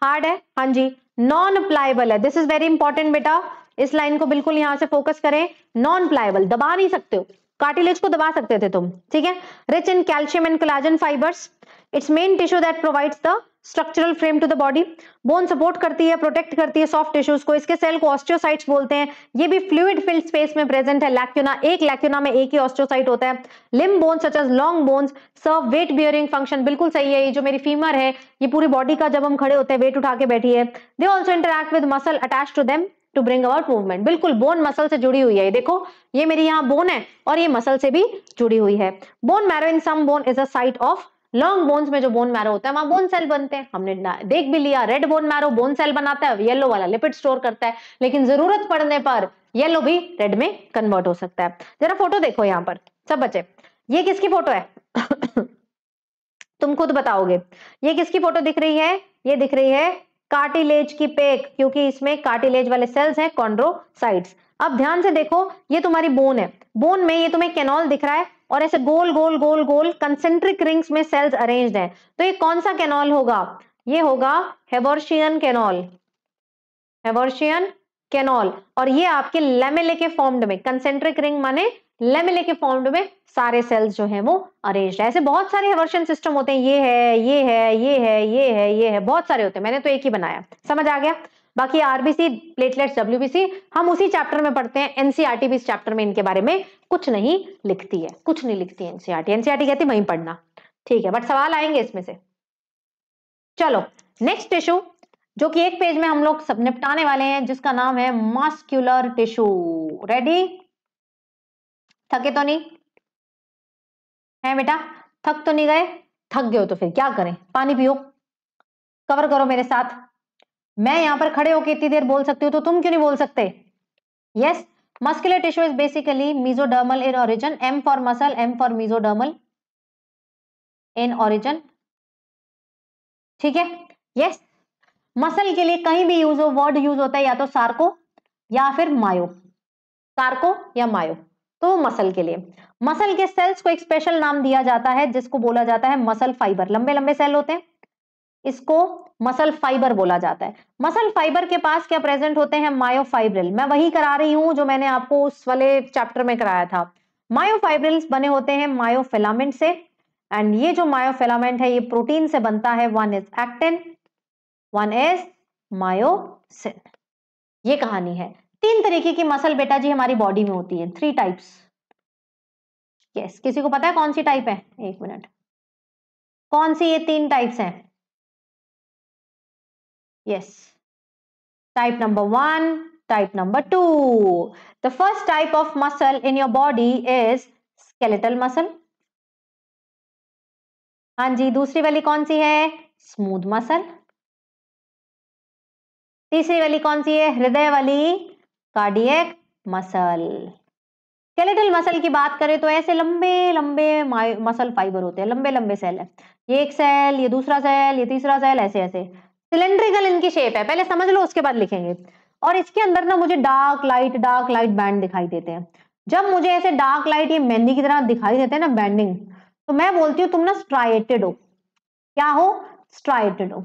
हार्ड है हाँ जी नॉन अप्लायबल है दिस इज वेरी इंपॉर्टेंट बेटा इस लाइन को बिल्कुल यहां से फोकस करें नॉन अप्लायबल दबा नहीं सकते हो कार्टिलेज को दबा सकते थे तुम ठीक है rich in calcium and collagen fibres it's main tissue that provides the structural frame to the body bone support करती है प्रोटेक्ट करती है सॉफ्ट टिश्यूज को इसके सेल को ऑस्टियोसाइट्स बोलते हैं ये भी फ्लूड फिल्ड स्पेस में प्रेजेंट है लैक्यूना एक लैक्यूना में एक ही ऑस्टियोसाइट होता है limb bones such as long bones serve weight bearing function बिल्कुल सही है ये जो मेरी फीमर है ये पूरी बॉडी का जब हम खड़े होते हैं वेट उठा के बैठी है they also interact with muscle attach to them to bring about movement बिल्कुल बोन मसल से जुड़ी हुई है देखो ये मेरी यहाँ बोन है और ये मसल से भी जुड़ी हुई है bone marrow in some bone is a site of long bones में जो बोन मैरो होता है वहां बोन सेल बनते हैं हमने देख भी लिया red bone marrow bone cell बनाता है येलो वाला लिपिड स्टोर करता है लेकिन जरूरत पड़ने पर येलो भी रेड में कन्वर्ट हो सकता है जरा फोटो देखो यहाँ पर सब बच्चे ये किसकी फोटो है तुम खुद बताओगे ये किसकी फोटो दिख रही है ये दिख रही है कार्टिलेज की पेक क्योंकि इसमें कार्टिलेज वाले सेल्स हैं कॉन्ड्रोसाइट्स अब ध्यान से देखो ये तुम्हारी बोन है बोन में ये तुम्हें कैनॉल दिख रहा है और ऐसे गोल गोल गोल गोल कंसेंट्रिक रिंग्स में सेल्स अरेंज्ड हैं तो ये कौन सा कैनॉल होगा ये होगा हेवर्शियन कैनॉल हेवर्शियन कैनॉल और ये आपके लेमेले के फॉर्म्ड में कंसेंट्रिक रिंग माने लेमिले के फॉर्म्ड में सारे सेल्स जो है वो अरेंज्ड है ऐसे बहुत सारे हेवर्शियन सिस्टम होते हैं ये है ये है ये है ये है ये है बहुत सारे होते हैं मैंने तो एक ही बनाया समझ आ गया बाकी आरबीसी प्लेटलेट्स डब्ल्यूबीसी हम उसी चैप्टर में पढ़ते हैं एनसीआरटी e भी इस चैप्टर में इनके बारे में कुछ नहीं लिखती है कुछ नहीं लिखती है एनसीआरटी एनसीआरटी e e कहती है वहीं पढ़ना ठीक है बट सवाल आएंगे इसमें से चलो नेक्स्ट इशू जो कि एक पेज में हम लोग सब निपटाने वाले हैं जिसका नाम है मास्क्यूलर टिश्यू रेडी थके तो नहीं है बेटा थक तो नहीं गए थक गए हो तो फिर क्या करें पानी पियो कवर करो मेरे साथ मैं यहां पर खड़े होकर इतनी देर बोल सकती हूँ तो तुम क्यों नहीं बोल सकते yes muscular tissue is basically basically in origin M for muscle M for for in origin ठीक है यस मसल के लिए कहीं भी यूज हो वर्ड यूज होता है या तो सार्को या फिर मायो सार्को या मायो तो मसल के लिए मसल के सेल्स को एक स्पेशल नाम दिया जाता है जिसको बोला जाता है मसल फाइबर लंबे लंबे सेल होते हैं इसको मसल फाइबर बोला जाता है मसल फाइबर के पास क्या प्रेजेंट होते हैं मायोफाइब्रिल मैं वही करा रही हूं जो मैंने आपको उस वाले चैप्टर में कराया था मायोफाइब्रिल्स बने होते हैं मायोफिलामेंट से एंड ये जो मायोफिलामेंट है ये प्रोटीन से बनता है one is actin one is myosin ये कहानी है तीन तरीके की मसल बेटा जी हमारी बॉडी में होती है थ्री टाइप्स यस किसी को पता है कौन सी टाइप है एक मिनट कौन सी ये तीन टाइप्स हैं Yes. Type number 1 type number 2 The first type of muscle in your body is skeletal muscle. हाँ जी दूसरी वाली कौन सी है स्मूथ मसल तीसरी वाली कौन सी है हृदय वाली कार्डियक मसल स्केलेटल मसल की बात करें तो ऐसे लंबे लंबे मसल फाइबर होते हैं लंबे लंबे सेल है ये एक सेल ये दूसरा सेल ये तीसरा सेल ऐसे ऐसे सिलेंड्रिकल इनकी शेप है पहले समझ लो उसके बाद लिखेंगे और इसके अंदर ना मुझे dark light dark light band दिखाई देते हैं जब मुझे ऐसे डार्क लाइट ये मेहंदी की तरह दिखाई देते हैं ना बैंडिंग तो मैं बोलती हूँ तुम ना स्ट्राइटेड हो क्या हो स्ट्राइटेड हो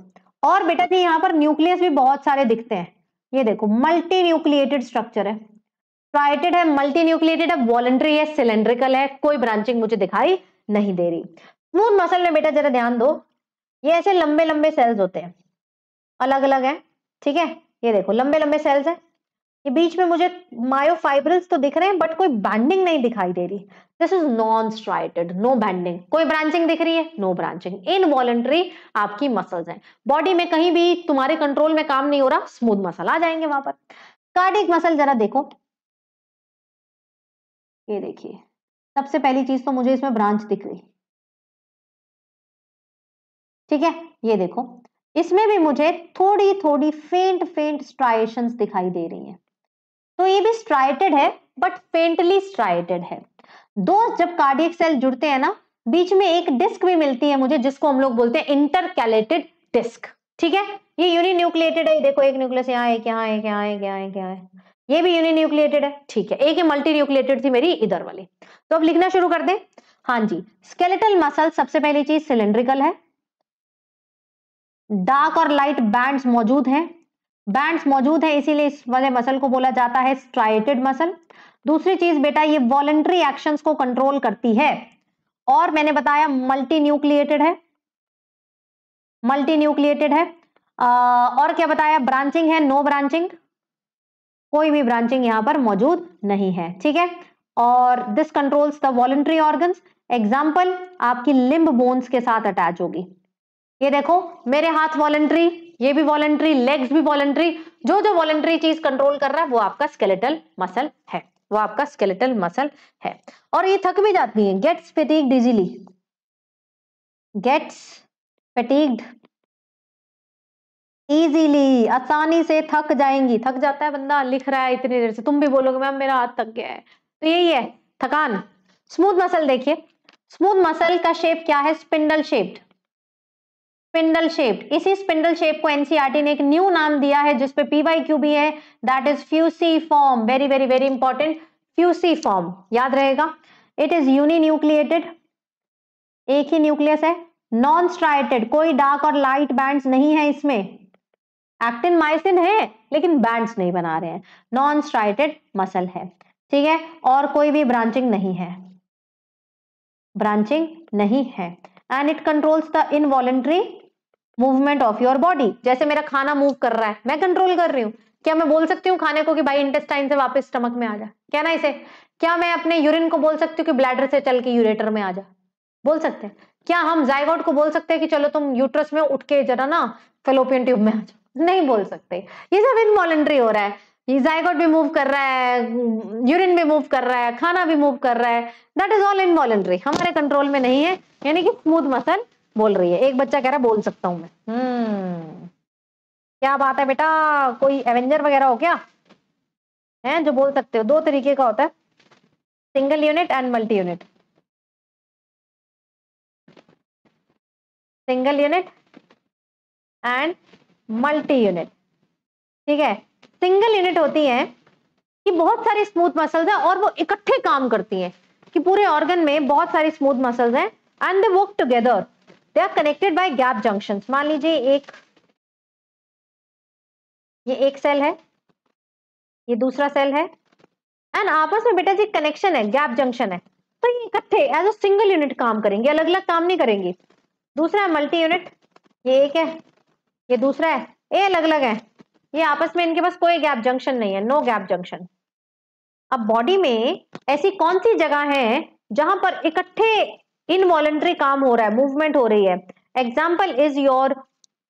और बेटा जी यहाँ पर न्यूक्लियस भी बहुत सारे दिखते हैं ये देखो मल्टी न्यूक्लिएटेड स्ट्रक्चर है स्ट्राइटेड है मल्टी न्यूक्लिएटेड है वॉलेंट्री है सिलेंड्रिकल है कोई ब्रांचिंग मुझे दिखाई नहीं दे रही स्मूथ मसल में बेटा जरा ध्यान दो ये ऐसे लंबे लंबे सेल्स होते हैं अलग अलग है ठीक है ये देखो लंबे लंबे सेल्स है ये बीच में मुझे मायोफाइब्रिल्स तो दिख रहे हैं बट कोई बैंडिंग नहीं दिखाई दे रही this is non striated no banding कोई ब्रांचिंग दिख रही है नो ब्रांचिंग इनवॉलेंट्री आपकी मसल्स हैं बॉडी में कहीं भी तुम्हारे कंट्रोल में काम नहीं हो रहा स्मूथ मसल आ जाएंगे वहां पर कार्डिक मसल जरा देखो ये देखिए सबसे पहली चीज तो मुझे इसमें ब्रांच दिख रही ठीक है ये देखो इसमें भी मुझे थोड़ी थोड़ी फेंट फेंट स्ट्राइशंस दिखाई दे रही हैं तो ये भी स्ट्राइटेड है बट फेंटली स्ट्राइटेड है दो जब कार्डियक सेल जुड़ते हैं ना बीच में एक डिस्क भी मिलती है मुझे जिसको हम लोग बोलते हैं इंटरकैलेटेड डिस्क ठीक है ये यूनिन्यूक्लिएटेड है देखो एक न्यूक्लियस यहाँ है यहाँ है यहाँ है यहाँ है यहाँ है ये भी यूनिन्यूक्लिएटेड है ठीक है एक ही मल्टी न्यूक्लिएटेड थी मेरी इधर वाली तो अब लिखना शुरू कर दे हाँ जी स्केलेटल मसल सबसे पहली चीज सिलेंड्रिकल है डार्क और लाइट बैंड्स मौजूद हैं बैंड्स मौजूद है इसीलिए इस वाले मसल को बोला जाता है स्ट्राइटेड मसल दूसरी चीज बेटा ये वॉलेंट्री एक्शंस को कंट्रोल करती है और मैंने बताया मल्टी न्यूक्लिएटेड है मल्टी न्यूक्लिएटेड है आ, और क्या बताया ब्रांचिंग है नो ब्रांचिंग कोई भी ब्रांचिंग यहां पर मौजूद नहीं है ठीक है और this controls the voluntary organs example आपकी लिम्ब बोन्स के साथ अटैच होगी ये देखो मेरे हाथ वॉलेंट्री ये भी वॉलेंट्री लेग्स भी वॉलेंट्री जो जो वॉलेंट्री चीज कंट्रोल कर रहा है वो आपका स्केलेटल मसल है वो आपका स्केलेटल मसल है और ये थक भी जाती है gets fatigued easily gets fatigued easily आसानी से थक जाएंगी थक जाता है बंदा लिख रहा है इतनी देर से तुम भी बोलोगे मैम मेरा हाथ थक गया है तो यही है थकान स्मूथ मसल देखिए स्मूथ मसल का शेप क्या है स्पिंडल शेप्ड स्पिंडल शेप इसी स्पिंडल शेप को एनसीईआरटी e ने एक न्यू नाम दिया है जिसपे पीवाई क्यू भी है that is fusiform very very very important fusiform याद रहेगा इट इज यूनि न्यूक्लिएटेड एक ही न्यूक्लियस है नॉन स्ट्राइटेड कोई डार्क और लाइट बैंड्स नहीं है इसमें एक्टिन माइसिन है लेकिन बैंड्स नहीं बना रहे हैं नॉन स्ट्राइटेड मसल है ठीक है और कोई भी ब्रांचिंग नहीं है ब्रांचिंग नहीं है and it controls the involuntary movement of your body जैसे मेरा खाना मूव कर रहा है मैं कंट्रोल कर रही हूँ क्या मैं बोल सकती हूँ खाने को कि भाई इंटेस्टाइन से वापस स्टमक में आ जा क्या ना इसे क्या मैं अपने यूरिन को बोल सकती हूँ कि ब्लैडर से चल के यूरेटर में आ जा बोल सकते हैं क्या हम जायगोट को बोल सकते हैं कि चलो तुम यूट्रस में उठ के जरा ना फेलोपियन ट्यूब में आ जाओ नहीं बोल सकते ये सब इनवॉलेंट्री हो रहा है ये जायगोट भी मूव कर रहा है यूरिन भी मूव कर रहा है खाना भी मूव कर रहा है दैट इज ऑल इनवॉलेंट्री हमारे कंट्रोल में नहीं है यानी कि स्मूथ मसल बोल रही है एक बच्चा कह रहा है बोल सकता हूँ मैं हम्म क्या बात है बेटा कोई एवेंजर वगैरह हो क्या हैं जो बोल सकते हो दो तरीके का होता है single unit and multi unit single unit and multi unit ठीक है सिंगल यूनिट होती है कि बहुत सारी स्मूथ मसल्स हैं और वो इकट्ठे काम करती हैं कि पूरे ऑर्गन में बहुत सारी स्मूथ मसल्स हैं and they work together they are connected by gap junction मान लीजिए एक ये एक सेल है ये दूसरा सेल है एंड आपस में बेटा जी कनेक्शन है गैप जंक्शन है तो ये इकट्ठे एज अ सिंगल यूनिट काम करेंगे अलग अलग काम नहीं करेंगे दूसरा है मल्टी यूनिट ये एक है ये दूसरा है ये अलग अलग है ये आपस में इनके पास कोई गैप जंक्शन नहीं है नो गैप जंक्शन अब बॉडी में ऐसी कौन सी जगह है जहां पर इकट्ठे इनवॉलेंट्री काम हो रहा है मूवमेंट हो रही है example is your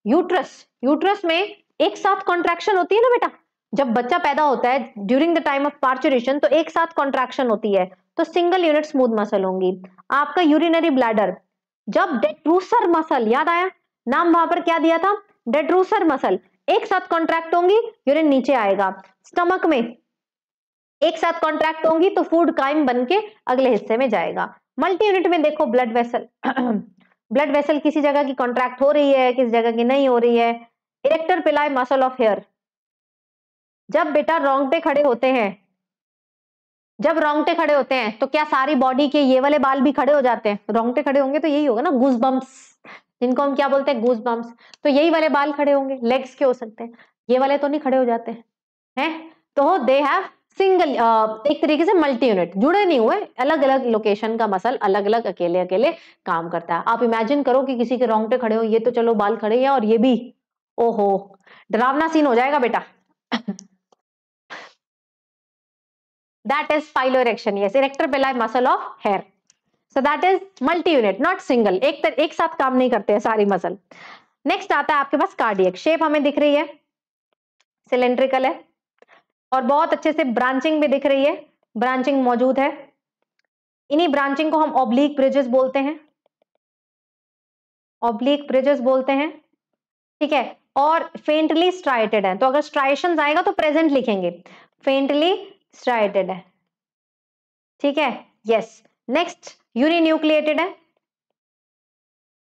uterus uterus में एक साथ कॉन्ट्रैक्शन होती है ना बेटा जब बच्चा पैदा होता है during the time of parturition तो एक साथ कॉन्ट्रैक्शन होती है तो सिंगल यूनिट स्मूथ मसल होंगी आपका यूरिनरी ब्लैडर जब डेट्रूसर मसल याद आया नाम वहां पर क्या दिया था डेट्रूसर मसल एक साथ कॉन्ट्रैक्ट होंगी यूरिन नीचे आएगा स्टमक में एक साथ कॉन्ट्रैक्ट होंगी तो फूड कायम बन के अगले हिस्से में जाएगा मल्टी यूनिट में देखो ब्लड वेसल ब्लड वेसल किसी जगह की कॉन्ट्रैक्ट हो रही है किसी जगह की नहीं हो रही है इरेक्टर पिलाई मसल ऑफ हेयर जब बेटा रोंगटे खड़े होते हैं जब रोंगटे खड़े होते हैं तो क्या सारी बॉडी के ये वाले बाल भी खड़े हो जाते हैं रोंगटे खड़े होंगे तो यही होगा ना गुज जिनको हम क्या बोलते हैं गुज तो यही वाले बाल खड़े होंगे लेग्स के हो सकते हैं ये वाले तो नहीं खड़े हो जाते हैं है? तो दे हैव सिंगल एक तरीके से मल्टी यूनिट जुड़े नहीं हुए अलग अलग लोकेशन का मसल अलग अलग अकेले अकेले काम करता है आप इमेजिन करो कि किसी के रोंगटे खड़े हो ये तो चलो बाल खड़े हैं और ये भी ओहो डरावना सीन हो जाएगा बेटा is is piloerection yes erector pelvi muscle of hair so that is multi unit not single एक तर, एक साथ काम नहीं करते हैं सारी मसल नेक्स्ट आता है आपके पास कार्डियक शेप हमें दिख रही है सिलेंड्रिकल है और बहुत अच्छे से ब्रांचिंग भी दिख रही है ब्रांचिंग मौजूद है इन्हीं ब्रांचिंग को हम ऑब्लिक ब्रिजेस बोलते हैं ऑब्लिक ब्रिजेस बोलते हैं ठीक है और फेंटली स्ट्राइटेड है तो अगर स्ट्राइशन आएगा तो प्रेजेंट लिखेंगे फेंटली स्ट्राइटेड है ठीक है यस नेक्स्ट यूनिन्यूक्लिएटेड है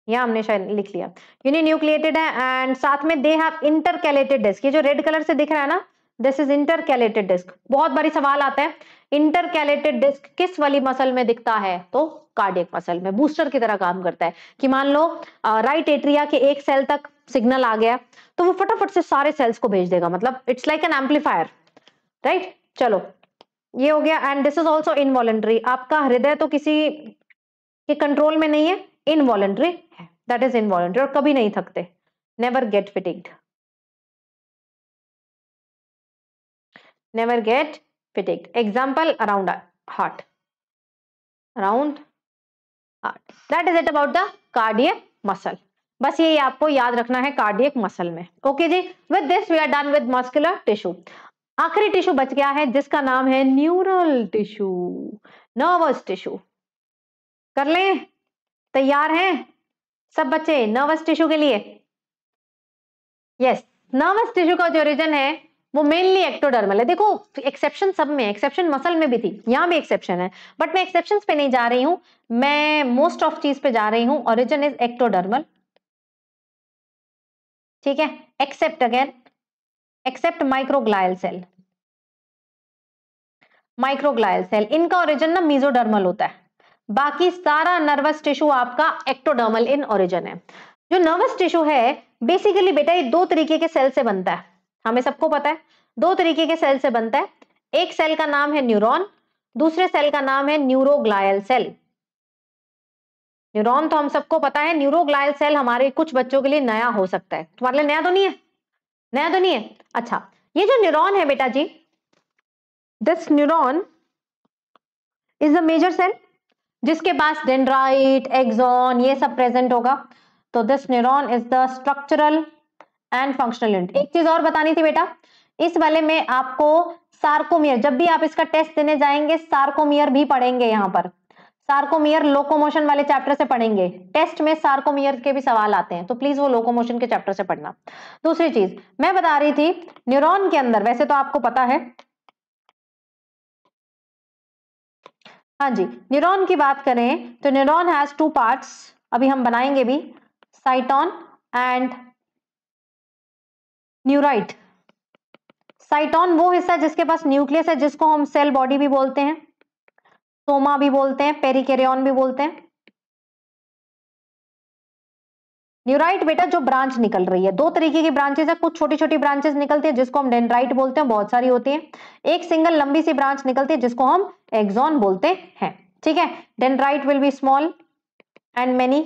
यह हमने शायद लिख लिया यूनिन्यूक्लिएटेड है एंड साथ में दे हैव इंटरकैलेटेड डिस्क ये जो रेड कलर से दिख रहा है ना दिस इज इंटरकैलेटेड डिस्क बहुत बारी सवाल आता है इंटरकैलेटेड डिस्क किस वाली मसल में दिखता है तो कार्डियक मसल में बूस्टर की तरह काम करता है कि मान लो राइट एट्रिया के एक सेल तक सिग्नल आ गया तो वो फटाफट से सारे सेल्स को भेज देगा मतलब it's like an amplifier right चलो ये हो गया and this is also involuntary आपका हृदय तो किसी के कंट्रोल में नहीं है इनवॉलेंट्री है दैट इज इनवॉलेंट्री और कभी नहीं थकते never get fatigued never get fatigued example around heart around heart that is it about the cardiac muscle बस ये आपको याद रखना है कार्डियक मसल में ओके जी with this we are done with muscular tissue आखिरी टिश्यू बच गया है जिसका नाम है न्यूरल टिश्यू नर्वस टिश्यू कर लें तैयार हैं सब बच्चे नर्वस टिश्यू के लिए यस नर्वस टिश्यू का जो रीजन है वो मेनली एक्टोडर्मल है देखो एक्सेप्शन सब में एक्सेप्शन मसल में भी थी यहाँ भी एक्सेप्शन है बट मैं एक्सेप्शन पे नहीं जा रही हूँ मैं मोस्ट ऑफ चीज पे जा रही हूँ ओरिजिन इज एक्टोडर्मल ठीक है except again except microglial cell microglial cell इनका ओरिजिन ना मीजोडर्मल होता है बाकी सारा नर्वस टिश्यू आपका एक्टोडर्मल इन ओरिजिन है जो नर्वस टिश्यू है बेसिकली बेटा ये दो तरीके के सेल से बनता है हमें सबको पता है दो तरीके के सेल से बनता है एक सेल का नाम है न्यूरॉन दूसरे सेल का नाम है न्यूरोग्लायल सेल न्यूरॉन तो हम सबको पता है न्यूरोग्लायल सेल हमारे कुछ बच्चों के लिए नया हो सकता है तुम्हारे लिए नया तो नहीं है नया तो नहीं है अच्छा ये जो न्यूरॉन है बेटा जी this neuron is a major cell जिसके पास डेंड्राइट एक्सॉन ये सब प्रेजेंट होगा तो this neuron is the structural and functional unit एक चीज और बतानी थी बेटा इस वाले में आपको सार्कोमियर जब भी आप इसका टेस्ट देने जाएंगे सार्कोमियर भी पढ़ेंगे यहाँ पर सार्कोमियर लोकोमोशन वाले चैप्टर से पढ़ेंगे टेस्ट में सार्कोमियर के भी सवाल आते हैं तो प्लीज वो लोकोमोशन के चैप्टर से पढ़ना दूसरी चीज मैं बता रही थी न्यूरॉन के अंदर वैसे तो आपको पता है हाँ जी न्यूरॉन की बात करें तो न्यूरॉन हैज टू पार्ट्स अभी हम बनाएंगे भी साइटॉन एंड न्यूराइट साइटॉन वो हिस्सा जिसके पास न्यूक्लियस है जिसको हम सेल बॉडी भी बोलते हैं सोमा भी बोलते हैं पेरिकेरियन भी बोलते हैं न्यूराइट बेटा जो ब्रांच निकल रही है दो तरीके की ब्रांचेस है कुछ छोटी छोटी ब्रांचेस निकलती है जिसको हम डेंड्राइट बोलते हैं बहुत सारी होती है एक सिंगल लंबी सी ब्रांच निकलती है जिसको हम एक्सॉन बोलते हैं ठीक है dendrite will be small and many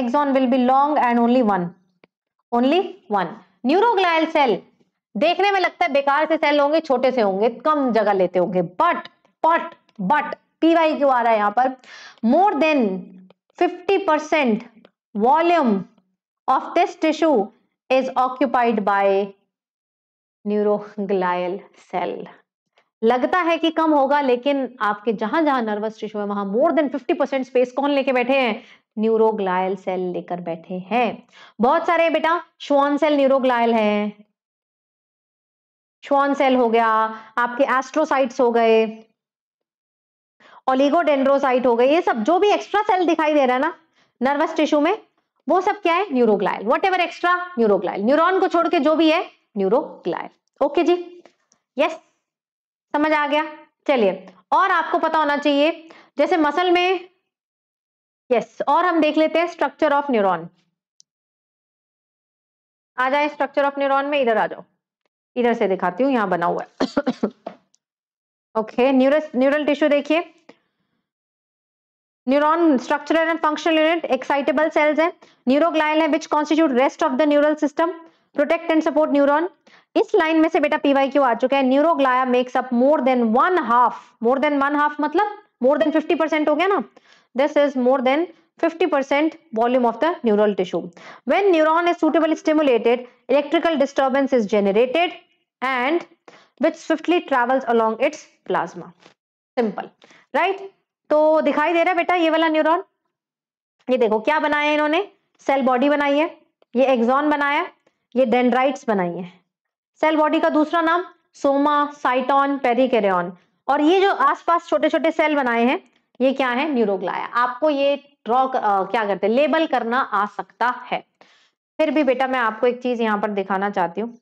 axon will be long and only one only one neuroglial cell देखने में लगता है बेकार से सेल होंगे छोटे से होंगे कम जगह लेते होंगे बट बट बट पीवाई क्यों आ रहा है यहां पर more than 50% percent volume of this tissue is occupied by neuroglial cell लगता है कि कम होगा लेकिन आपके जहां जहां नर्वस टिश्यू है वहां मोर देन 50 परसेंट स्पेस कौन लेके बैठे हैं न्यूरोग्लायल सेल लेकर बैठे हैं बहुत सारे बेटा श्वान सेल न्यूरोग्लायल है श्वान सेल हो गया आपके एस्ट्रोसाइट्स हो गए ओलिगोडेंड्रोसाइट हो गए ये सब जो भी एक्स्ट्रा सेल दिखाई दे रहा है ना नर्वस टिश्यू में वो सब क्या है neuroglial whatever extra neuroglial neuron को छोड़ के जो भी है न्यूरोग्लायल ओके जी यस समझ आ गया चलिए और आपको पता होना चाहिए जैसे मसल में यस yes, और हम देख लेते हैं स्ट्रक्चर ऑफ न्यूरॉन आ जाए स्ट्रक्चर ऑफ न्यूरॉन में इधर आ जाओ इधर से दिखाती हूँ यहाँ बना हुआ है ओके न्यूरल न्यूरल टिश्यू देखिए neuron structural and functional unit excitable cells है न्यूरोग्लाइल है which constitute rest of the neural system protect and support neuron इस लाइन में से बेटा पीवाई क्यू आ चुका है neuroglia makes up more than one half more than one half मतलब मोर देन फिफ्टी परसेंट हो गया ना This is more than 50% volume of the neural tissue. When neuron is suitably stimulated, electrical disturbance is generated and which swiftly travels along its plasma. Simple, right? to dikhai de raha है बेटा ये वाला neuron ये देखो क्या बनाया है इन्होंने सेल बॉडी बनाई है ये एक्सॉन बनाया ये डेंड्राइट्स बनाई है सेल बॉडी का दूसरा नाम सोमा साइटॉन पेरिकेरियन और ये जो आसपास छोटे छोटे सेल बनाए हैं ये क्या है न्यूरोग्लाया आपको ये ड्रॉ क्या करते हैं लेबल करना आ सकता है फिर भी बेटा मैं आपको एक चीज यहाँ पर दिखाना चाहती हूँ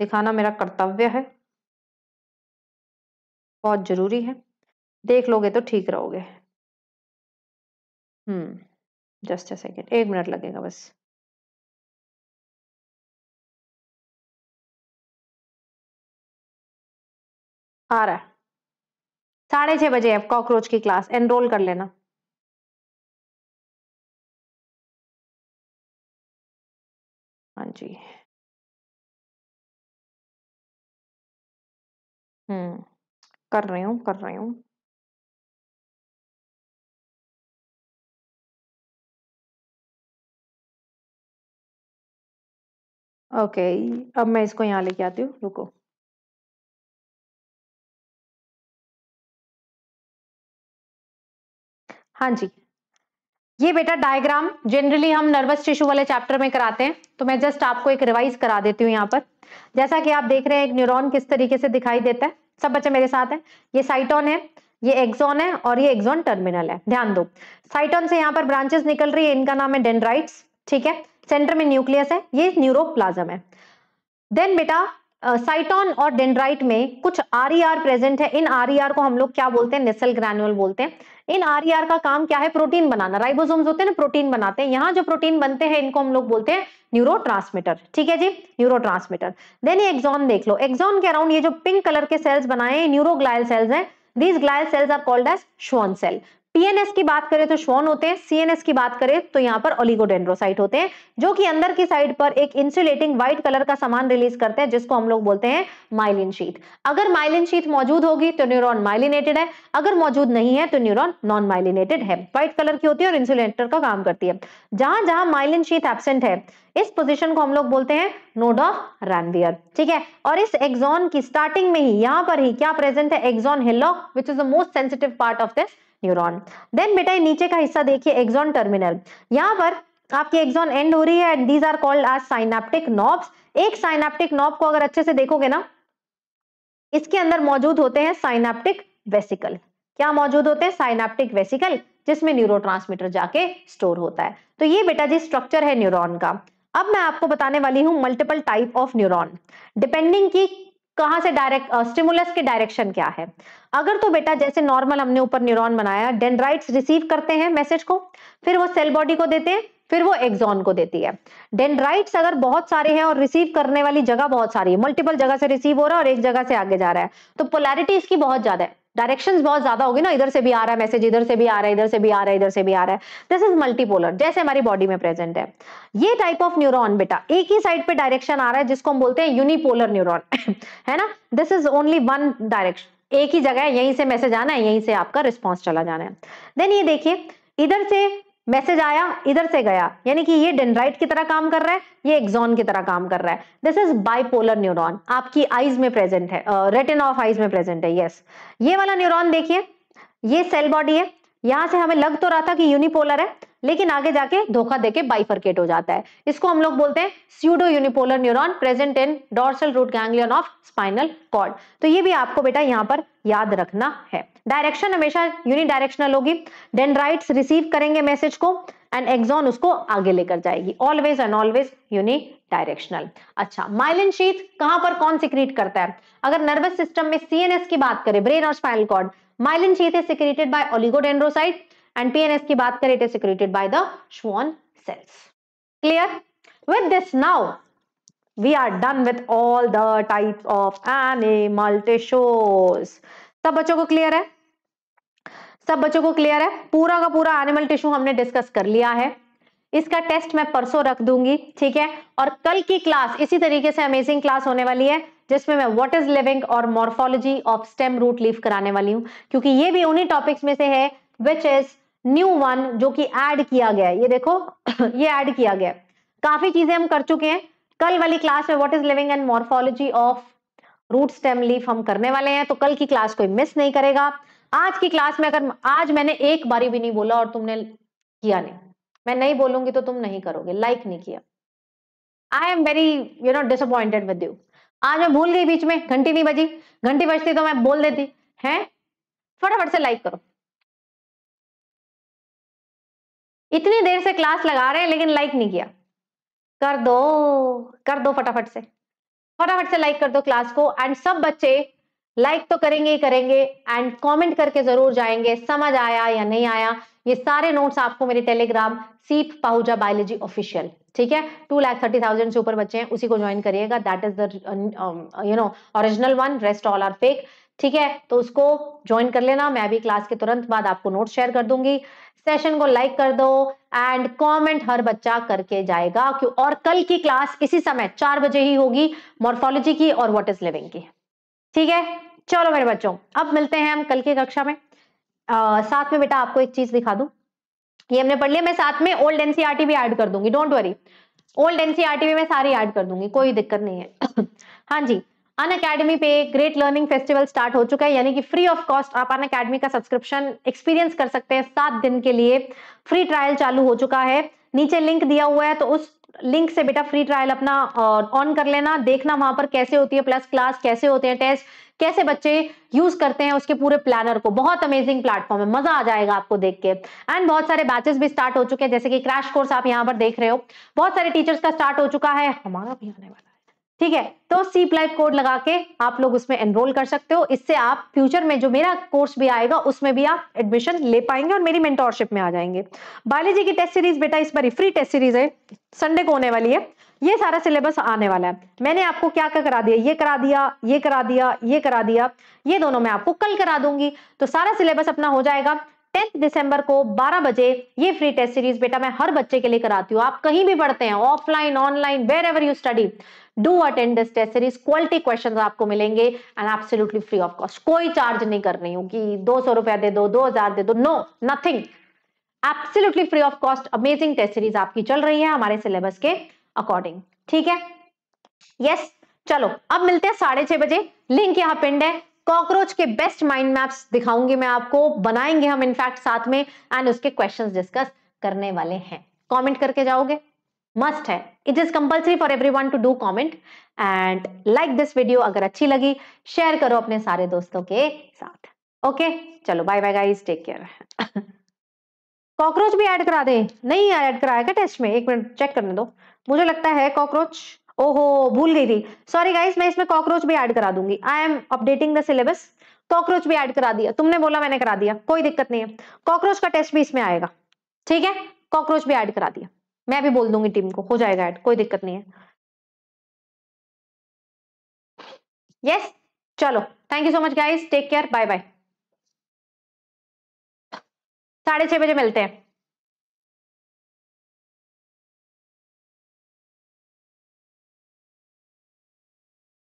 दिखाना मेरा कर्तव्य है बहुत जरूरी है देख लोगे तो ठीक रहोगे हम्म जस्ट अ सेकेंड एक मिनट लगेगा बस आ रहा है साढ़े छह बजे है कॉकरोच की क्लास एनरोल कर लेना हाँ जी हम्म कर रही हूँ कर रही हूँ ओके अब मैं इसको यहाँ लेके आती हूँ रुको हाँ जी ये बेटा डायग्राम जनरली हम नर्वस टिश्यू वाले चैप्टर में कराते हैं तो मैं जस्ट आपको एक रिवाइज करा देती हूँ यहाँ पर जैसा कि आप देख रहे हैं एक न्यूरॉन किस तरीके से दिखाई देता है सब बच्चे मेरे साथ हैं ये साइटोन है ये एक्सॉन है और ये एक्सॉन टर्मिनल है ध्यान दो साइटोन से यहाँ पर ब्रांचेस निकल रही है इनका नाम है डेंड्राइट्स ठीक है सेंटर में न्यूक्लियस है ये न्यूरोप्लाजम है देन बेटा साइटोन और डेंड्राइट में कुछ आर प्रेजेंट e है इन आर e को हम लोग क्या बोलते हैं नेसल ग्रैन्यूल बोलते हैं इन आरईआर e का काम क्या है प्रोटीन बनाना राइबोसोम्स होते हैं ना प्रोटीन बनाते हैं यहाँ जो प्रोटीन बनते हैं इनको हम लोग बोलते हैं न्यूरो ठीक है जी न्यूरो देन ये एक्सॉन देख लो एक्सॉन के अराउंड ये जो पिंक कलर के सेल्स बनाए न्यूरोग्लायल सेल्स हैं these glial cells are called as Schwann cell PNS की बात करें तो श्वॉन होते हैं सीएनएस की बात करें तो यहाँ पर ओलिगोडेंड्रोसाइट होते हैं जो कि अंदर की साइड पर एक इंसुलेटिंग व्हाइट कलर का सामान रिलीज करते हैं जिसको हम लोग बोलते हैं माइलिन शीत अगर माइलिन शीत मौजूद होगी तो न्यूरॉन माइलिनेटेड है अगर मौजूद नहीं है तो न्यूरोन नॉन माइलिनेटेड है व्हाइट कलर की होती है और इंसुलेटर का काम करती है जहां जहां माइलिन शीत एबसेंट है इस पोजीशन को हम लोग बोलते हैं नोड ऑफ रैनवियर ठीक है और इस एक्सॉन की स्टार्टिंग में ही यहां पर ही क्या प्रेजेंट है axon hillock which is the most sensitive part of this neuron then बेटा ये नीचे का हिस्सा देखिए एक्सॉन टर्मिनल यहाँ पर आपकी एक्सॉन एंड हो रही है and these are called as synaptic knobs एक साइनाप्टिक नॉब को अगर अच्छे से देखोगे ना इसके अंदर मौजूद होते हैं साइनाप्टिक वेसिकल क्या मौजूद होते हैं साइनाप्टिक वेसिकल जिसमें न्यूरोट्रांसमीटर जाके स्टोर होता है तो ये बेटा जी स्ट्रक्चर है न्यूरॉन का अब मैं आपको बताने वाली हूँ multiple type of neuron depending की कहां से डायरेक्ट स्टिमुलस के डायरेक्शन क्या है अगर तो बेटा जैसे नॉर्मल हमने ऊपर न्यूरॉन बनाया डेंड्राइट्स रिसीव करते हैं मैसेज को फिर वो सेल बॉडी को देते हैं फिर वो एक्सॉन को देती है डेंड्राइट्स अगर बहुत सारे हैं और रिसीव करने वाली जगह बहुत सारी है मल्टीपल जगह से रिसीव हो रहा है और एक जगह से आगे जा रहा है तो पोलैरिटी इसकी बहुत ज्यादा है डायरेक्शन बहुत ज्यादा होगी ना इधर से भी आ रहा है मैसेज इधर से भी आ रहा है इधर से भी आ रहा है इधर से भी आ रहा है दिस इज मल्टीपोलर जैसे हमारी बॉडी में प्रेजेंट है ये टाइप ऑफ न्यूरोन बेटा एक ही साइड पे डायरेक्शन आ रहा है जिसको हम बोलते हैं यूनिपोलर न्यूरोन है ना this is only one direction एक ही जगह है यहीं से मैसेज आना है यहीं से आपका रिस्पॉन्स चला जाना है देन ये देखिए इधर से मैसेज आया इधर से गया यानी कि ये डेंड्राइट की तरह काम कर रहा है ये एक्सॉन की तरह काम कर रहा है दिस इज बाइपोलर न्यूरॉन आपकी आईज में प्रेजेंट है रेटिन ऑफ आईज में प्रेजेंट है यस ये वाला न्यूरॉन देखिए ये सेल बॉडी है यहां से हमें लग तो रहा था कि यूनिपोलर है लेकिन आगे जाके धोखा देके बाइफर्केट हो जाता है इसको हम लोग बोलते हैं pseudo unipolar neuron present in dorsal root ganglion of spinal cord तो ये भी आपको बेटा यहाँ पर याद रखना है डायरेक्शन हमेशा यूनिडायरेक्शनल होगी डेंड्राइट्स रिसीव करेंगे मैसेज को एंड एग्जॉन उसको आगे लेकर जाएगी ऑलवेज एंड ऑलवेज यूनिडायरेक्शनल अच्छा माइलिन शीथ कहां पर कौन सिक्रीट करता है अगर नर्वस सिस्टम में सीएनएस की बात करें ब्रेन और spinal cord myelin sheath is secreted by oligodendrocyte and PNS की बात करें it is secreted by the Schwann cells clear with this now we are done with all the types of animal tissues सब बच्चों को clear है सब बच्चों को क्लियर है पूरा का पूरा एनिमल टिश्यू हमने डिस्कस कर लिया है इसका टेस्ट मैं परसों रख दूंगी ठीक है और कल की क्लास इसी तरीके से अमेजिंग क्लास होने वाली है जिसमें मैं व्हाट इज लिविंग और morphology of stem root leaf कराने वाली हूँ क्योंकि ये भी उन्हीं टॉपिक्स में से है विच इज न्यू वन जो कि ऐड किया गया है ये देखो ये ऐड किया गया है काफी चीजें हम कर चुके हैं कल वाली क्लास में what is living and morphology of root stem leaf हम करने वाले हैं तो कल की क्लास कोई मिस नहीं करेगा आज की क्लास में अगर आज मैंने एक बारी भी नहीं बोला और तुमने किया नहीं मैं नहीं बोलूंगी तो तुम नहीं करोगे लाइक नहीं किया I am very you know disappointed with you आज मैं भूल गई बीच में घंटी नहीं बजी घंटी बजती तो मैं बोल देती है फटाफट से लाइक करो इतनी देर से क्लास लगा रहे हैं लेकिन लाइक नहीं किया कर दो कर दो फटाफट से फटाफट से लाइक कर दो क्लास को एंड सब बच्चे लाइक तो करेंगे ही करेंगे एंड कमेंट करके जरूर जाएंगे समझ आया या नहीं आया ये सारे नोट्स आपको मेरे टेलीग्राम सीप पाहुजा बायोलॉजी ऑफिशियल ठीक है टू लैख थर्टी थाउजेंड से ऊपर बच्चे हैं उसी को ज्वाइन करिएगा that is the you know original one rest all are fake ठीक है तो उसको ज्वाइन कर लेना मैं अभी क्लास के तुरंत बाद आपको नोट शेयर कर दूंगी सेशन को लाइक कर दो एंड कमेंट हर बच्चा करके जाएगा क्यों और कल की क्लास इसी समय चार बजे ही होगी मॉर्फोलॉजी की और व्हाट इज लिविंग की ठीक है चलो मेरे बच्चों अब मिलते हैं हम कल की कक्षा में आ, साथ में बेटा आपको एक चीज दिखा दू ये हमने पढ़ लिया मैं साथ में ओल्ड एनसीआरटी e भी ऐड कर दूंगी डोंट वरी ओल्ड एनसीआरटी भी मैं सारी ऐड कर दूंगी कोई दिक्कत नहीं है हाँ जी अन अकेडमी पे ग्रेट लर्निंग फेस्टिवल स्टार्ट हो चुका है यानी कि फ्री ऑफ कॉस्ट आप अन अकेडमी का सब्सक्रिप्शन एक्सपीरियंस कर सकते हैं सात दिन के लिए फ्री ट्रायल चालू हो चुका है नीचे लिंक दिया हुआ है तो उस लिंक से बेटा फ्री ट्रायल अपना ऑन कर लेना देखना वहां पर कैसे होती है प्लस क्लास कैसे होते हैं टेस्ट कैसे बच्चे यूज करते हैं उसके पूरे प्लानर को बहुत अमेजिंग प्लेटफॉर्म है मजा आ जाएगा आपको देख के एंड बहुत सारे बैचेस भी स्टार्ट हो चुके हैं जैसे कि क्रैश कोर्स आप यहाँ पर देख रहे हो बहुत सारे टीचर्स का स्टार्ट हो चुका है हमारा भी आने वाला है ठीक है तो सीप लाइफ कोड लगा के आप लोग उसमें एनरोल कर सकते हो इससे आप फ्यूचर में जो मेरा कोर्स भी आएगा उसमें भी आप एडमिशन ले पाएंगे और मेरी मेंटोरशिप में आ जाएंगे बायोलॉजी की टेस्ट सीरीज बेटा इस बार फ्री टेस्ट सीरीज है संडे को होने वाली है ये सारा सिलेबस आने वाला है मैंने आपको क्या क्या करा दिया ये करा दिया ये करा दिया ये करा दिया ये दोनों मैं आपको कल करा दूंगी तो सारा सिलेबस अपना हो जाएगा टेंथ दिसंबर को 12 बजे ये फ्री टेस्ट सीरीज बेटा मैं हर बच्चे के लिए कराती हूँ आप कहीं भी पढ़ते हैं offline online wherever you study do attend this test series quality question आपको मिलेंगे and absolutely free of cost कोई चार्ज नहीं कर रही हूँ कि दो सौ रुपया दे दो दो हजार दे दो no nothing absolutely free of cost amazing test series आपकी चल रही है हमारे सिलेबस के अकॉर्डिंग ठीक है यस चलो अब मिलते हैं साढ़े छह बजे लिंक यहाँ पिंड है कॉकरोच के बेस्ट माइंड मैप्स दिखाऊंगी मैं आपको बनाएंगे हम इनफैक्ट साथ में एंड उसके क्वेश्चंस डिस्कस करने वाले हैं कमेंट करके जाओगे मस्ट है it is compulsory for every one to do comment and like this video अगर अच्छी लगी शेयर करो अपने सारे दोस्तों के साथ ओके चलो bye bye guys take care cockroach भी ऐड करा दे नहीं ऐड कराएगा टेस्ट में एक मिनट चेक करने दो मुझे लगता है कॉकरोच ओहो भूल गई थी सॉरी गाइस मैं इसमें कॉकरोच भी ऐड करा दूंगी I am updating the syllabus cockroach भी ऐड करा दिया तुमने बोला मैंने करा दिया कोई दिक्कत नहीं है कॉकरोच का टेस्ट भी इसमें आएगा ठीक है कॉकरोच भी ऐड करा दिया मैं भी बोल दूंगी टीम को हो जाएगा ऐड कोई दिक्कत नहीं है यस yes? चलो thank you so much guys take care bye bye साढ़े छह बजे मिलते हैं